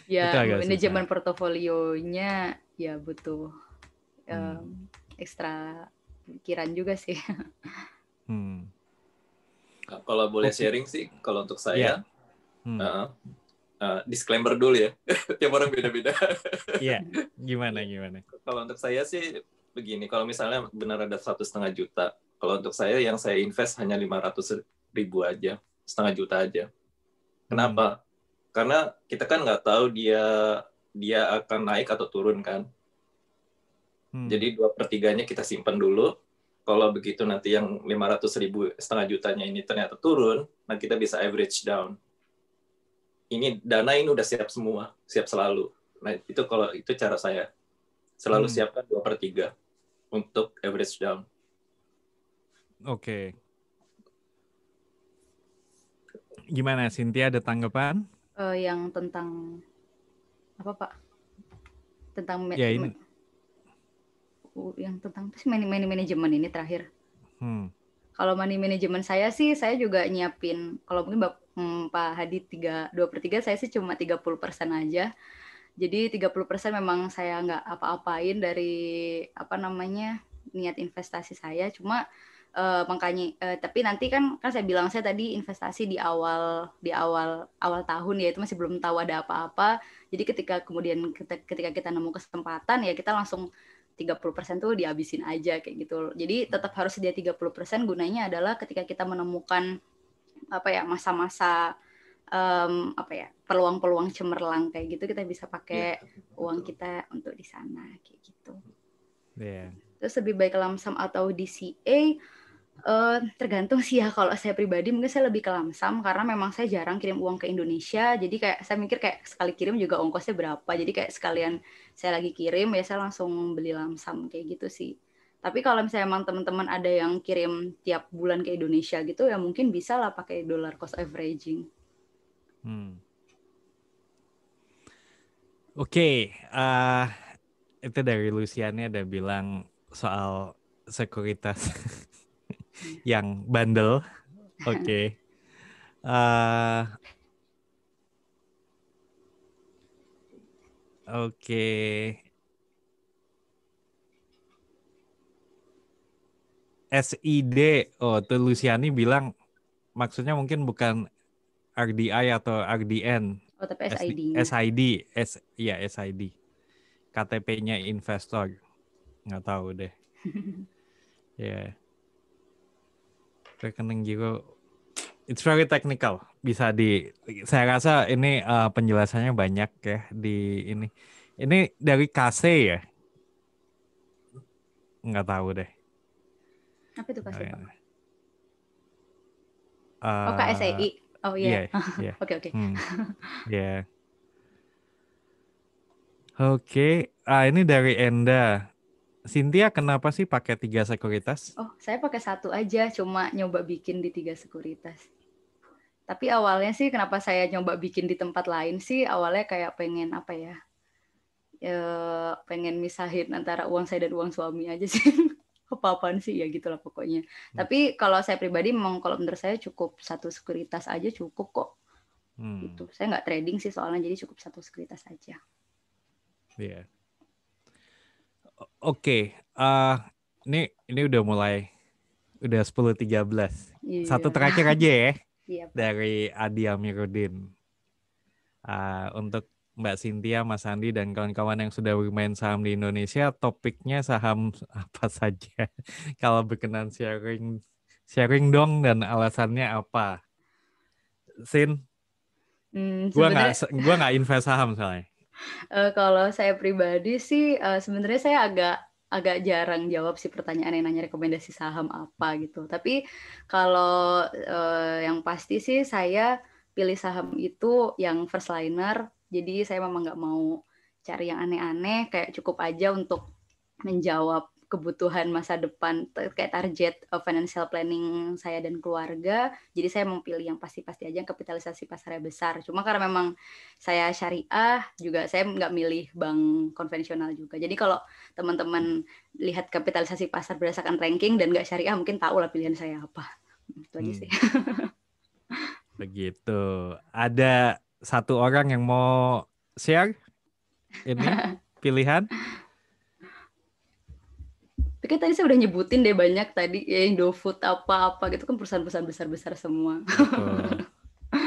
Ya, manajemen portofolionya ya butuh um, ekstra pikiran juga sih. hmm. kalau boleh okay. sharing sih, kalau untuk saya, yeah. hmm. uh, uh, disclaimer dulu ya, tiap orang beda-beda. Iya, gimana gimana? Kalau untuk saya sih begini, kalau misalnya benar ada satu setengah juta, kalau untuk saya yang saya invest hanya 500 ribu aja, setengah juta aja. Kenapa? Hmm karena kita kan nggak tahu dia dia akan naik atau turun kan hmm. jadi dua pertiganya kita simpan dulu kalau begitu nanti yang 500 ribu setengah jutanya ini ternyata turun nah kita bisa average down ini dana ini udah siap semua siap selalu nah itu kalau itu cara saya selalu hmm. siapkan dua pertiga untuk average down oke okay gimana Cynthia ada tanggapan? uh, yang tentang apa Pak? Tentang ya, ini. yang tentang apa sih money, money management ini terakhir. Hmm. Kalau money management saya sih saya juga nyiapin kalau mungkin Bap, hmm, Pak Hadi tiga dua per 3 saya sih cuma 30% aja. Jadi 30% memang saya nggak apa-apain dari apa namanya niat investasi saya. Cuma uh, makanya uh, tapi nanti kan kan saya bilang saya tadi investasi di awal di awal awal tahun ya itu masih belum tahu ada apa-apa jadi ketika kemudian ketika kita nemu kesempatan ya kita langsung 30% tuh dihabisin aja kayak gitu jadi tetap harus puluh 30% gunanya adalah ketika kita menemukan apa ya masa-masa um, apa ya peluang-peluang cemerlang kayak gitu kita bisa pakai iya, uang kita untuk di sana kayak gitu yeah. terus lebih baik lamsam atau DCA Uh, tergantung sih ya kalau saya pribadi mungkin saya lebih ke lamsam karena memang saya jarang kirim uang ke Indonesia jadi kayak saya mikir kayak sekali kirim juga ongkosnya berapa jadi kayak sekalian saya lagi kirim ya saya langsung beli lamsam kayak gitu sih tapi kalau misalnya emang teman-teman ada yang kirim tiap bulan ke Indonesia gitu ya mungkin bisa lah pakai dollar cost averaging. Hmm. Oke, okay. uh, eh, itu dari Luciannya ada bilang soal sekuritas. yang bandel. Oke. Okay. Uh, eh, Oke. Okay. SID, oh tuh Luciani bilang maksudnya mungkin bukan RDI atau RDN. Oh tapi SID. SID, S, ya SID. KTP-nya investor. Nggak tahu deh. Ya. yeah rekening juga, it's very technical. Bisa di saya rasa ini uh, penjelasannya banyak ya di ini. Ini dari KC ya? Nggak tahu deh. Apa itu KC? Oke, uh, oh KSEI. Oh iya. Iya, iya. Oke oke. Ya. Oke, ah ini dari Enda. Cynthia kenapa sih pakai tiga sekuritas? Oh, saya pakai satu aja, cuma nyoba bikin di tiga sekuritas. Tapi awalnya sih kenapa saya nyoba bikin di tempat lain sih, awalnya kayak pengen apa ya, e, pengen misahin antara uang saya dan uang suami aja sih. Apa-apaan sih, ya gitulah pokoknya. Hmm. Tapi kalau saya pribadi memang kalau menurut saya cukup satu sekuritas aja cukup kok. Hmm. Gitu. Saya nggak trading sih soalnya, jadi cukup satu sekuritas aja. Iya. Yeah. Oke, okay. uh, eh, ini ini udah mulai udah 10.13. Yeah. Iya. Satu terakhir aja ya. Yep. Dari Adi Amiruddin. Uh, untuk Mbak Sintia, Mas Andi, dan kawan-kawan yang sudah bermain saham di Indonesia, topiknya saham apa saja? Kalau berkenan sharing, sharing dong dan alasannya apa? Sin, hmm, gua nggak gua nggak invest saham soalnya. Uh, kalau saya pribadi sih uh, sebenarnya saya agak agak jarang jawab sih pertanyaan yang nanya rekomendasi saham apa gitu. Tapi kalau uh, yang pasti sih saya pilih saham itu yang first liner. Jadi saya memang nggak mau cari yang aneh-aneh, kayak cukup aja untuk menjawab kebutuhan masa depan kayak target uh, financial planning saya dan keluarga. Jadi saya mau pilih yang pasti-pasti aja yang kapitalisasi pasarnya besar. Cuma karena memang saya syariah juga saya nggak milih bank konvensional juga. Jadi kalau teman-teman lihat kapitalisasi pasar berdasarkan ranking dan nggak syariah mungkin tahu lah pilihan saya apa. Itu aja hmm. sih. Hmm. Begitu. Ada satu orang yang mau share ini pilihan? Oke kan tadi saya udah nyebutin deh banyak tadi ya Indofood apa-apa gitu kan perusahaan-perusahaan besar-besar semua. Uh.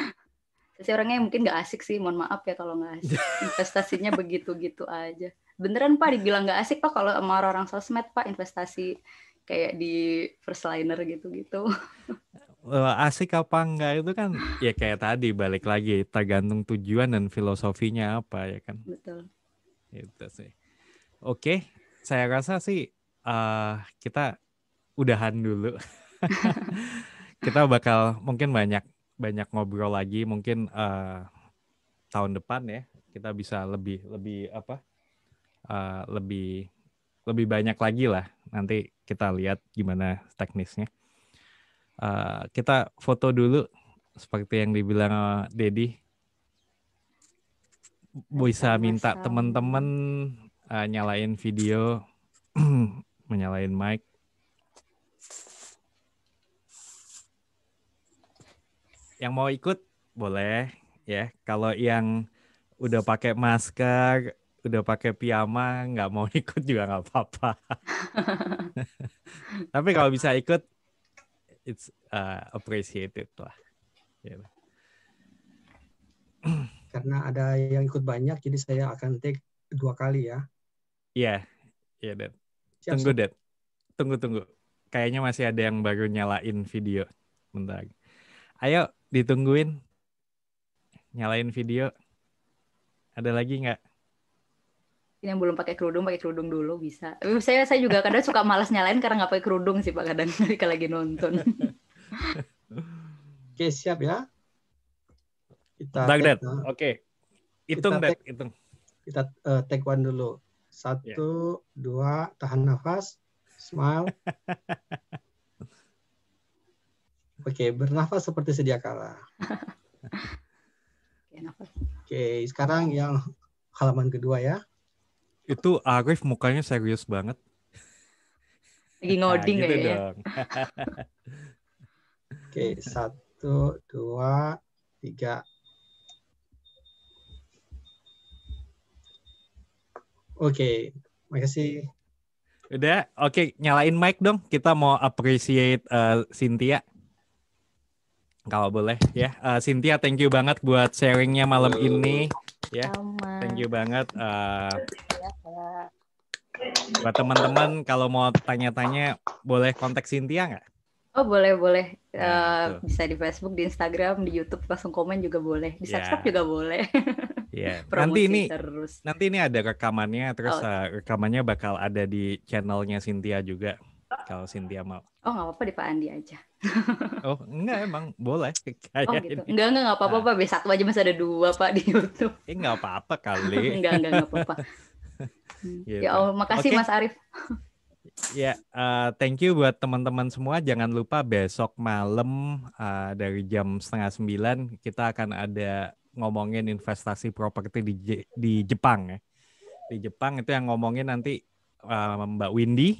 saya orangnya mungkin nggak asik sih, mohon maaf ya kalau nggak asik. Investasinya begitu-gitu aja. Beneran Pak dibilang nggak asik Pak kalau sama orang-orang sosmed Pak investasi kayak di first liner gitu-gitu. Asik apa enggak itu kan ya kayak tadi balik lagi tergantung tujuan dan filosofinya apa ya kan. Betul. Itu sih. Oke, saya rasa sih uh, kita udahan dulu. kita bakal mungkin banyak banyak ngobrol lagi mungkin uh, tahun depan ya kita bisa lebih lebih apa uh, lebih lebih banyak lagi lah nanti kita lihat gimana teknisnya uh, kita foto dulu seperti yang dibilang Dedi bisa minta teman-teman uh, nyalain video menyalain mic. Yang mau ikut boleh ya. Kalau yang udah pakai masker, udah pakai piyama, nggak mau ikut juga nggak apa-apa. Tapi kalau bisa ikut, it's uh, appreciated lah. Yeah. Ya. Karena ada yang ikut banyak, jadi saya akan take dua kali ya. Iya, yeah. iya yeah, siap, tunggu Ded, Tunggu tunggu. Kayaknya masih ada yang baru nyalain video. Bentar. Ayo ditungguin. Nyalain video. Ada lagi nggak? Ini yang belum pakai kerudung pakai kerudung dulu bisa. Saya saya juga kadang suka malas nyalain karena nggak pakai kerudung sih pak kadang kalau lagi nonton. Oke siap ya. Kita. Ded. Oke. Okay. Hitung, Dad. Hitung. Kita uh, eh, take one dulu. Satu, yeah. dua, tahan nafas, smile. Oke, okay, bernafas seperti sedia kala. Oke, okay, sekarang yang halaman kedua ya. Itu Arif mukanya serius banget. Lagi nah, ngoding nah, gitu kayaknya. Oke, okay, satu, dua, tiga. Oke, okay. makasih. Udah, oke, okay. nyalain mic dong. Kita mau appreciate uh, Cynthia. Kalau boleh ya. Uh, Cynthia, thank you banget buat sharingnya malam Halo. ini. Ya, yeah. thank you banget. Uh, buat teman-teman kalau mau tanya-tanya boleh kontak Cynthia nggak? Oh boleh boleh uh, bisa di Facebook, di Instagram, di YouTube langsung komen juga boleh, di yeah. subscribe juga boleh. Iya. Yeah. nanti ini terus. nanti ini ada rekamannya terus oh. uh, rekamannya bakal ada di channelnya Cynthia juga kalau Cynthia mau. Oh nggak apa-apa di Pak Andi aja. oh enggak emang boleh oh, kayak oh, gitu. Enggak enggak nggak apa-apa nah. Pak Besok aja masih ada dua Pak di YouTube. Eh nggak apa-apa kali. enggak enggak nggak apa-apa. Hmm. gitu. Ya Oh makasih okay. Mas Arif. Ya, yeah, uh, thank you buat teman-teman semua. Jangan lupa besok malam uh, dari jam setengah sembilan kita akan ada ngomongin investasi properti di di Jepang ya. Di Jepang itu yang ngomongin nanti uh, Mbak Windy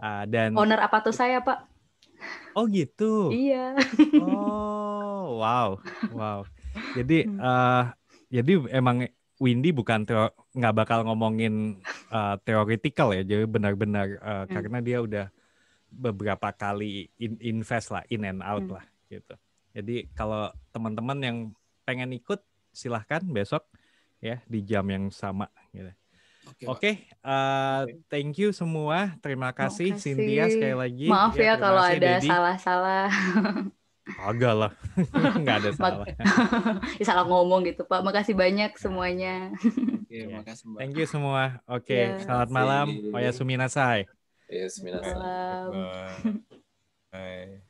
uh, dan owner apa tuh saya, Pak? Oh gitu. Iya. Oh, wow. Wow. Jadi uh, jadi emang Windy bukan nggak bakal ngomongin uh, teoretikal ya, jadi benar-benar uh, hmm. karena dia udah beberapa kali invest lah in and out hmm. lah gitu. Jadi kalau teman-teman yang pengen ikut silahkan besok ya di jam yang sama gitu. Oke, okay, okay, uh, thank you semua. Terima kasih, kasih. Cynthia sekali lagi. Maaf ya, ya kalau kasih, ada salah-salah. Agak lah, nggak ada salah. ya, salah ngomong gitu Pak. Makasih banyak ya. semuanya. Oke, okay, ya. makasih. Mbak. Thank you semua. Oke, okay, ya, yeah. selamat malam. Oyasuminasai. Oyasuminasai. Selamat malam. Bye. Bye.